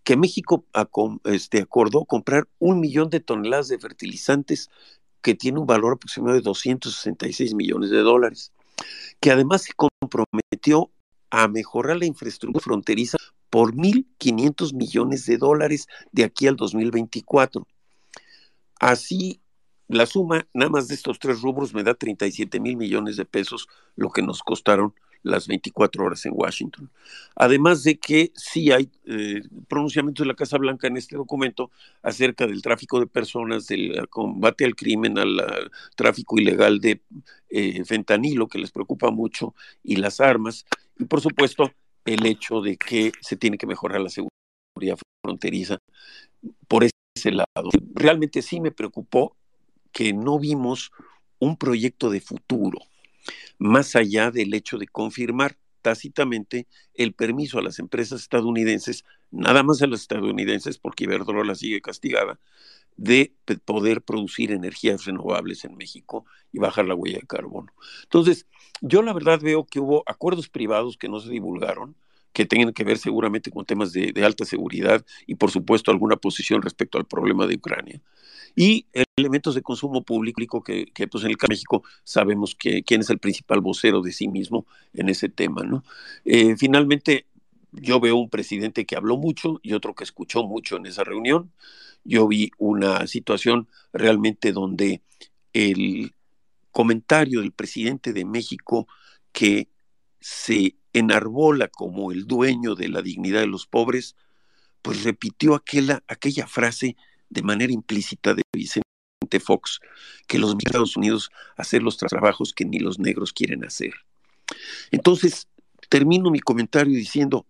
que México este, acordó comprar un millón de toneladas de fertilizantes que tiene un valor aproximado de 266 millones de dólares, que además se comprometió a mejorar la infraestructura fronteriza por 1.500 millones de dólares de aquí al 2024 Así, la suma nada más de estos tres rubros me da 37 mil millones de pesos, lo que nos costaron las 24 horas en Washington. Además de que sí hay pronunciamiento eh, pronunciamientos de la Casa Blanca en este documento acerca del tráfico de personas, del combate al crimen, al, tráfico ilegal de eh, fentanilo, que les preocupa mucho, y las armas, y por supuesto el hecho de que se tiene que mejorar la seguridad fronteriza por ese lado. Realmente sí me preocupó que no vimos un proyecto de futuro, más allá del hecho de confirmar tácitamente el permiso a las empresas estadounidenses, nada más a las estadounidenses, porque Iberdrola sigue castigada, de poder producir energías renovables en México y bajar la huella de carbono. Entonces, yo la verdad veo que hubo acuerdos privados que no se divulgaron, que tengan que ver seguramente con temas de, alta seguridad y, por supuesto, alguna posición respecto al problema de Ucrania. Y elementos de consumo público que, pues, en el caso de México sabemos que, quién es el principal vocero de sí mismo en ese tema. ¿no? Eh, finalmente, yo veo un presidente que habló mucho y otro que escuchó mucho en esa reunión. Yo vi una situación realmente donde el comentario del presidente de México que se enarbola como el dueño de la dignidad de los pobres, pues repitió aquella, aquella frase de manera implícita de Vicente Fox, que los Estados Unidos hacen los trabajos que ni los negros quieren hacer. Entonces, termino mi comentario diciendo,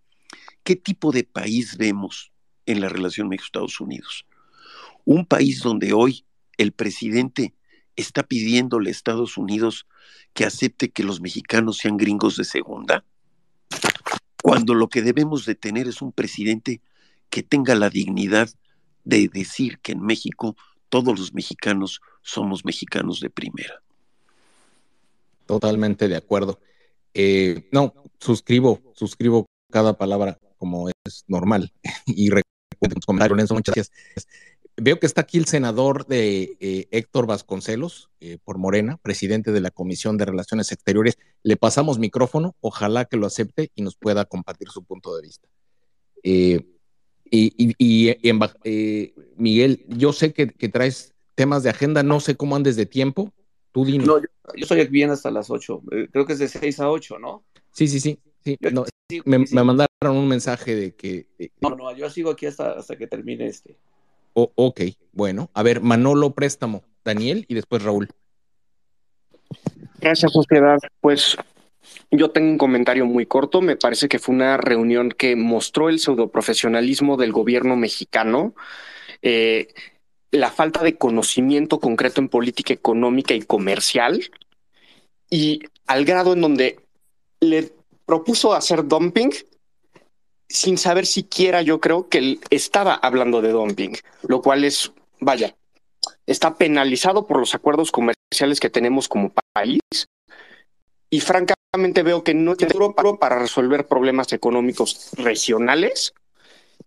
¿qué tipo de país vemos en la relación México-Estados Unidos? Un país donde hoy el presidente está pidiéndole a Estados Unidos que acepte que los mexicanos sean gringos de segunda, cuando lo que debemos de tener es un presidente que tenga la dignidad de decir que en México todos los mexicanos somos mexicanos de primera. Totalmente de acuerdo. Eh, no, suscribo, suscribo cada palabra como es normal (laughs) y recuerdo comentarios. comentarios. Muchas gracias. Veo que está aquí el senador de eh, Héctor Vasconcelos, eh, por Morena, presidente de la Comisión de Relaciones Exteriores. Le pasamos micrófono, ojalá que lo acepte y nos pueda compartir su punto de vista. Eh, y, Miguel, yo sé que, traes temas de agenda, no sé cómo andes de tiempo. Tú dime. No, yo, soy estoy aquí bien hasta las ocho. creo que es de seis a 8, ¿no? Sí, sí, sí. me, mandaron un mensaje de que. no, no, yo sigo aquí hasta que termine este. Oh, ok, bueno. A ver, Manolo Préstamo, Daniel y después Raúl. Gracias, sociedad. Pues yo tengo un comentario muy corto. Me parece que fue una reunión que mostró el pseudoprofesionalismo del gobierno mexicano. Eh, la falta de conocimiento concreto en política económica y comercial y al grado en donde le propuso hacer dumping sin saber siquiera, yo creo que él estaba hablando de dumping, lo cual es, vaya, está penalizado por los acuerdos comerciales que tenemos como país. Y francamente veo que no tiene Europa para resolver problemas económicos regionales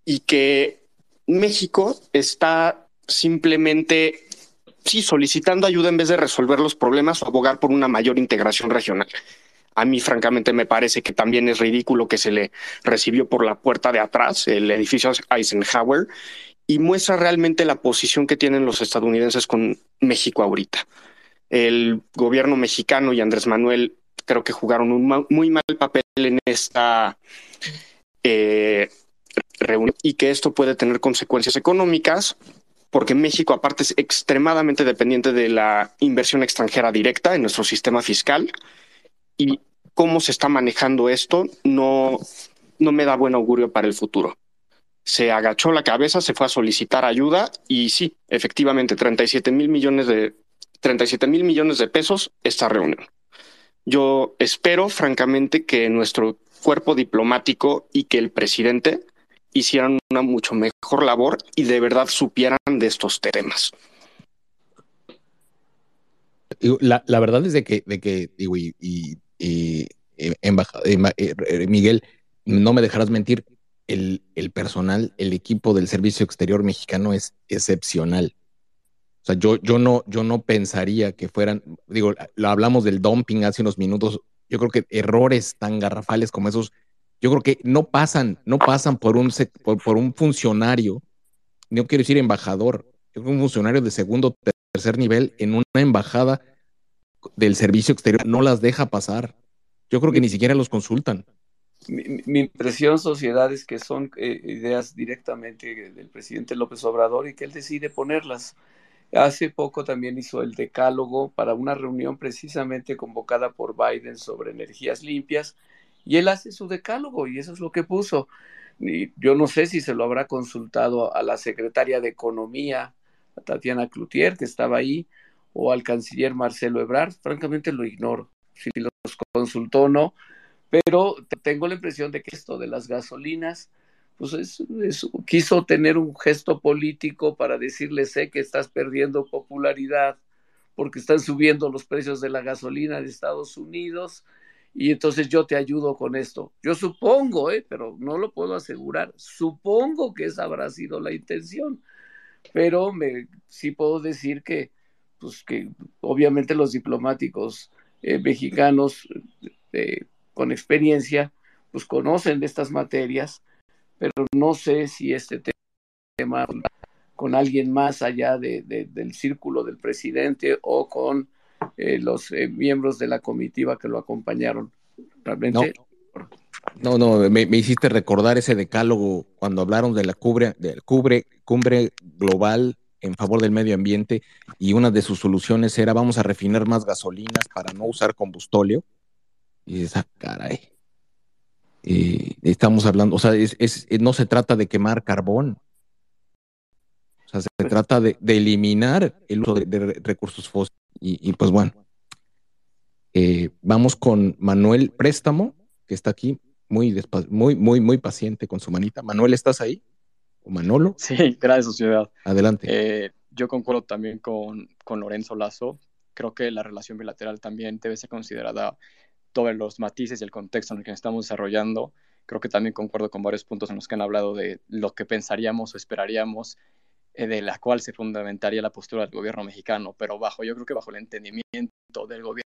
y que México está simplemente sí solicitando ayuda en vez de resolver los problemas o abogar por una mayor integración regional. A mí, francamente, me parece que también es ridículo que se le recibió por la puerta de atrás el edificio Eisenhower y muestra realmente la posición que tienen los estadounidenses con México ahorita. El gobierno mexicano y Andrés Manuel creo que jugaron un muy mal papel en esta eh, reunión y que esto puede tener consecuencias económicas porque México aparte es extremadamente dependiente de la inversión extranjera directa en nuestro sistema fiscal y cómo se está manejando esto no, no me da buen augurio para el futuro. Se agachó la cabeza, se fue a solicitar ayuda y sí, efectivamente, 37 mil millones de millones de pesos esta reunión. Yo espero, francamente, que nuestro cuerpo diplomático y que el presidente hicieran una mucho mejor labor y de verdad supieran de estos temas. La, verdad es de que, de que digo, y y eh, Miguel, no me dejarás mentir, el, personal, el equipo del Servicio Exterior Mexicano es excepcional. O sea, yo, yo, no, yo no pensaría que fueran, digo, lo hablamos del dumping hace unos minutos, yo creo que errores tan garrafales como esos, yo creo que no pasan, no pasan por un, por, un funcionario, no quiero decir embajador, un funcionario de segundo, tercer nivel en una embajada del servicio exterior no las deja pasar. Yo creo que ni siquiera los consultan. Mi, impresión, sociedad, es que son eh, ideas directamente del presidente López Obrador y que él decide ponerlas. Hace poco también hizo el decálogo para una reunión precisamente convocada por Biden sobre energías limpias y él hace su decálogo y eso es lo que puso. yo no sé si se lo habrá consultado a la secretaria de Economía, a Tatiana Cloutier, que estaba ahí, o al canciller Marcelo Ebrard, francamente lo ignoro, si los consultó o no, pero tengo la impresión de que esto de las gasolinas, pues es, quiso tener un gesto político para decirle, sé que estás perdiendo popularidad porque están subiendo los precios de la gasolina de Estados Unidos y entonces yo te ayudo con esto. Yo supongo, ¿eh? pero no lo puedo asegurar, supongo que esa habrá sido la intención, pero me, sí puedo decir que pues que obviamente los diplomáticos eh, mexicanos eh, con experiencia, pues conocen de estas materias, pero no sé si este tema con alguien más allá de, del círculo del presidente o con eh, los miembros de la comitiva que lo acompañaron. Realmente. No, no, me, hiciste recordar ese decálogo cuando hablaron de la cumbre global en favor del medio ambiente y una de sus soluciones era vamos a refinar más gasolinas para no usar combustóleo. Y esa ah, caray. estamos hablando, o sea, es, no se trata de quemar carbón. O sea, se pues trata de, eliminar el uso de, recursos fósiles. Y, pues bueno, eh, vamos con Manuel Préstamo, que está aquí muy, muy, muy, muy paciente con su manita. Manuel, ¿estás ahí? Manolo. (laughs) Sí, gracias Sociedad. Adelante. Eh, yo concuerdo también con, con, Lorenzo Lazo. Creo que la relación bilateral también debe ser considerada todos los matices y el contexto en el que estamos desarrollando. Creo que también concuerdo con varios puntos en los que han hablado de lo que pensaríamos o esperaríamos eh, de la cual se fundamentaría la postura del gobierno mexicano, pero bajo, yo creo que bajo el entendimiento del gobierno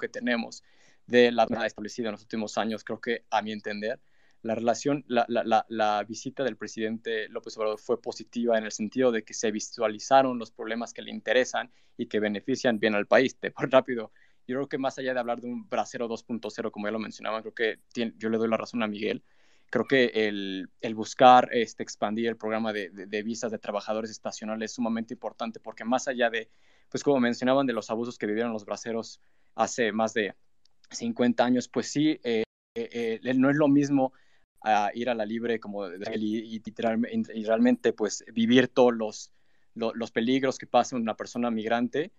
que tenemos de la establecida en los últimos años, creo que a mi entender, la relación, la, la, la, visita del presidente López Obrador fue positiva en el sentido de que se visualizaron los problemas que le interesan y que benefician bien al país. de por rápido, yo creo que más allá de hablar de un bracero 2.0, como ya lo mencionaba, creo que yo le doy la razón a Miguel. Creo que el, el buscar este, expandir el programa de, de, visas de trabajadores estacionales es sumamente importante porque más allá de, pues como mencionaban, de los abusos que vivieron los braceros hace más de 50 años, pues sí, eh, eh, eh, no es lo mismo a ir a la libre como y, y, realmente pues vivir todos los, los, peligros que pasa una persona migrante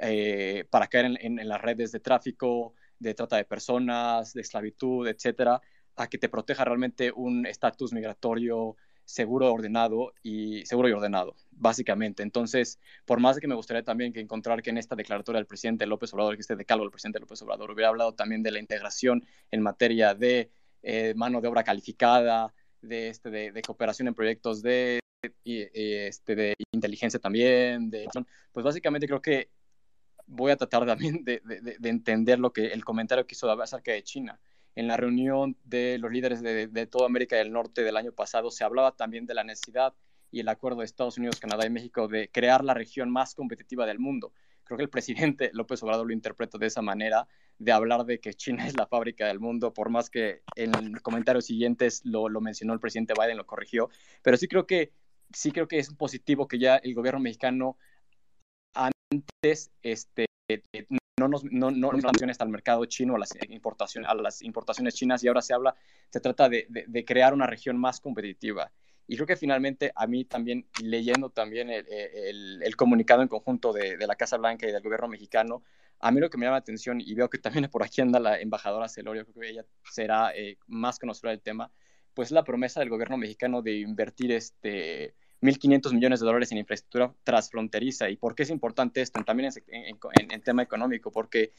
eh, para caer en, las redes de tráfico, de trata de personas, de esclavitud, etcétera, a que te proteja realmente un estatus migratorio seguro ordenado y seguro y ordenado, básicamente. Entonces, por más que me gustaría también que encontrar que en esta declaratoria del presidente López Obrador, que este decálogo del presidente López Obrador, hubiera hablado también de la integración en materia de eh, mano de obra calificada, de, este, cooperación en proyectos de, este, inteligencia también, de, pues básicamente creo que voy a tratar también de, de entender lo que el comentario que hizo acerca de China. En la reunión de los líderes de, toda América del Norte del año pasado se hablaba también de la necesidad y el acuerdo de Estados Unidos, Canadá y México de crear la región más competitiva del mundo creo que el presidente (laughs) López Obrador lo interpretó de esa manera, de hablar de que China es la fábrica del mundo, por más que en los comentarios siguientes lo, mencionó el presidente Biden, lo corrigió, pero sí creo que, sí creo que es positivo que ya el gobierno mexicano antes este, no nos no, no, el al mercado chino, a las, importaciones, a las importaciones chinas y ahora se habla, se trata de crear una región más competitiva. Y creo que finalmente a mí también, leyendo también eh, el, comunicado en conjunto de, la Casa Blanca y del gobierno mexicano, a mí lo que me llama la atención, y veo que también por aquí anda la embajadora Celorio, creo que ella será eh, más conocida del tema, pues la promesa del gobierno mexicano de invertir este 1.500 millones de dólares en infraestructura transfronteriza. ¿Y por qué es importante esto? También en, en, en tema económico, porque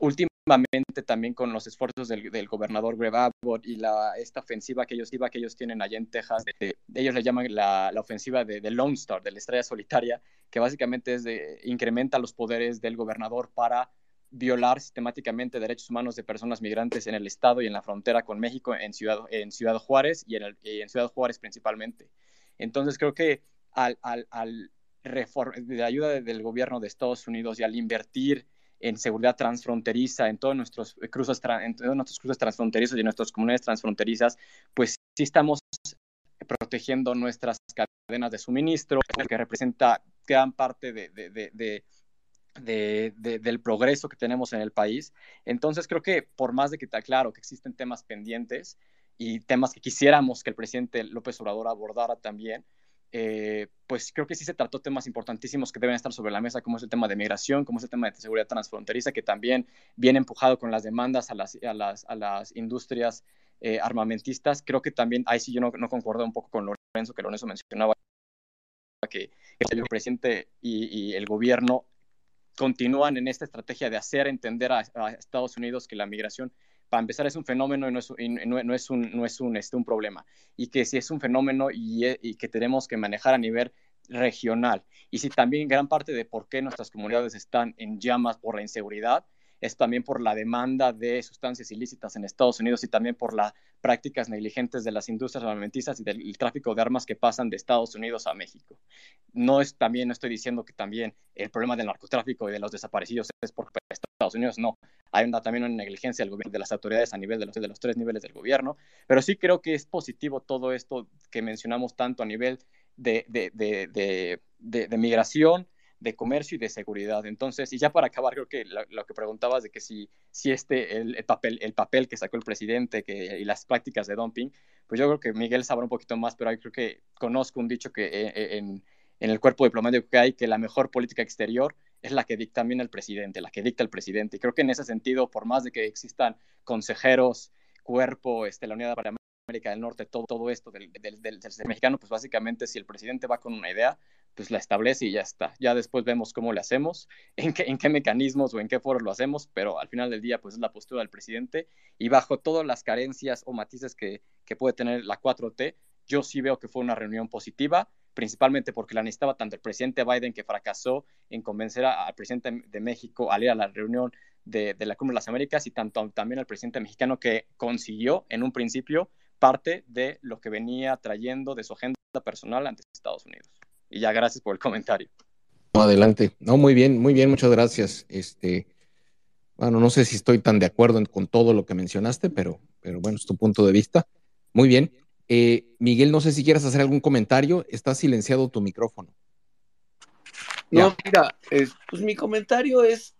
últimamente también con los esfuerzos del, gobernador Greg Abbott y la, esta ofensiva que ellos, que ellos tienen allá en Texas, de, ellos le llaman la, ofensiva de, Lone Star, de la estrella solitaria, que básicamente es incrementa los poderes del gobernador para violar sistemáticamente derechos humanos de personas migrantes en el estado y en la frontera con México en Ciudad, en Ciudad Juárez y en, Ciudad Juárez principalmente. Entonces creo que al, de ayuda del gobierno de Estados Unidos y al invertir en seguridad transfronteriza, en todos nuestros cruces, en todos transfronterizos y en nuestras comunidades transfronterizas, pues sí estamos protegiendo nuestras cadenas de suministro, que representa gran parte del progreso que tenemos en el país. Entonces creo que por más de que está claro que existen temas pendientes y temas que quisiéramos que el presidente López Obrador abordara también, eh, pues creo que sí se trató temas importantísimos que deben estar sobre la mesa, como es el tema de migración, como es el tema de seguridad transfronteriza, que también viene empujado con las demandas a las, industrias eh, armamentistas. Creo que también, ahí sí yo no, concordo concuerdo un poco con Lorenzo, que Lorenzo mencionaba que el presidente y, el gobierno continúan en esta estrategia de hacer entender a Estados Unidos que la migración para empezar es un fenómeno y no es, es, un, no es un, este, un problema. Y que si es un fenómeno y, eh, y que tenemos que manejar a nivel regional. Y si también gran parte de por qué nuestras comunidades están en llamas por la inseguridad es también por la demanda de sustancias ilícitas en Estados Unidos y también por las prácticas negligentes de las industrias armamentistas y del tráfico de armas que pasan de Estados Unidos a México. No es también, no estoy diciendo que también el problema del narcotráfico y de los desaparecidos es por Estados Unidos, no. Hay también una negligencia del gobierno, de las autoridades a nivel de los, tres niveles del gobierno, pero sí creo que es positivo todo esto que mencionamos tanto a nivel de, de, de migración, de comercio y de seguridad. Entonces, y ya para acabar, creo que lo, que preguntabas de que si, si este, el, papel, el papel que sacó el presidente que, y las prácticas de dumping, pues yo creo que Miguel sabrá un poquito más, pero yo creo que conozco un dicho que eh, eh, en, el cuerpo diplomático que hay, que la mejor política exterior es la que dicta también el presidente, la que dicta el presidente. Y creo que en ese sentido, por más de que existan consejeros, cuerpo, este, la Unidad para América del Norte, todo, esto del, del, del mexicano, pues básicamente si el presidente va con una idea, pues la establece y ya está. Ya después vemos cómo le hacemos, (laughs) en qué, qué mecanismos o en qué foros lo hacemos, pero al final del día pues es la postura del presidente y bajo todas las carencias o matices que, puede tener la 4T, yo sí veo que fue una reunión positiva, principalmente porque la necesitaba tanto el presidente Biden, que fracasó en convencer al presidente de México a ir a la reunión de, de la Cumbre de las Américas, y tanto también al presidente mexicano que consiguió en un principio parte de lo que venía trayendo de su agenda personal ante Estados Unidos. Y ya gracias por el comentario. Adelante. No, muy bien, muy bien, muchas gracias. Este, bueno, no sé si estoy tan de acuerdo con todo lo que mencionaste, pero, pero bueno, es tu punto de vista. Muy bien. Eh, Miguel, no sé si quieres hacer algún comentario. Está silenciado tu micrófono. No, mira, pues mi comentario es,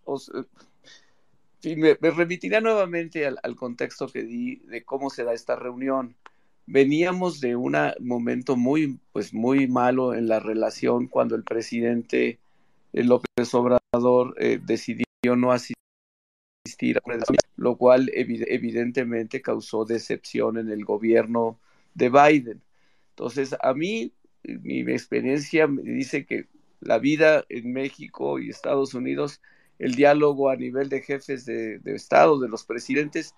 eh, me, remitiré nuevamente al, al, contexto que di de cómo se da esta reunión veníamos de un momento muy, pues muy malo en la relación cuando el presidente eh, López Obrador eh, decidió no asistir a lo cual evidentemente causó decepción en el gobierno de Biden. Entonces, a mí, mi experiencia me dice que la vida en México y Estados Unidos, el diálogo a nivel de jefes de, de Estado, de los presidentes,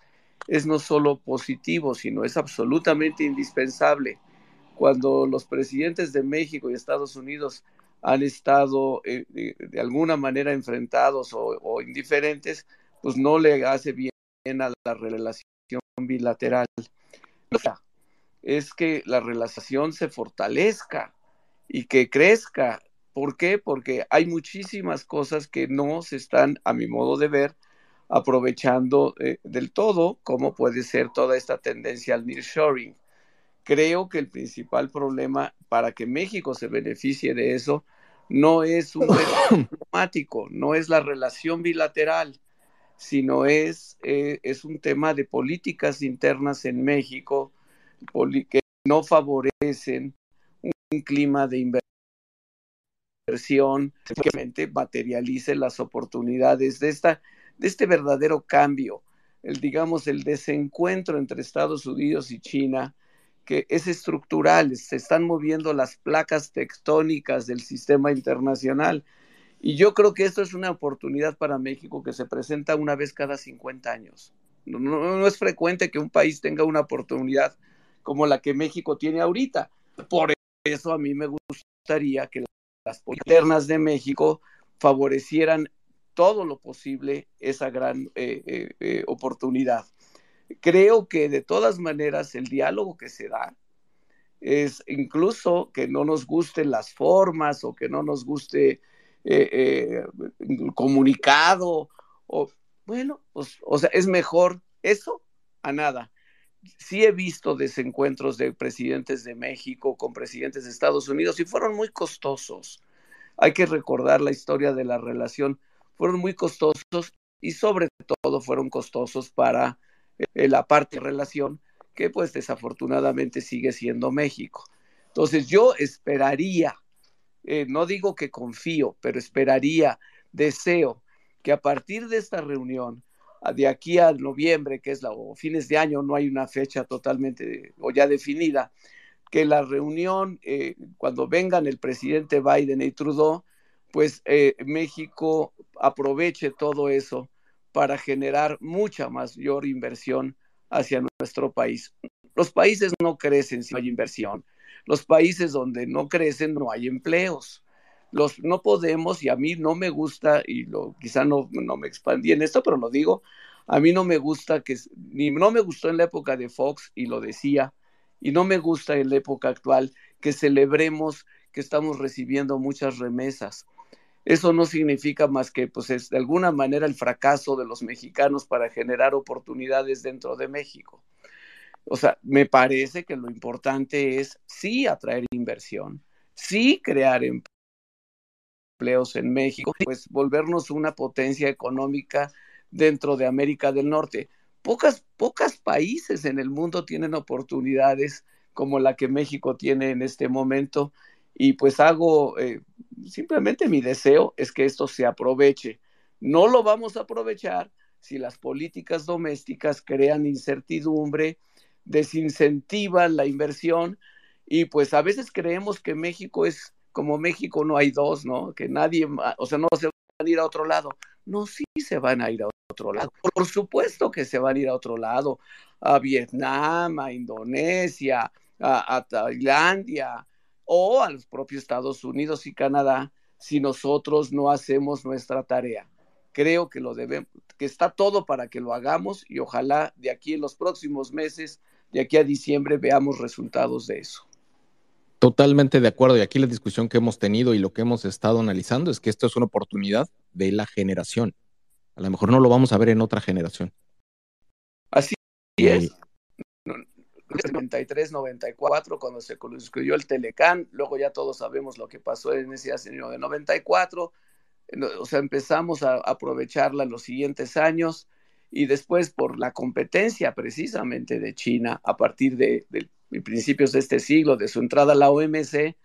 es no solo positivo, sino es absolutamente indispensable. Cuando los presidentes de México y Estados Unidos han estado eh, de, alguna manera enfrentados o, o, indiferentes, pues no le hace bien a la relación bilateral. Es que la relación se fortalezca y que crezca. ¿Por qué? Porque hay muchísimas cosas que no se están, a mi modo de ver, aprovechando eh, del todo, como puede ser toda esta tendencia al nearshoring. Creo que el principal problema para que México se beneficie de eso no es un (coughs) diplomático, no es la relación bilateral, sino es, eh, es un tema de políticas internas en México que no favorecen un clima de inversión que materialice las oportunidades de esta de este verdadero cambio, el, digamos, el desencuentro entre Estados Unidos y China, que es estructural, se están moviendo las placas tectónicas del sistema internacional. Y yo creo que esto es una oportunidad para México que se presenta una vez cada 50 años. No, es frecuente que un país tenga una oportunidad como la que México tiene ahorita. Por eso a mí me gustaría que las políticas de México favorecieran todo lo posible esa gran eh, eh, eh, oportunidad. Creo que de todas maneras el diálogo que se da es incluso que no nos gusten las formas o que no nos guste el comunicado o bueno, pues, o sea, es mejor eso a nada. Sí he visto desencuentros de presidentes de México con presidentes de Estados Unidos y fueron muy costosos. Hay que recordar la historia de la relación fueron muy costosos y sobre todo fueron costosos para eh, la parte de relación que pues desafortunadamente sigue siendo México. Entonces yo esperaría, eh, no digo que confío, pero esperaría, deseo que a partir de esta reunión, de aquí a noviembre, que es la fines de año, no hay una fecha totalmente o ya definida, que la reunión, eh, cuando vengan el presidente Biden y Trudeau, pues México aproveche todo eso para generar mucha mayor inversión hacia nuestro país. Los países no crecen si no hay inversión. Los países donde no crecen no hay empleos. Los, no podemos, y a mí no me gusta, y lo, quizá no, no me expandí en esto, pero lo digo, a mí no me gusta que, no me gustó en la época de Fox, y lo decía, y no me gusta en la época actual que celebremos que estamos recibiendo muchas remesas. Eso no significa más que, pues, es de alguna manera el fracaso de los mexicanos para generar oportunidades dentro de México. O sea, me parece que lo importante es sí atraer inversión, sí crear em, empleos en México, pues volvernos una potencia económica dentro de América del Norte. Pocas, pocas países en el mundo tienen oportunidades como la que México tiene en este momento y pues hago, eh, simplemente mi deseo es que esto se aproveche. No lo vamos a aprovechar si las políticas domésticas crean incertidumbre, desincentivan la inversión y pues a veces creemos que México es como México no hay dos, ¿no? Que nadie, o sea, no se van a ir a otro lado. No, sí se van a ir a otro lado. Por supuesto que se van a ir a otro lado, a Vietnam, a Indonesia, a Tailandia, o a los propios Estados Unidos y Canadá si nosotros no hacemos nuestra tarea. Creo que lo debemos, que está todo para que lo hagamos y ojalá de aquí en los próximos meses, de aquí a diciembre, veamos resultados de eso. Totalmente de acuerdo. Y aquí la discusión que hemos tenido y lo que hemos estado analizando es que esto es una oportunidad de la generación. A lo mejor no lo vamos a ver en otra generación. Así es. 93-94, cuando se construyó el Telecán, luego ya todos sabemos lo que pasó en ese año de 94, o sea, empezamos a aprovecharla en los siguientes años y después por la competencia precisamente de China a partir de, principios de este siglo, de su entrada a la OMC,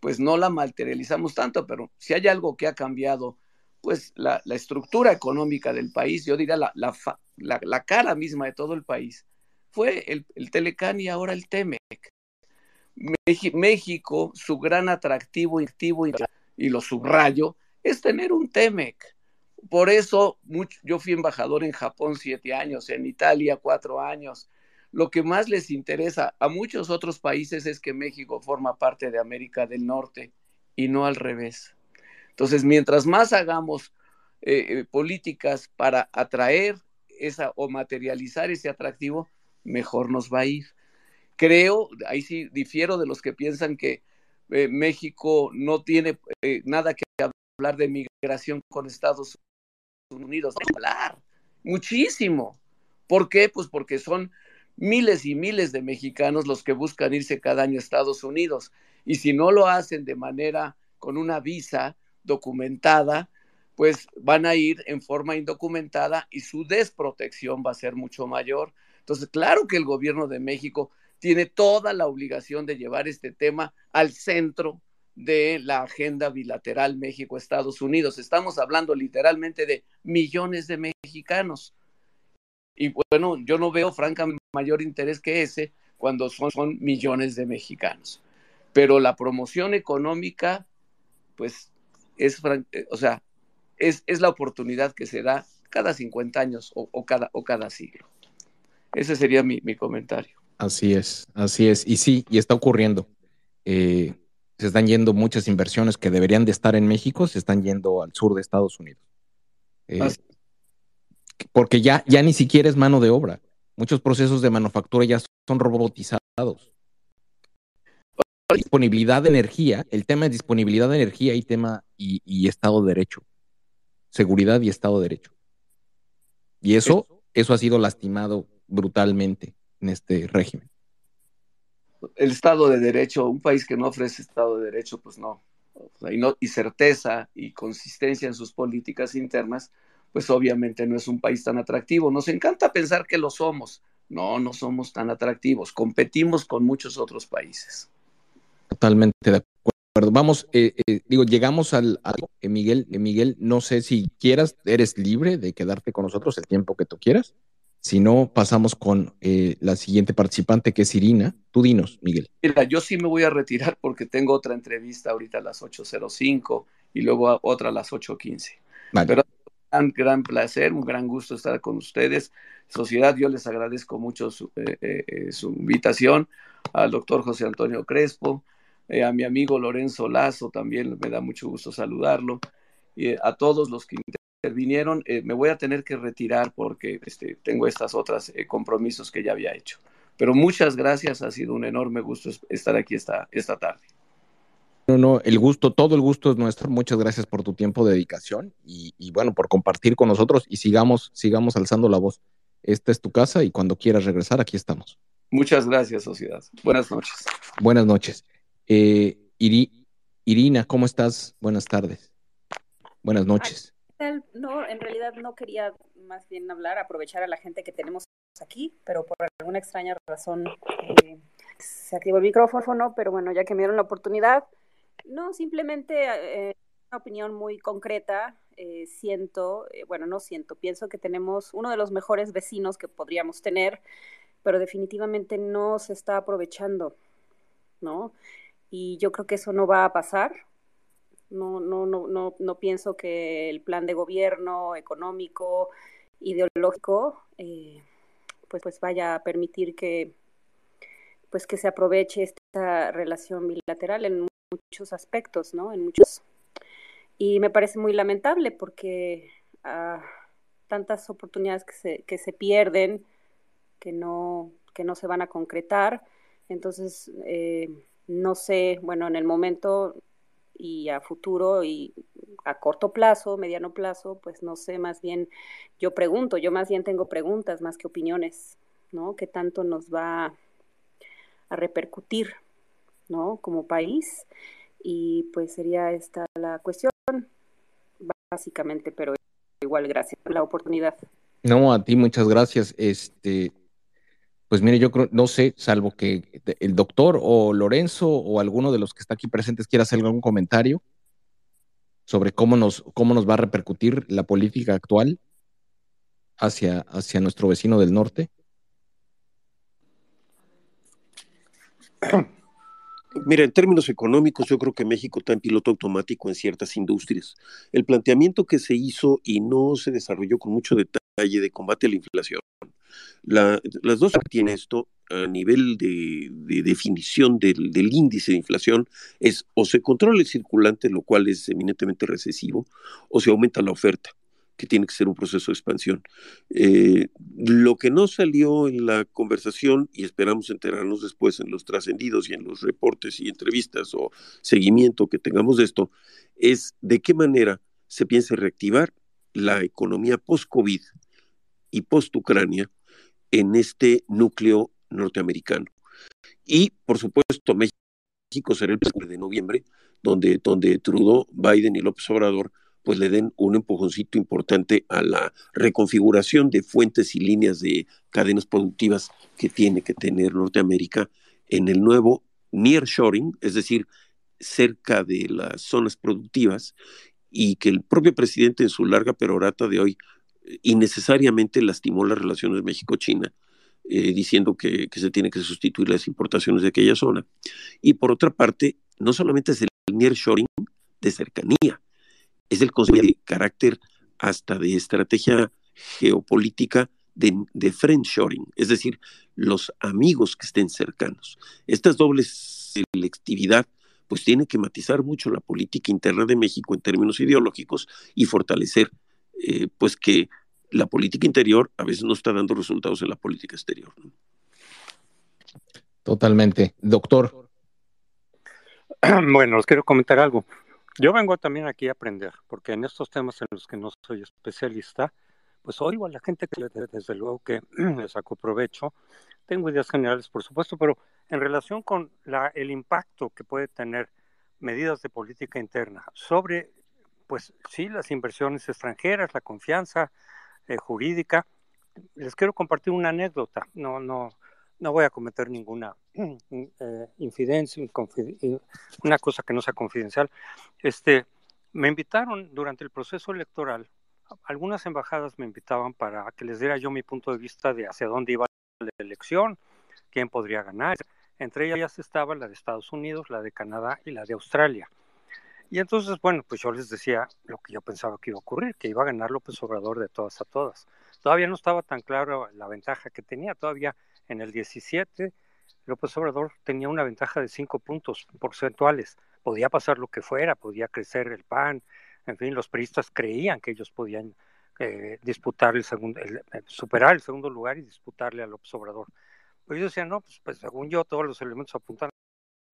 pues no la materializamos tanto, pero si hay algo que ha cambiado, pues la, estructura económica del país, yo diría la, la, la cara misma de todo el país, fue el, Telecan y ahora el Temec. México, su gran atractivo activo y, lo subrayo, es tener un Temec. Por eso yo fui embajador en Japón siete años, en Italia cuatro años. Lo que más les interesa a muchos otros países es que México forma parte de América del Norte y no al revés. Entonces, mientras más hagamos eh, eh, políticas para atraer esa, o materializar ese atractivo, mejor nos va a ir. Creo, ahí sí difiero de los que piensan que eh, México no tiene eh, nada que hablar de migración con Estados Unidos. Hablar muchísimo. ¿Por qué? Pues porque son miles y miles de mexicanos los que buscan irse cada año a Estados Unidos. Y si no lo hacen de manera con una visa documentada, pues van a ir en forma indocumentada y su desprotección va a ser mucho mayor. Entonces, claro que el gobierno de México tiene toda la obligación de llevar este tema al centro de la agenda bilateral México-Estados Unidos. Estamos hablando literalmente de millones de mexicanos. Y bueno, yo no veo francamente mayor interés que ese cuando son, millones de mexicanos. Pero la promoción económica, pues, es, eh, o sea, es, la oportunidad que se da cada 50 años o cada, o cada siglo. Ese sería mi, comentario. Así es, así es. Y sí, y está ocurriendo. Eh, se están yendo muchas inversiones que deberían de estar en México, se están yendo al sur de Estados Unidos. Eh, porque ya, ya ni siquiera es mano de obra. Muchos procesos de manufactura ya son robotizados. Disponibilidad de energía, el tema de disponibilidad de energía y tema y, y Estado de Derecho. Seguridad y Estado de Derecho. Y eso, eso ha sido lastimado brutalmente en este régimen. El Estado de Derecho, un país que no ofrece Estado de Derecho, pues no. y, no certeza y consistencia en sus políticas internas, pues obviamente no es un país tan atractivo. Nos encanta pensar que lo somos. No, no somos tan atractivos. Competimos con muchos otros países. Totalmente de acuerdo. Vamos, eh, eh, digo, llegamos al, eh, Miguel, Miguel, no sé si quieras, eres libre de quedarte con nosotros el tiempo que tú quieras. Si no, pasamos con eh, la siguiente participante, que es Irina. Tú dinos, Miguel. Mira, yo sí me voy a retirar porque tengo otra entrevista ahorita a las 8.05 y luego otra a las 8.15. Vale. Pero gran, gran placer, un gran gusto estar con ustedes. Sociedad, yo les agradezco mucho su, eh, eh, su invitación al doctor José Antonio Crespo, a mi amigo Lorenzo Lazo, también me da mucho gusto saludarlo, y a todos los que intervinieron. Eh, me voy a tener que retirar porque este, tengo estas otras eh, compromisos que ya había hecho. Pero muchas gracias, ha sido un enorme gusto estar aquí esta, esta tarde. No, no, el gusto, todo el gusto es nuestro. Muchas gracias por tu tiempo, de dedicación y, bueno, por compartir con nosotros y sigamos, sigamos alzando la voz. Esta es tu casa y cuando quieras regresar, aquí estamos. Muchas gracias, sociedad. Buenas noches. Buenas noches. Eh, Irina, ¿cómo estás? Buenas tardes. Buenas noches. No, en realidad no quería más bien hablar, aprovechar a la gente que tenemos aquí, pero por alguna extraña razón eh, se activó el micrófono, pero bueno, ya que me dieron la oportunidad, no, simplemente eh, eh, una opinión muy concreta, siento, bueno, no siento, pienso que tenemos uno de los mejores vecinos que podríamos tener, pero definitivamente no se está aprovechando, ¿no? Y yo creo que eso no va a pasar, no, no, no, no, no pienso que el plan de gobierno económico, ideológico, eh, pues, pues vaya a permitir que, pues que se aproveche esta relación bilateral en muchos aspectos, ¿no? En muchos. Y me parece muy lamentable porque ah, tantas oportunidades que se, pierden, que no, que no se van a concretar. Entonces, eh, no sé, bueno, en el momento y a futuro y a corto plazo, mediano plazo, pues no sé, más bien yo pregunto, yo más bien tengo preguntas más que opiniones, ¿no? ¿Qué tanto nos va a repercutir, ¿no? Como país. Y pues sería esta la cuestión, básicamente, pero igual gracias por la oportunidad. No, a ti muchas gracias. Este, pues mire, yo no sé, salvo que el doctor o Lorenzo o alguno de los que está aquí presentes quiera hacer algún comentario sobre cómo nos, cómo nos va a repercutir la política actual hacia, hacia nuestro vecino del norte. (clears throat) Mira, en términos económicos, yo creo que México está en piloto automático en ciertas industrias. El planteamiento que se hizo y no se desarrolló con mucho detalle de combate a la inflación las dos tiene esto a nivel de, definición del, índice de inflación es o se controla el circulante, lo cual es eminentemente recesivo, o se aumenta la oferta, que tiene que ser un proceso de expansión. Eh, lo que no salió en la conversación, y esperamos enterarnos después en los trascendidos y en los reportes y entrevistas o seguimiento que tengamos de esto, es de qué manera se piensa reactivar la economía post-COVID y post-Ucrania en este núcleo norteamericano. Y, por supuesto, México será el 1 de noviembre, donde, donde Trudeau, Biden y López Obrador pues le den un empujoncito importante a la reconfiguración de fuentes y líneas de cadenas productivas que tiene que tener Norteamérica en el nuevo nearshoring, es decir, cerca de las zonas productivas, y que el propio presidente en su larga perorata de hoy necesariamente lastimó las relaciones México-China, eh, diciendo que, se tiene que sustituir las importaciones de aquella zona. Y por otra parte, no solamente es el nearshoring de cercanía, es el concepto de carácter hasta de estrategia geopolítica de, de friendshoring, es decir, los amigos que estén cercanos. Esta doble selectividad pues tiene que matizar mucho la política interna de México en términos ideológicos y fortalecer eh, pues que la política interior a veces no está dando resultados en la política exterior. Totalmente. Doctor. (clears throat) Bueno, les quiero comentar algo. Yo vengo también aquí a aprender, porque en estos temas en los que no soy especialista, pues oigo a la gente que desde luego que me (clears throat) saco provecho. Tengo ideas generales, por supuesto, pero en relación con la, el impacto que puede tener medidas de política interna sobre, pues sí, las inversiones extranjeras, la confianza, eh, jurídica. Les quiero compartir una anécdota, no, no, no voy a cometer ninguna mm, eh, infidencia, eh, una cosa que no sea confidencial. Este, me invitaron durante el proceso electoral, algunas embajadas me invitaban para que les diera yo mi punto de vista de hacia dónde iba la elección, quién podría ganar. Entre ellas estaba la de Estados Unidos, la de Canadá y la de Australia. Y entonces, bueno, pues yo les decía lo que yo pensaba que iba a ocurrir, que iba a ganar López Obrador de todas a todas. Todavía no estaba tan clara la ventaja que tenía, todavía en el 17 López Obrador tenía una ventaja de 5 puntos porcentuales. Podía pasar lo que fuera, podía crecer el PAN, en fin, los periodistas creían que ellos podían eh, disputar el segundo, eh, superar el segundo lugar y disputarle a López Obrador. Pero ellos decían, no, pues, pues según yo todos los elementos apuntan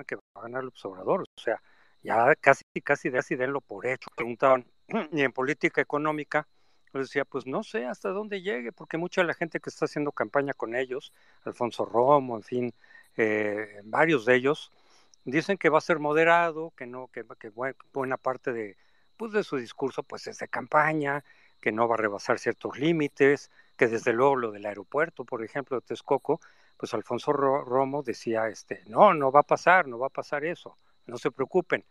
a que va a ganar López Obrador, o sea, ya casi, casi, casi denlo por hecho. Preguntaban, (clears throat) y en política económica, les decía, pues no sé hasta dónde llegue, porque mucha de la gente que está haciendo campaña con ellos, Alfonso Romo, en fin, eh, varios de ellos, dicen que va a ser moderado, que no, que, buena parte de, pues, de su discurso pues es de campaña, que no va a rebasar ciertos límites, que desde luego lo del aeropuerto, por ejemplo, de Texcoco, pues Alfonso Romo decía, este, no, no va a pasar, no va a pasar eso. No se preocupen,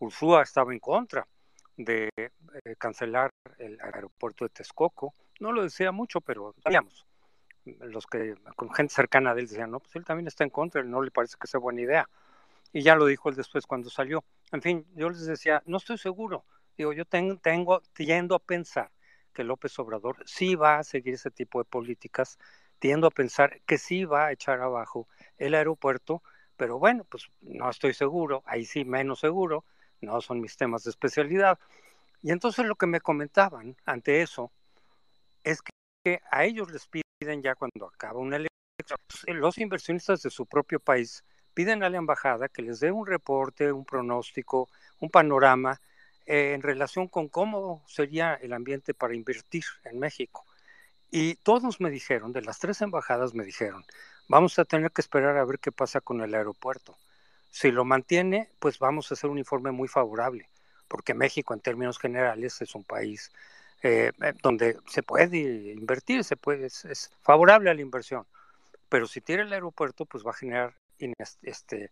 Ursúa estaba en contra de eh, cancelar el aeropuerto de Texcoco. No lo decía mucho, pero salíamos, Los que con gente cercana de él decían, no, pues él también está en contra, no le parece que sea buena idea. Y ya lo dijo él después cuando salió. En fin, yo les decía, no estoy seguro. Digo, yo tengo, tengo tiendo a pensar que López Obrador sí va a seguir ese tipo de políticas, tiendo a pensar que sí va a echar abajo el aeropuerto pero bueno, pues no estoy seguro, ahí sí menos seguro, no son mis temas de especialidad. Y entonces lo que me comentaban ante eso es que a ellos les piden ya cuando acaba una elección, los inversionistas de su propio país piden a la embajada que les dé un reporte, un pronóstico, un panorama eh, en relación con cómo sería el ambiente para invertir en México. Y todos me dijeron, de las tres embajadas me dijeron, Vamos a tener que esperar a ver qué pasa con el aeropuerto. Si lo mantiene, pues vamos a hacer un informe muy favorable, porque México en términos generales es un país eh, eh, donde se puede invertir, se puede, es, favorable a la inversión. Pero si tiene el aeropuerto, pues va a generar este,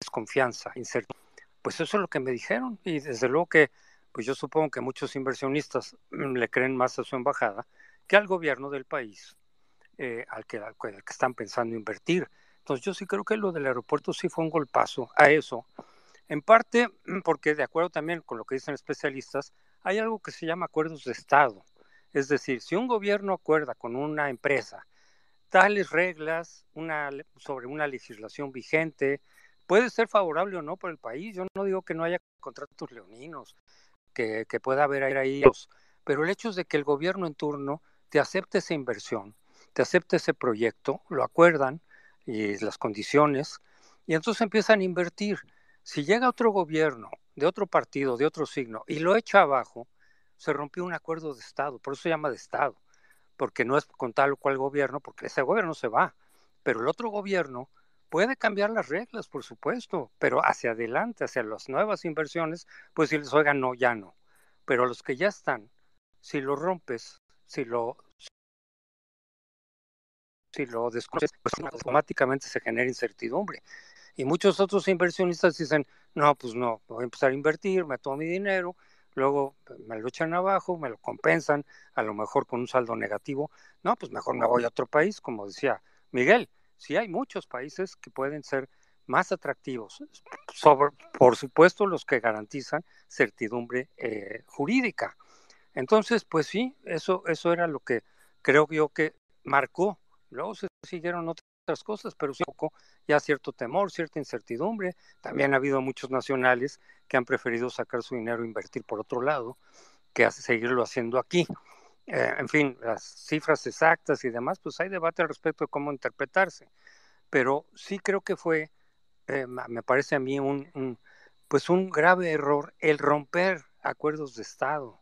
desconfianza, incertidumbre. Pues eso es lo que me dijeron y desde luego que pues yo supongo que muchos inversionistas mm, le creen más a su embajada que al gobierno del país eh, al, que, que, están pensando invertir. Entonces yo sí creo que lo del aeropuerto sí fue un golpazo a eso. En parte (clears throat) porque, de acuerdo también con lo que dicen especialistas, hay algo que se llama acuerdos de Estado. Es decir, si un gobierno acuerda con una empresa tales reglas sobre una legislación vigente, puede ser favorable o no para el país. Yo no digo que no haya contratos leoninos, que, que pueda haber ahí, pero el hecho es de que el gobierno en turno te acepte esa inversión te acepta ese proyecto, lo acuerdan y eh, las condiciones, y entonces empiezan a invertir. Si llega otro gobierno de otro partido, de otro signo, y lo echa abajo, se rompió un acuerdo de Estado, por eso se llama de Estado, porque no es con tal o cual gobierno, porque ese gobierno se va, pero el otro gobierno puede cambiar las reglas, por supuesto, pero hacia adelante, hacia las nuevas inversiones, pues si les oigan, no, ya no. Pero los que ya están, si lo rompes, si lo y lo desconoces, pues automáticamente se genera incertidumbre. Y muchos otros inversionistas dicen, no, pues no, voy a empezar a invertir, me tomo mi dinero, luego me lo echan abajo, me lo compensan, a lo mejor con un saldo negativo, no, pues mejor me voy a otro país, como decía Miguel, sí hay muchos países que pueden ser más atractivos, por supuesto los que garantizan certidumbre eh, jurídica. Entonces, pues sí, eso, eso era lo que creo yo que marcó Luego se siguieron otras cosas, pero sí ya cierto temor, cierta incertidumbre. También ha habido muchos nacionales que han preferido sacar su dinero e invertir por otro lado que seguirlo haciendo aquí. Eh, en fin, las cifras exactas y demás, pues hay debate al respecto de cómo interpretarse. Pero sí creo que fue, eh, me parece a mí, un, pues un grave error el romper acuerdos de Estado,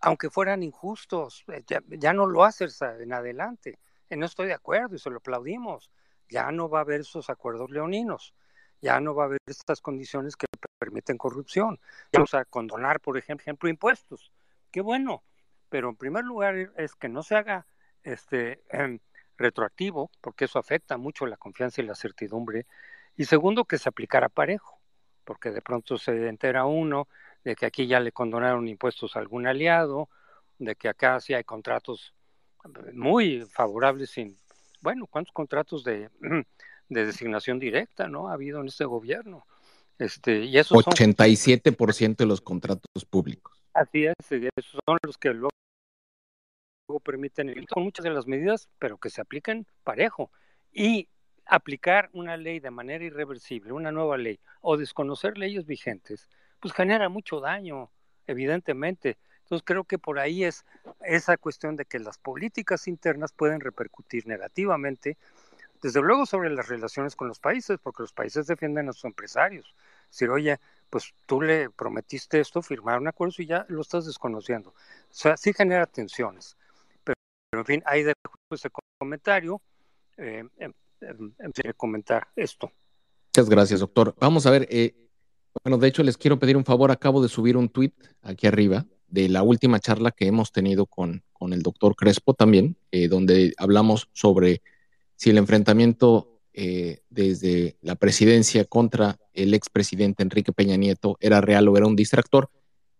aunque fueran injustos. Eh, ya, ya no lo haces en adelante. Eh, no estoy de acuerdo y se lo aplaudimos. Ya no va a haber esos acuerdos leoninos, ya no va a haber estas condiciones que permiten corrupción. Vamos a condonar, por ejemplo, impuestos. Qué bueno, pero en primer lugar es que no se haga este em, retroactivo, porque eso afecta mucho la confianza y la certidumbre. Y segundo, que se aplicara parejo, porque de pronto se entera uno de que aquí ya le condonaron impuestos a algún aliado, de que acá sí hay contratos muy favorable sin, bueno, cuántos contratos de, (clears throat) de designación directa, ¿no? Ha habido en este gobierno. Este, y esos 87% de los contratos públicos. Así es, son los que luego permiten con muchas de las medidas, pero que se aplican parejo. Y aplicar una ley de manera irreversible, una nueva ley, o desconocer leyes vigentes, pues genera mucho daño, evidentemente. Entonces creo que por ahí es esa cuestión de que las políticas internas pueden repercutir negativamente, desde luego sobre las relaciones con los países, porque los países defienden a sus empresarios. Es decir, oye, pues tú le prometiste esto, firmar un acuerdo y ya lo estás desconociendo. O sea, sí genera tensiones. Pero, en fin, ahí dejo ese comentario, eh, em, em, em, comentar esto. Muchas gracias, doctor. Vamos a ver, eh, bueno, de hecho les quiero pedir un favor, acabo de subir un tuit aquí arriba de la última charla que hemos tenido con, el doctor Crespo también, eh, donde hablamos sobre si el enfrentamiento eh, desde la presidencia contra el expresidente Enrique Peña Nieto era real o era un distractor.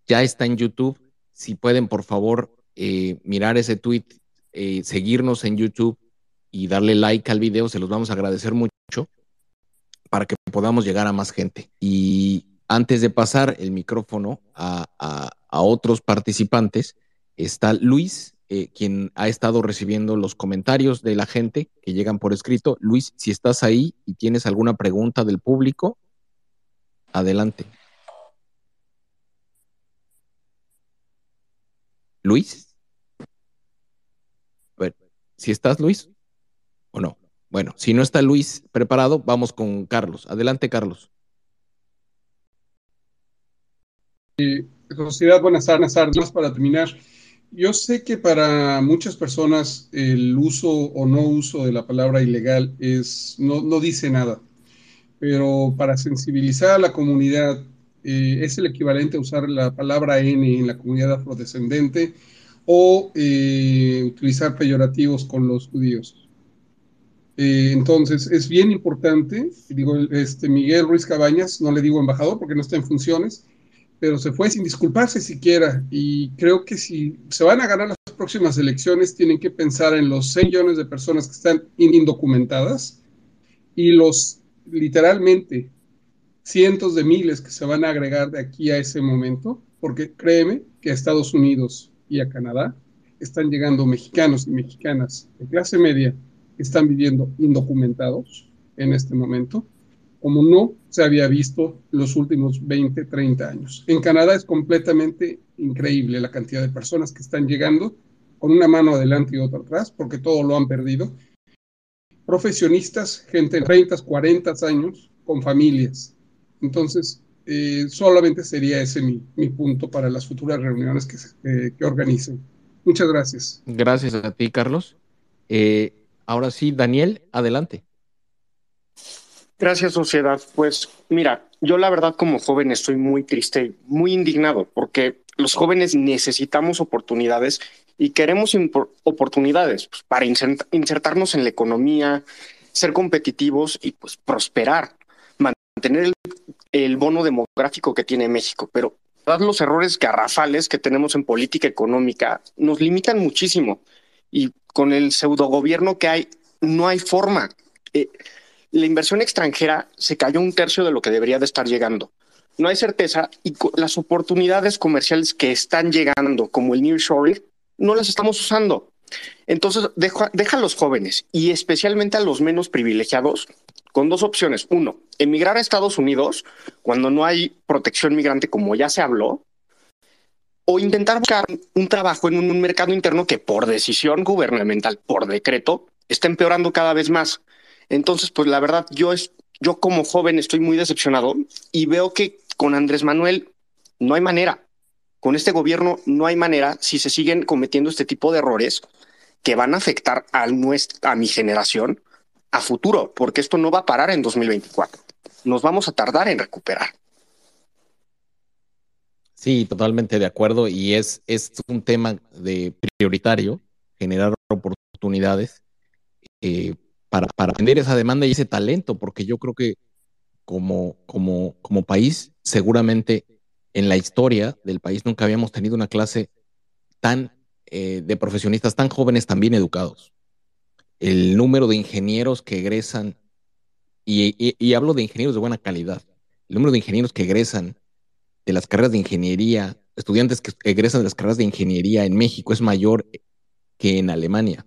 Ya está en YouTube. Si pueden, por favor, eh, mirar ese tweet, seguirnos en YouTube y darle like al video, se los vamos a agradecer mucho para que podamos llegar a más gente. Y antes de pasar el micrófono a, otros participantes, está Luis, eh, quien ha estado recibiendo los comentarios de la gente que llegan por escrito. Luis, si estás ahí y tienes alguna pregunta del público, adelante. Luis. si estás Luis o no. Bueno, si no está Luis preparado, vamos con Carlos. Adelante, Carlos. Sociedad, buenas tardes. Más para terminar, yo sé que para muchas personas el uso o no uso de la palabra ilegal es no, dice nada, pero para sensibilizar a la comunidad eh, es el equivalente a usar la palabra N en la comunidad afrodescendente o eh, utilizar peyorativos con los judíos. Eh, entonces, es bien importante, digo, este Miguel Ruiz Cabañas, no le digo embajador porque no está en funciones, pero se fue sin disculparse siquiera. Y creo que si se van a ganar las próximas elecciones, tienen que pensar en los 6 millones de personas que están indocumentadas y los literalmente cientos de miles que se van a agregar de aquí a ese momento, porque créeme que a Estados Unidos y a Canadá están llegando mexicanos y mexicanas de clase media que están viviendo indocumentados en este momento como no se había visto los últimos 20, 30 años. En Canadá es completamente increíble la cantidad de personas que están llegando con una mano adelante y otra atrás, porque todo lo han perdido. Profesionistas, gente de 30, 40 años, con familias. Entonces, eh, solamente sería ese mi, punto para las futuras reuniones que, organicen. Muchas gracias. Gracias a ti, Carlos. Eh, ahora sí, Daniel, adelante. Gracias, sociedad. Pues mira, yo la verdad como joven estoy muy triste y muy indignado porque los jóvenes necesitamos oportunidades y queremos oportunidades pues, para insertarnos en la economía, ser competitivos y pues prosperar, mantener el, bono demográfico que tiene México. Pero los errores garrafales que tenemos en política económica nos limitan muchísimo y con el pseudogobierno que hay, no hay forma. Eh, la inversión extranjera se cayó un tercio de lo que debería de estar llegando. No hay certeza y las oportunidades comerciales que están llegando, como el New nearshoring, no las estamos usando. Entonces, deja, deja, a los jóvenes y especialmente a los menos privilegiados con dos opciones. Uno, emigrar a Estados Unidos cuando no hay protección migrante, como ya se habló, o intentar buscar un trabajo en un mercado interno que por decisión gubernamental, por decreto, está empeorando cada vez más. Entonces, pues la verdad, yo, es, yo como joven estoy muy decepcionado y veo que con Andrés Manuel no hay manera. Con este gobierno no hay manera si se siguen cometiendo este tipo de errores que van a afectar a, a mi generación a futuro, porque esto no va a parar en 2024. Nos vamos a tardar en recuperar. Sí, totalmente de acuerdo. Y es, es un tema de prioritario, generar oportunidades eh, para, para atender esa demanda y ese talento, porque yo creo que como, como, país, seguramente en la historia del país nunca habíamos tenido una clase tan eh, de profesionistas tan jóvenes, tan bien educados. El número de ingenieros que egresan, y hablo de ingenieros de buena calidad, el número de ingenieros que egresan de las carreras de ingeniería, estudiantes que egresan de las carreras de ingeniería en México es mayor que en Alemania.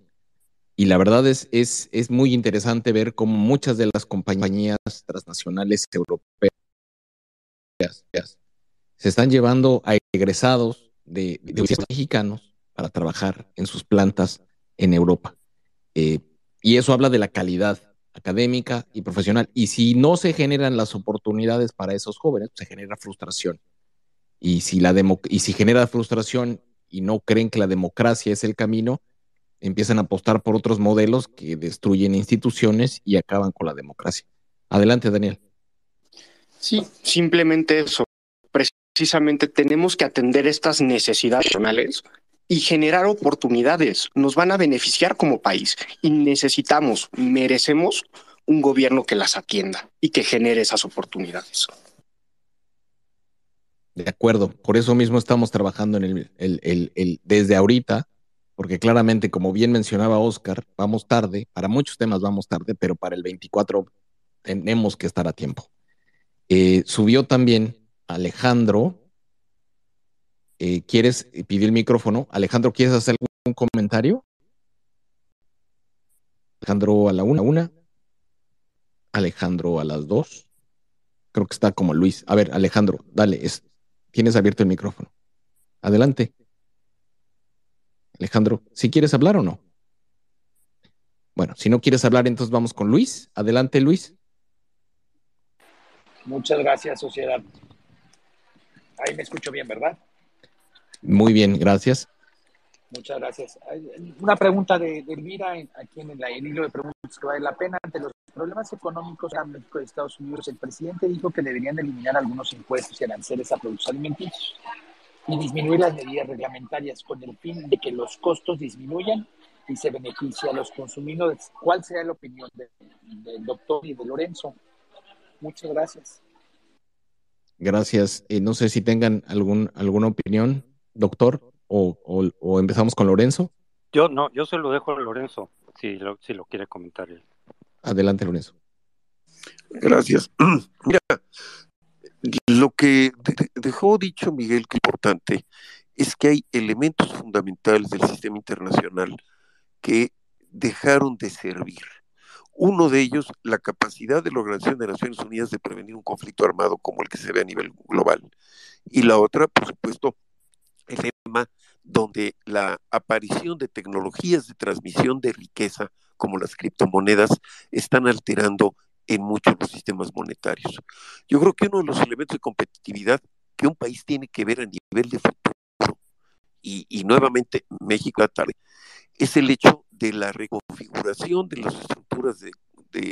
Y la verdad es, es, es muy interesante ver cómo muchas de las compañías transnacionales europeas se están llevando a egresados de, de mexicanos para trabajar en sus plantas en Europa. Eh, y eso habla de la calidad académica y profesional. Y si no se generan las oportunidades para esos jóvenes, se genera frustración. Y si, la y si genera frustración y no creen que la democracia es el camino, empiezan a apostar por otros modelos que destruyen instituciones y acaban con la democracia. Adelante, Daniel. Sí, simplemente eso. Precisamente tenemos que atender estas necesidades nacionales y generar oportunidades. Nos van a beneficiar como país y necesitamos, merecemos un gobierno que las atienda y que genere esas oportunidades. De acuerdo, por eso mismo estamos trabajando en el desde ahorita porque claramente, como bien mencionaba Oscar, vamos tarde, para muchos temas vamos tarde, pero para el 24 tenemos que estar a tiempo. Eh, subió también Alejandro, eh, ¿quieres, eh, pedir el micrófono, Alejandro, ¿quieres hacer algún comentario? Alejandro a la una, una, Alejandro a las dos, creo que está como Luis. A ver, Alejandro, dale, es, tienes abierto el micrófono. Adelante. Alejandro, si quieres hablar o no. Bueno, si no quieres hablar, entonces vamos con Luis. Adelante, Luis. Muchas gracias, sociedad. Ahí me escucho bien, ¿verdad? Muy bien, gracias. Muchas gracias. Una pregunta de, aquí en el, hilo de preguntas que vale la pena. Ante los problemas económicos en México Estados Unidos, el presidente dijo que deberían eliminar algunos impuestos y aranceles a productos alimenticios y disminuir las medidas reglamentarias con el fin de que los costos disminuyan y se beneficie a los consumidores. ¿Cuál será la opinión del doctor y de Lorenzo? Muchas gracias. Gracias. Eh, no sé si tengan algún, alguna opinión, doctor, o, o, o, empezamos con Lorenzo. Yo no, yo se lo dejo a Lorenzo, si lo, si lo quiere comentar él. Adelante, Lorenzo. Gracias. (clears throat) Lo que dejó dicho Miguel que es importante es que hay elementos fundamentales del sistema internacional que dejaron de servir. Uno de ellos, la capacidad de la Organización de Naciones Unidas de prevenir un conflicto armado como el que se ve a nivel global. Y la otra, por supuesto, el tema donde la aparición de tecnologías de transmisión de riqueza como las criptomonedas están alterando en muchos los sistemas monetarios. Yo creo que uno de los elementos de competitividad que un país tiene que ver a nivel de futuro, y, nuevamente México a tarde, es el hecho de la reconfiguración de las estructuras de,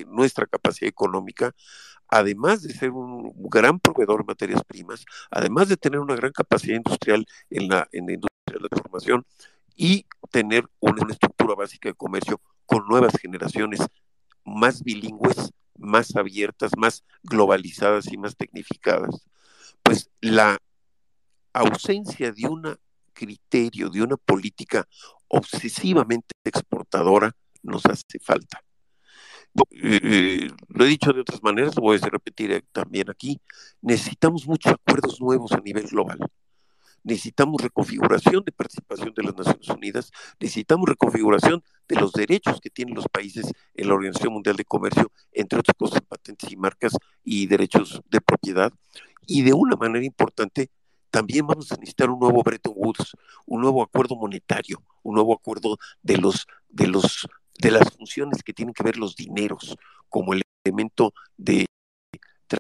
nuestra capacidad económica, además de ser un gran proveedor de materias primas, además de tener una gran capacidad industrial en la, industria de la transformación y tener una estructura básica de comercio con nuevas generaciones más bilingües, más abiertas, más globalizadas y más tecnificadas. Pues la ausencia de un criterio, de una política obsesivamente exportadora nos hace falta. Eh, eh, lo he dicho de otras maneras, lo voy a repetir eh, también aquí, necesitamos muchos acuerdos nuevos a nivel global necesitamos reconfiguración de participación de las Naciones Unidas, necesitamos reconfiguración de los derechos que tienen los países en la Organización Mundial de Comercio, entre otras cosas, patentes y marcas y derechos de propiedad. Y de una manera importante, también vamos a necesitar un nuevo Bretton Woods, un nuevo acuerdo monetario, un nuevo acuerdo de los de los de las funciones que tienen que ver los dineros como el elemento de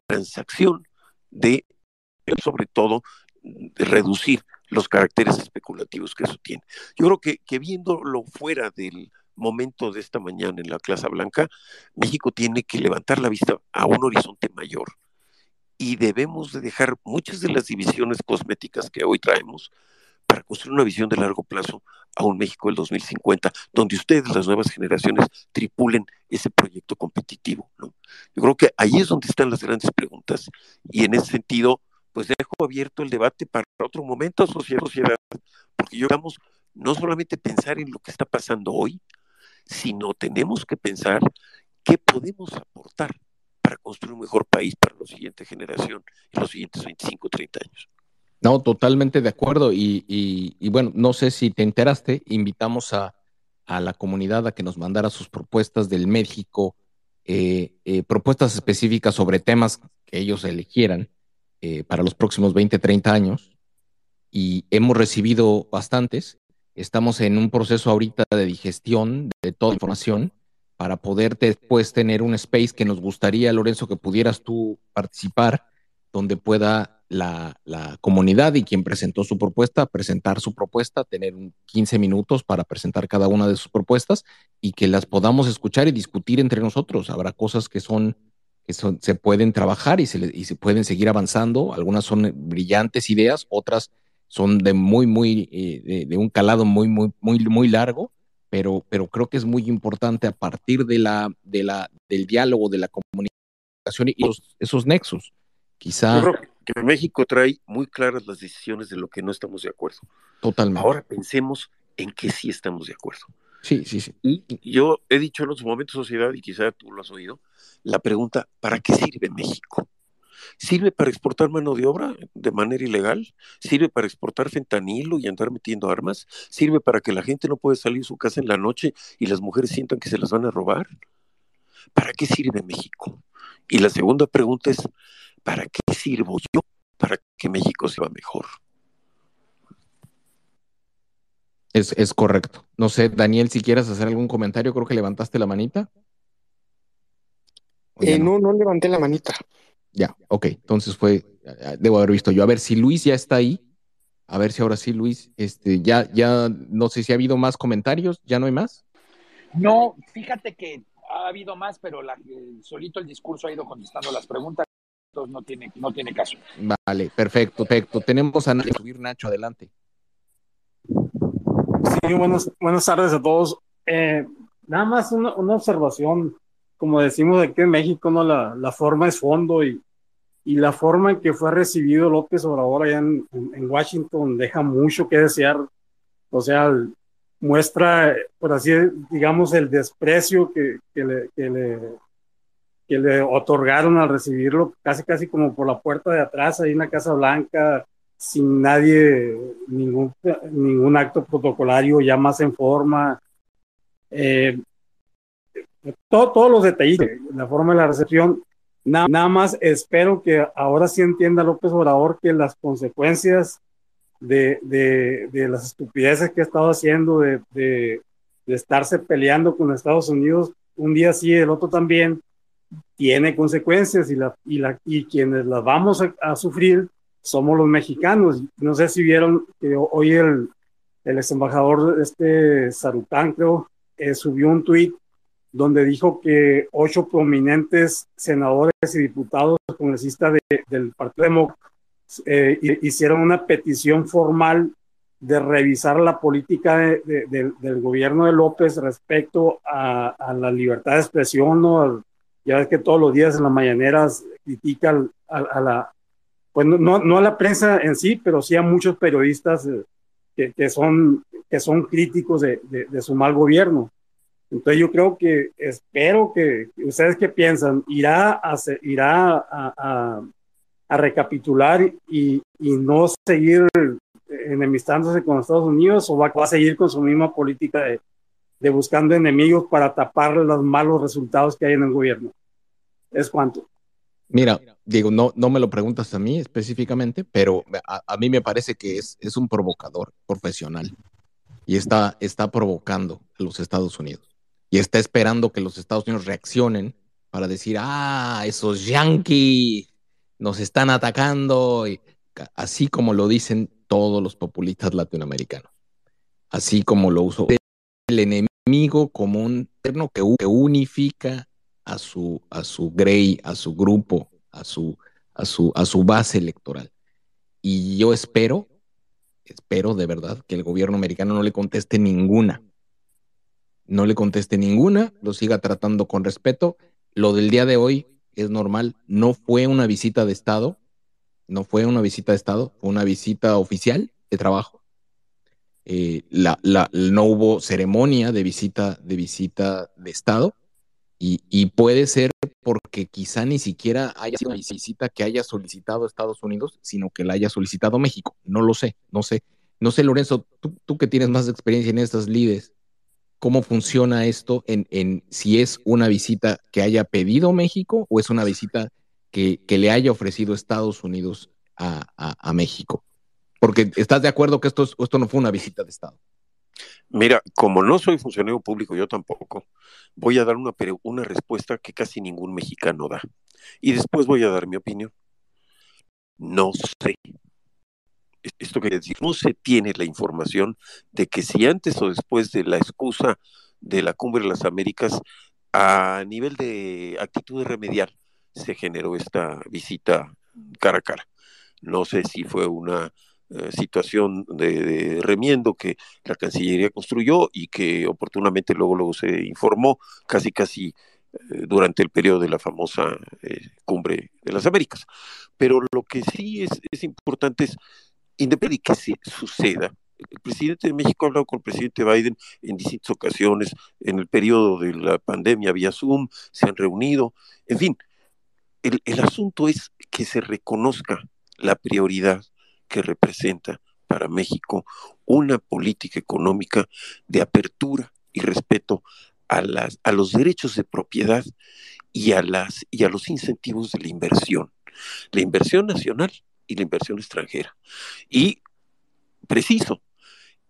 transacción de sobre todo reducir los caracteres especulativos que eso tiene. Yo creo que, que viéndolo fuera del momento de esta mañana en la Plaza Blanca, México tiene que levantar la vista a un horizonte mayor y debemos de dejar muchas de las divisiones cosméticas que hoy traemos para construir una visión de largo plazo a un México del 2050, donde ustedes, las nuevas generaciones, tripulen ese proyecto competitivo. Yo creo que ahí es donde están las grandes preguntas y en ese sentido pues dejo abierto el debate para otro momento, sociedad, porque yo vamos no solamente pensar en lo que está pasando hoy, sino tenemos que pensar qué podemos aportar para construir un mejor país para la siguiente generación en los siguientes 25, 30 años. No, totalmente de acuerdo. Y, y, bueno, no sé si te enteraste, invitamos a, la comunidad a que nos mandara sus propuestas del México, eh, eh, propuestas específicas sobre temas que ellos eligieran eh, para los próximos 20, 30 años y hemos recibido bastantes. Estamos en un proceso ahorita de digestión de toda la información para poder después tener un space que nos gustaría, Lorenzo, que pudieras tú participar, donde pueda la, la comunidad y quien presentó su propuesta presentar su propuesta, tener 15 minutos para presentar cada una de sus propuestas y que las podamos escuchar y discutir entre nosotros. Habrá cosas que son que se pueden trabajar y se, y se pueden seguir avanzando. Algunas son brillantes ideas, otras son de muy, muy, eh, de, un calado muy, muy, muy, muy largo, pero, pero creo que es muy importante a partir de la, de la, del diálogo, de la comunicación y esos nexos. Quizá... Yo creo que México trae muy claras las decisiones de lo que no estamos de acuerdo. Totalmente. Ahora pensemos en qué sí estamos de acuerdo. Sí, sí, sí. yo he dicho en otros momentos, sociedad, y quizá tú lo has oído, la pregunta, ¿para qué sirve México? ¿Sirve para exportar mano de obra de manera ilegal? ¿Sirve para exportar fentanilo y andar metiendo armas? ¿Sirve para que la gente no pueda salir de su casa en la noche y las mujeres sientan que se las van a robar? ¿Para qué sirve México? Y la segunda pregunta es, ¿para qué sirvo yo para que México se va mejor? Es, correcto. No sé, Daniel, si quieres hacer algún comentario, creo que levantaste la manita. Eh, no? no, levanté la manita. Ya, ok. Entonces fue, debo haber visto yo. A ver si Luis ya está ahí. A ver si ahora sí, Luis, este, ya, ya, no sé si ha habido más comentarios, ya no hay más. No, fíjate que ha habido más, pero solito el discurso ha ido contestando las preguntas, entonces no tiene, no tiene caso. Vale, perfecto, perfecto. Tenemos a subir Nacho, adelante buenas, tardes a todos. Eh, nada más una, observación, como decimos aquí en México, ¿no? la, la forma es fondo y, y, la forma en que fue recibido López Obrador allá en, en, Washington deja mucho que desear. O sea, muestra, por así digamos, el desprecio que, le, que, le, otorgaron al recibirlo, casi casi como por la puerta de atrás, ahí en la Casa Blanca, sin nadie, ningún, ningún acto protocolario ya más en forma. Eh, todos los detalles la forma de la recepción. Nada, más espero que ahora sí entienda López Obrador que las consecuencias de, de, las estupideces que ha estado haciendo, de, estarse peleando con Estados Unidos un día sí, y el otro también, tiene consecuencias y, la, y, la, y quienes las vamos a, sufrir somos los mexicanos. No sé si vieron que hoy el, el ex embajador este Sarután, creo, eh, subió un tuit donde dijo que ocho prominentes senadores y diputados congresistas del Partido Demócrata eh, hicieron una petición formal de revisar la política del gobierno de López respecto a, la libertad de expresión. ¿no? Ya ves que todos los días en las mañaneras critica a, la, pues no, a la prensa en sí, pero sí a muchos periodistas eh, que, son, que son críticos de, su mal gobierno. Entonces yo creo que, espero que, ustedes qué piensan, irá a, irá a, recapitular y, y, no seguir enemistándose con Estados Unidos o va, a seguir con su misma política de, de buscando enemigos para tapar los malos resultados que hay en el gobierno. Es cuanto. Mira, digo, no, no me lo preguntas a mí específicamente, pero a, mí me parece que es, es, un provocador profesional y está, está provocando a los Estados Unidos y está esperando que los Estados Unidos reaccionen para decir, ah, esos yanquis nos están atacando, y, así como lo dicen todos los populistas latinoamericanos, así como lo usó el enemigo como un común que unifica a su, a su Grey, a su grupo, a su, a su, a su base electoral. Y yo espero, espero de verdad que el gobierno americano no le conteste ninguna. No le conteste ninguna, lo siga tratando con respeto. Lo del día de hoy es normal, no fue una visita de Estado, no fue una visita de Estado, fue una visita oficial de trabajo. Eh, la, no hubo ceremonia de visita, de visita de Estado. Y, puede ser porque quizá ni siquiera haya sido una visita que haya solicitado Estados Unidos, sino que la haya solicitado México. No lo sé, no sé. No sé, Lorenzo, tú, que tienes más experiencia en estas lides, ¿cómo funciona esto en, si es una visita que haya pedido México o es una visita que, que le haya ofrecido Estados Unidos a, México? Porque estás de acuerdo que esto, esto no fue una visita de Estado. Mira, como no soy funcionario público, yo tampoco, voy a dar una, una respuesta que casi ningún mexicano da. Y después voy a dar mi opinión. No sé. Esto quiere decir, no se tiene la información de que si antes o después de la excusa de la Cumbre de las Américas, a nivel de actitud remediar se generó esta visita cara a cara. No sé si fue una eh, situación de, remiendo que la Cancillería construyó y que oportunamente luego, luego se informó casi casi eh, durante el periodo de la famosa eh, cumbre de las Américas. Pero lo que sí es, importante es, independientemente de que suceda, el presidente de México ha hablado con el presidente Biden en distintas ocasiones, en el periodo de la pandemia vía Zoom, se han reunido, en fin, el, el asunto es que se reconozca la prioridad que representa para México una política económica de apertura y respeto a, las, a los derechos de propiedad y a, las, y a los incentivos de la inversión, la inversión nacional y la inversión extranjera. Y preciso,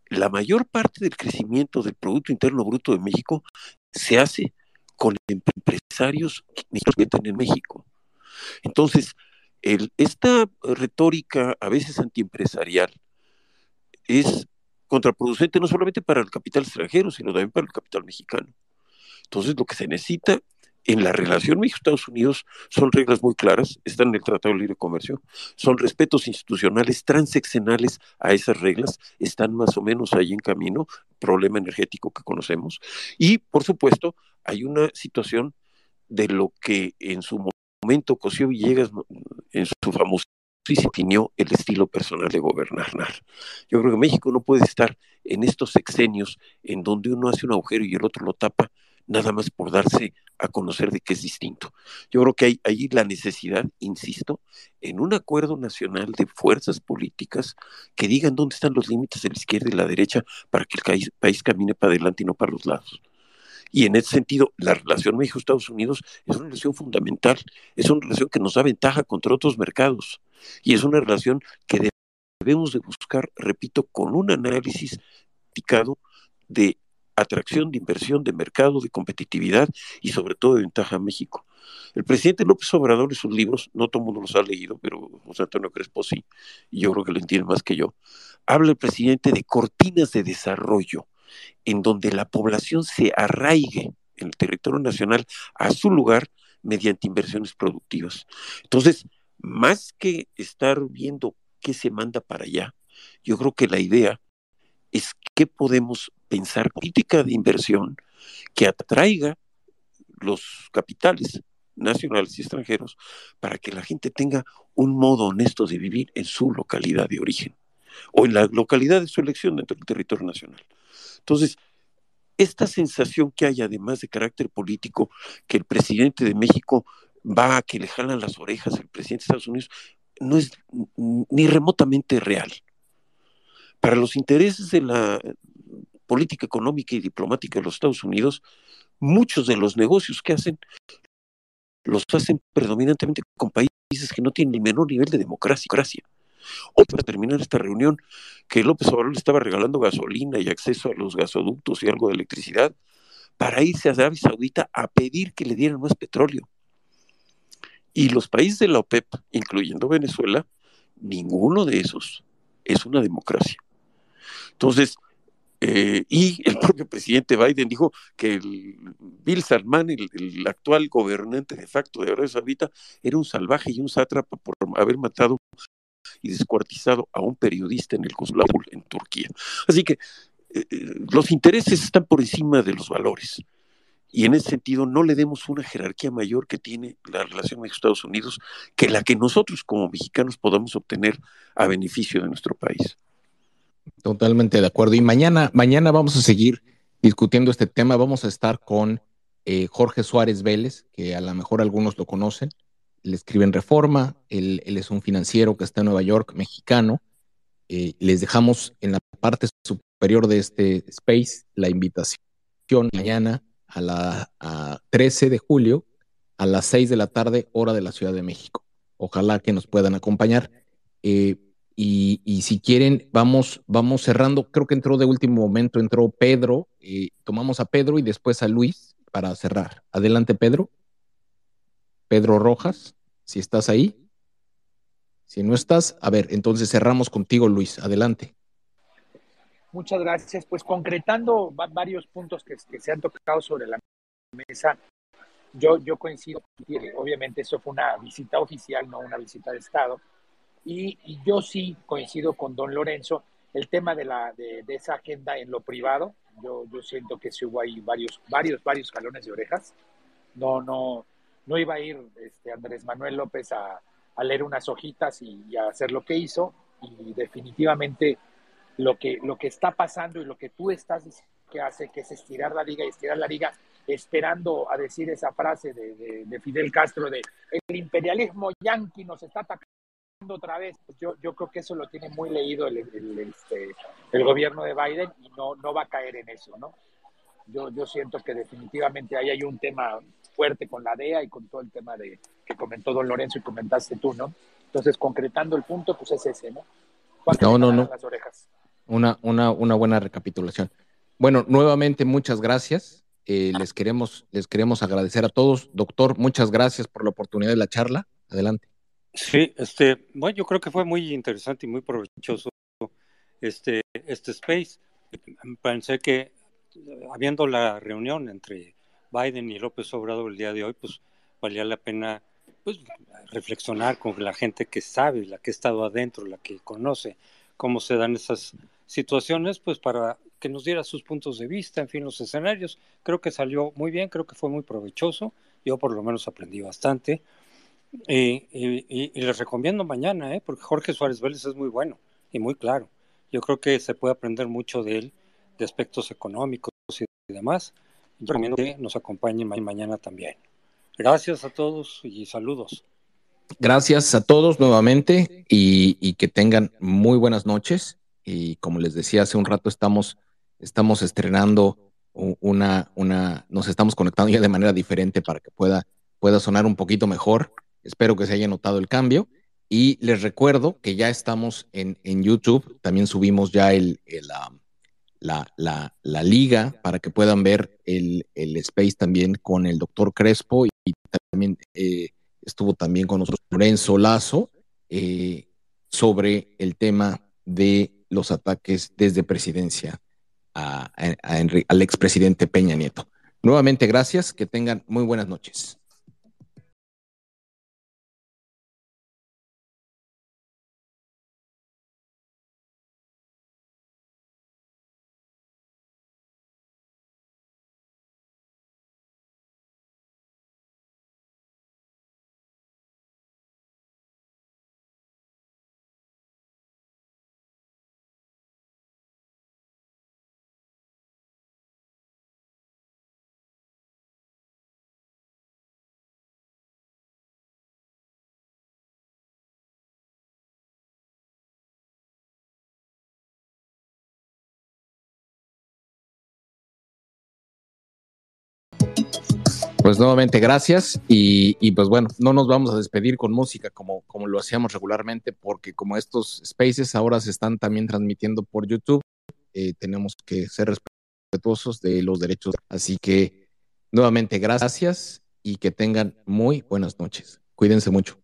la mayor parte del crecimiento del Producto Interno Bruto de México se hace con empresarios que en México. Entonces, esta retórica, a veces antiempresarial, es contraproducente no solamente para el capital extranjero, sino también para el capital mexicano. Entonces, lo que se necesita en la relación México-Estados Unidos son reglas muy claras, están en el Tratado de Libre Comercio, son respetos institucionales transeccionales a esas reglas, están más o menos ahí en camino, problema energético que conocemos, y por supuesto hay una situación de lo que en su momento momento Cosío Villegas mm, en su famoso se definió el estilo personal de gobernar. Yo creo que México no puede estar en estos sexenios en donde uno hace un agujero y el otro lo tapa, nada más por darse a conocer de que es distinto. Yo creo que hay ahí la necesidad, insisto, en un acuerdo nacional de fuerzas políticas que digan dónde están los límites de la izquierda y la derecha para que el país camine para adelante y no para los lados. Y en ese sentido, la relación México-Estados Unidos es una relación fundamental, es una relación que nos da ventaja contra otros mercados y es una relación que debemos de buscar, repito, con un análisis picado de atracción de inversión, de mercado, de competitividad y sobre todo de ventaja a México. El presidente López Obrador en sus libros, no todo el mundo los ha leído, pero José Antonio Crespo sí, y yo creo que lo entiende más que yo, habla el presidente de cortinas de desarrollo en donde la población se arraigue en el territorio nacional a su lugar mediante inversiones productivas. Entonces, más que estar viendo qué se manda para allá, yo creo que la idea es que podemos pensar política de inversión que atraiga los capitales nacionales y extranjeros para que la gente tenga un modo honesto de vivir en su localidad de origen o en la localidad de su elección dentro del territorio nacional. Entonces, esta sensación que hay, además de carácter político, que el presidente de México va a que le jalan las orejas al presidente de Estados Unidos, no es ni remotamente real. Para los intereses de la política económica y diplomática de los Estados Unidos, muchos de los negocios que hacen los hacen predominantemente con países que no tienen el menor nivel de democracia. O para terminar esta reunión, que López Obrador le estaba regalando gasolina y acceso a los gasoductos y algo de electricidad, para irse a Arabia Saudita a pedir que le dieran más petróleo. Y los países de la OPEP, incluyendo Venezuela, ninguno de esos es una democracia. Entonces, eh, y el propio presidente Biden dijo que Bill Salman, el, el, actual gobernante de facto de Arabia Saudita, era un salvaje y un sátrapa por haber matado y descuartizado a un periodista en el consulado en Turquía. Así que eh, eh, los intereses están por encima de los valores. Y en ese sentido, no le demos una jerarquía mayor que tiene la relación con Estados Unidos que la que nosotros como mexicanos podamos obtener a beneficio de nuestro país. Totalmente de acuerdo. Y mañana, mañana vamos a seguir discutiendo este tema. Vamos a estar con eh, Jorge Suárez Vélez, que a lo mejor algunos lo conocen, le escriben Reforma, él, es un financiero que está en Nueva York, mexicano. Eh, les dejamos en la parte superior de este space la invitación mañana a la 13 de julio a las 6 de la tarde, hora de la Ciudad de México. Ojalá que nos puedan acompañar. Eh, y, si quieren, vamos, vamos cerrando. Creo que entró de último momento, entró Pedro. Eh, tomamos a Pedro y después a Luis para cerrar. Adelante, Pedro. Pedro Rojas, si estás ahí. Si no estás, a ver, entonces cerramos contigo, Luis. Adelante. Muchas gracias. Pues concretando varios puntos que, se han tocado sobre la mesa, yo, yo coincido, obviamente eso fue una visita oficial, no una visita de Estado, y, yo sí coincido con don Lorenzo, el tema de, la, de, esa agenda en lo privado, yo, siento que sí hubo ahí varios, varios, varios de orejas, no, no, no iba a ir este, Andrés Manuel López a, leer unas hojitas y, a hacer lo que hizo. Y definitivamente lo que, lo que está pasando y lo que tú estás diciendo que hace, que es estirar la liga y estirar la liga, esperando a decir esa frase de, Fidel Castro de el imperialismo yanqui nos está atacando otra vez. Pues yo, yo creo que eso lo tiene muy leído el, este, el gobierno de Biden y no, no va a caer en eso, ¿no? yo, yo siento que definitivamente ahí hay un tema fuerte con la DEA y con todo el tema de que comentó don Lorenzo y comentaste tú, ¿no? Entonces, concretando el punto, pues es ese, ¿no? No, no, no. Las orejas? Una, una, una buena recapitulación. Bueno, nuevamente, muchas gracias. Eh, les, queremos, les queremos agradecer a todos. Doctor, muchas gracias por la oportunidad de la charla. Adelante. Sí, este, bueno, yo creo que fue muy interesante y muy provechoso este, este space. Pensé que habiendo la reunión entre Biden y López Obrador el día de hoy, pues valía la pena pues, reflexionar con la gente que sabe, la que ha estado adentro, la que conoce cómo se dan esas situaciones, pues para que nos diera sus puntos de vista, en fin, los escenarios. Creo que salió muy bien, creo que fue muy provechoso. Yo por lo menos aprendí bastante. Y, les recomiendo mañana, ¿eh? porque Jorge Suárez Vélez es muy bueno y muy claro. Yo creo que se puede aprender mucho de él de aspectos económicos y demás. recomiendo que nos acompañen mañana también. Gracias a todos y saludos. Gracias a todos nuevamente y, que tengan muy buenas noches. Y como les decía hace un rato, estamos, estamos estrenando una, una, nos estamos conectando ya de manera diferente para que pueda, pueda sonar un poquito mejor. Espero que se haya notado el cambio. Y les recuerdo que ya estamos en, YouTube, también subimos ya el, el, la, la, la liga para que puedan ver el, el, space también con el doctor Crespo y también eh, estuvo también con nosotros Lorenzo Lazo eh, sobre el tema de los ataques desde presidencia a, al expresidente Peña Nieto. Nuevamente, gracias, que tengan muy buenas noches. Pues nuevamente gracias y, pues bueno, no nos vamos a despedir con música como, como lo hacíamos regularmente porque como estos spaces ahora se están también transmitiendo por YouTube, eh, tenemos que ser respetuosos de los derechos. Así que nuevamente gracias y que tengan muy buenas noches. Cuídense mucho.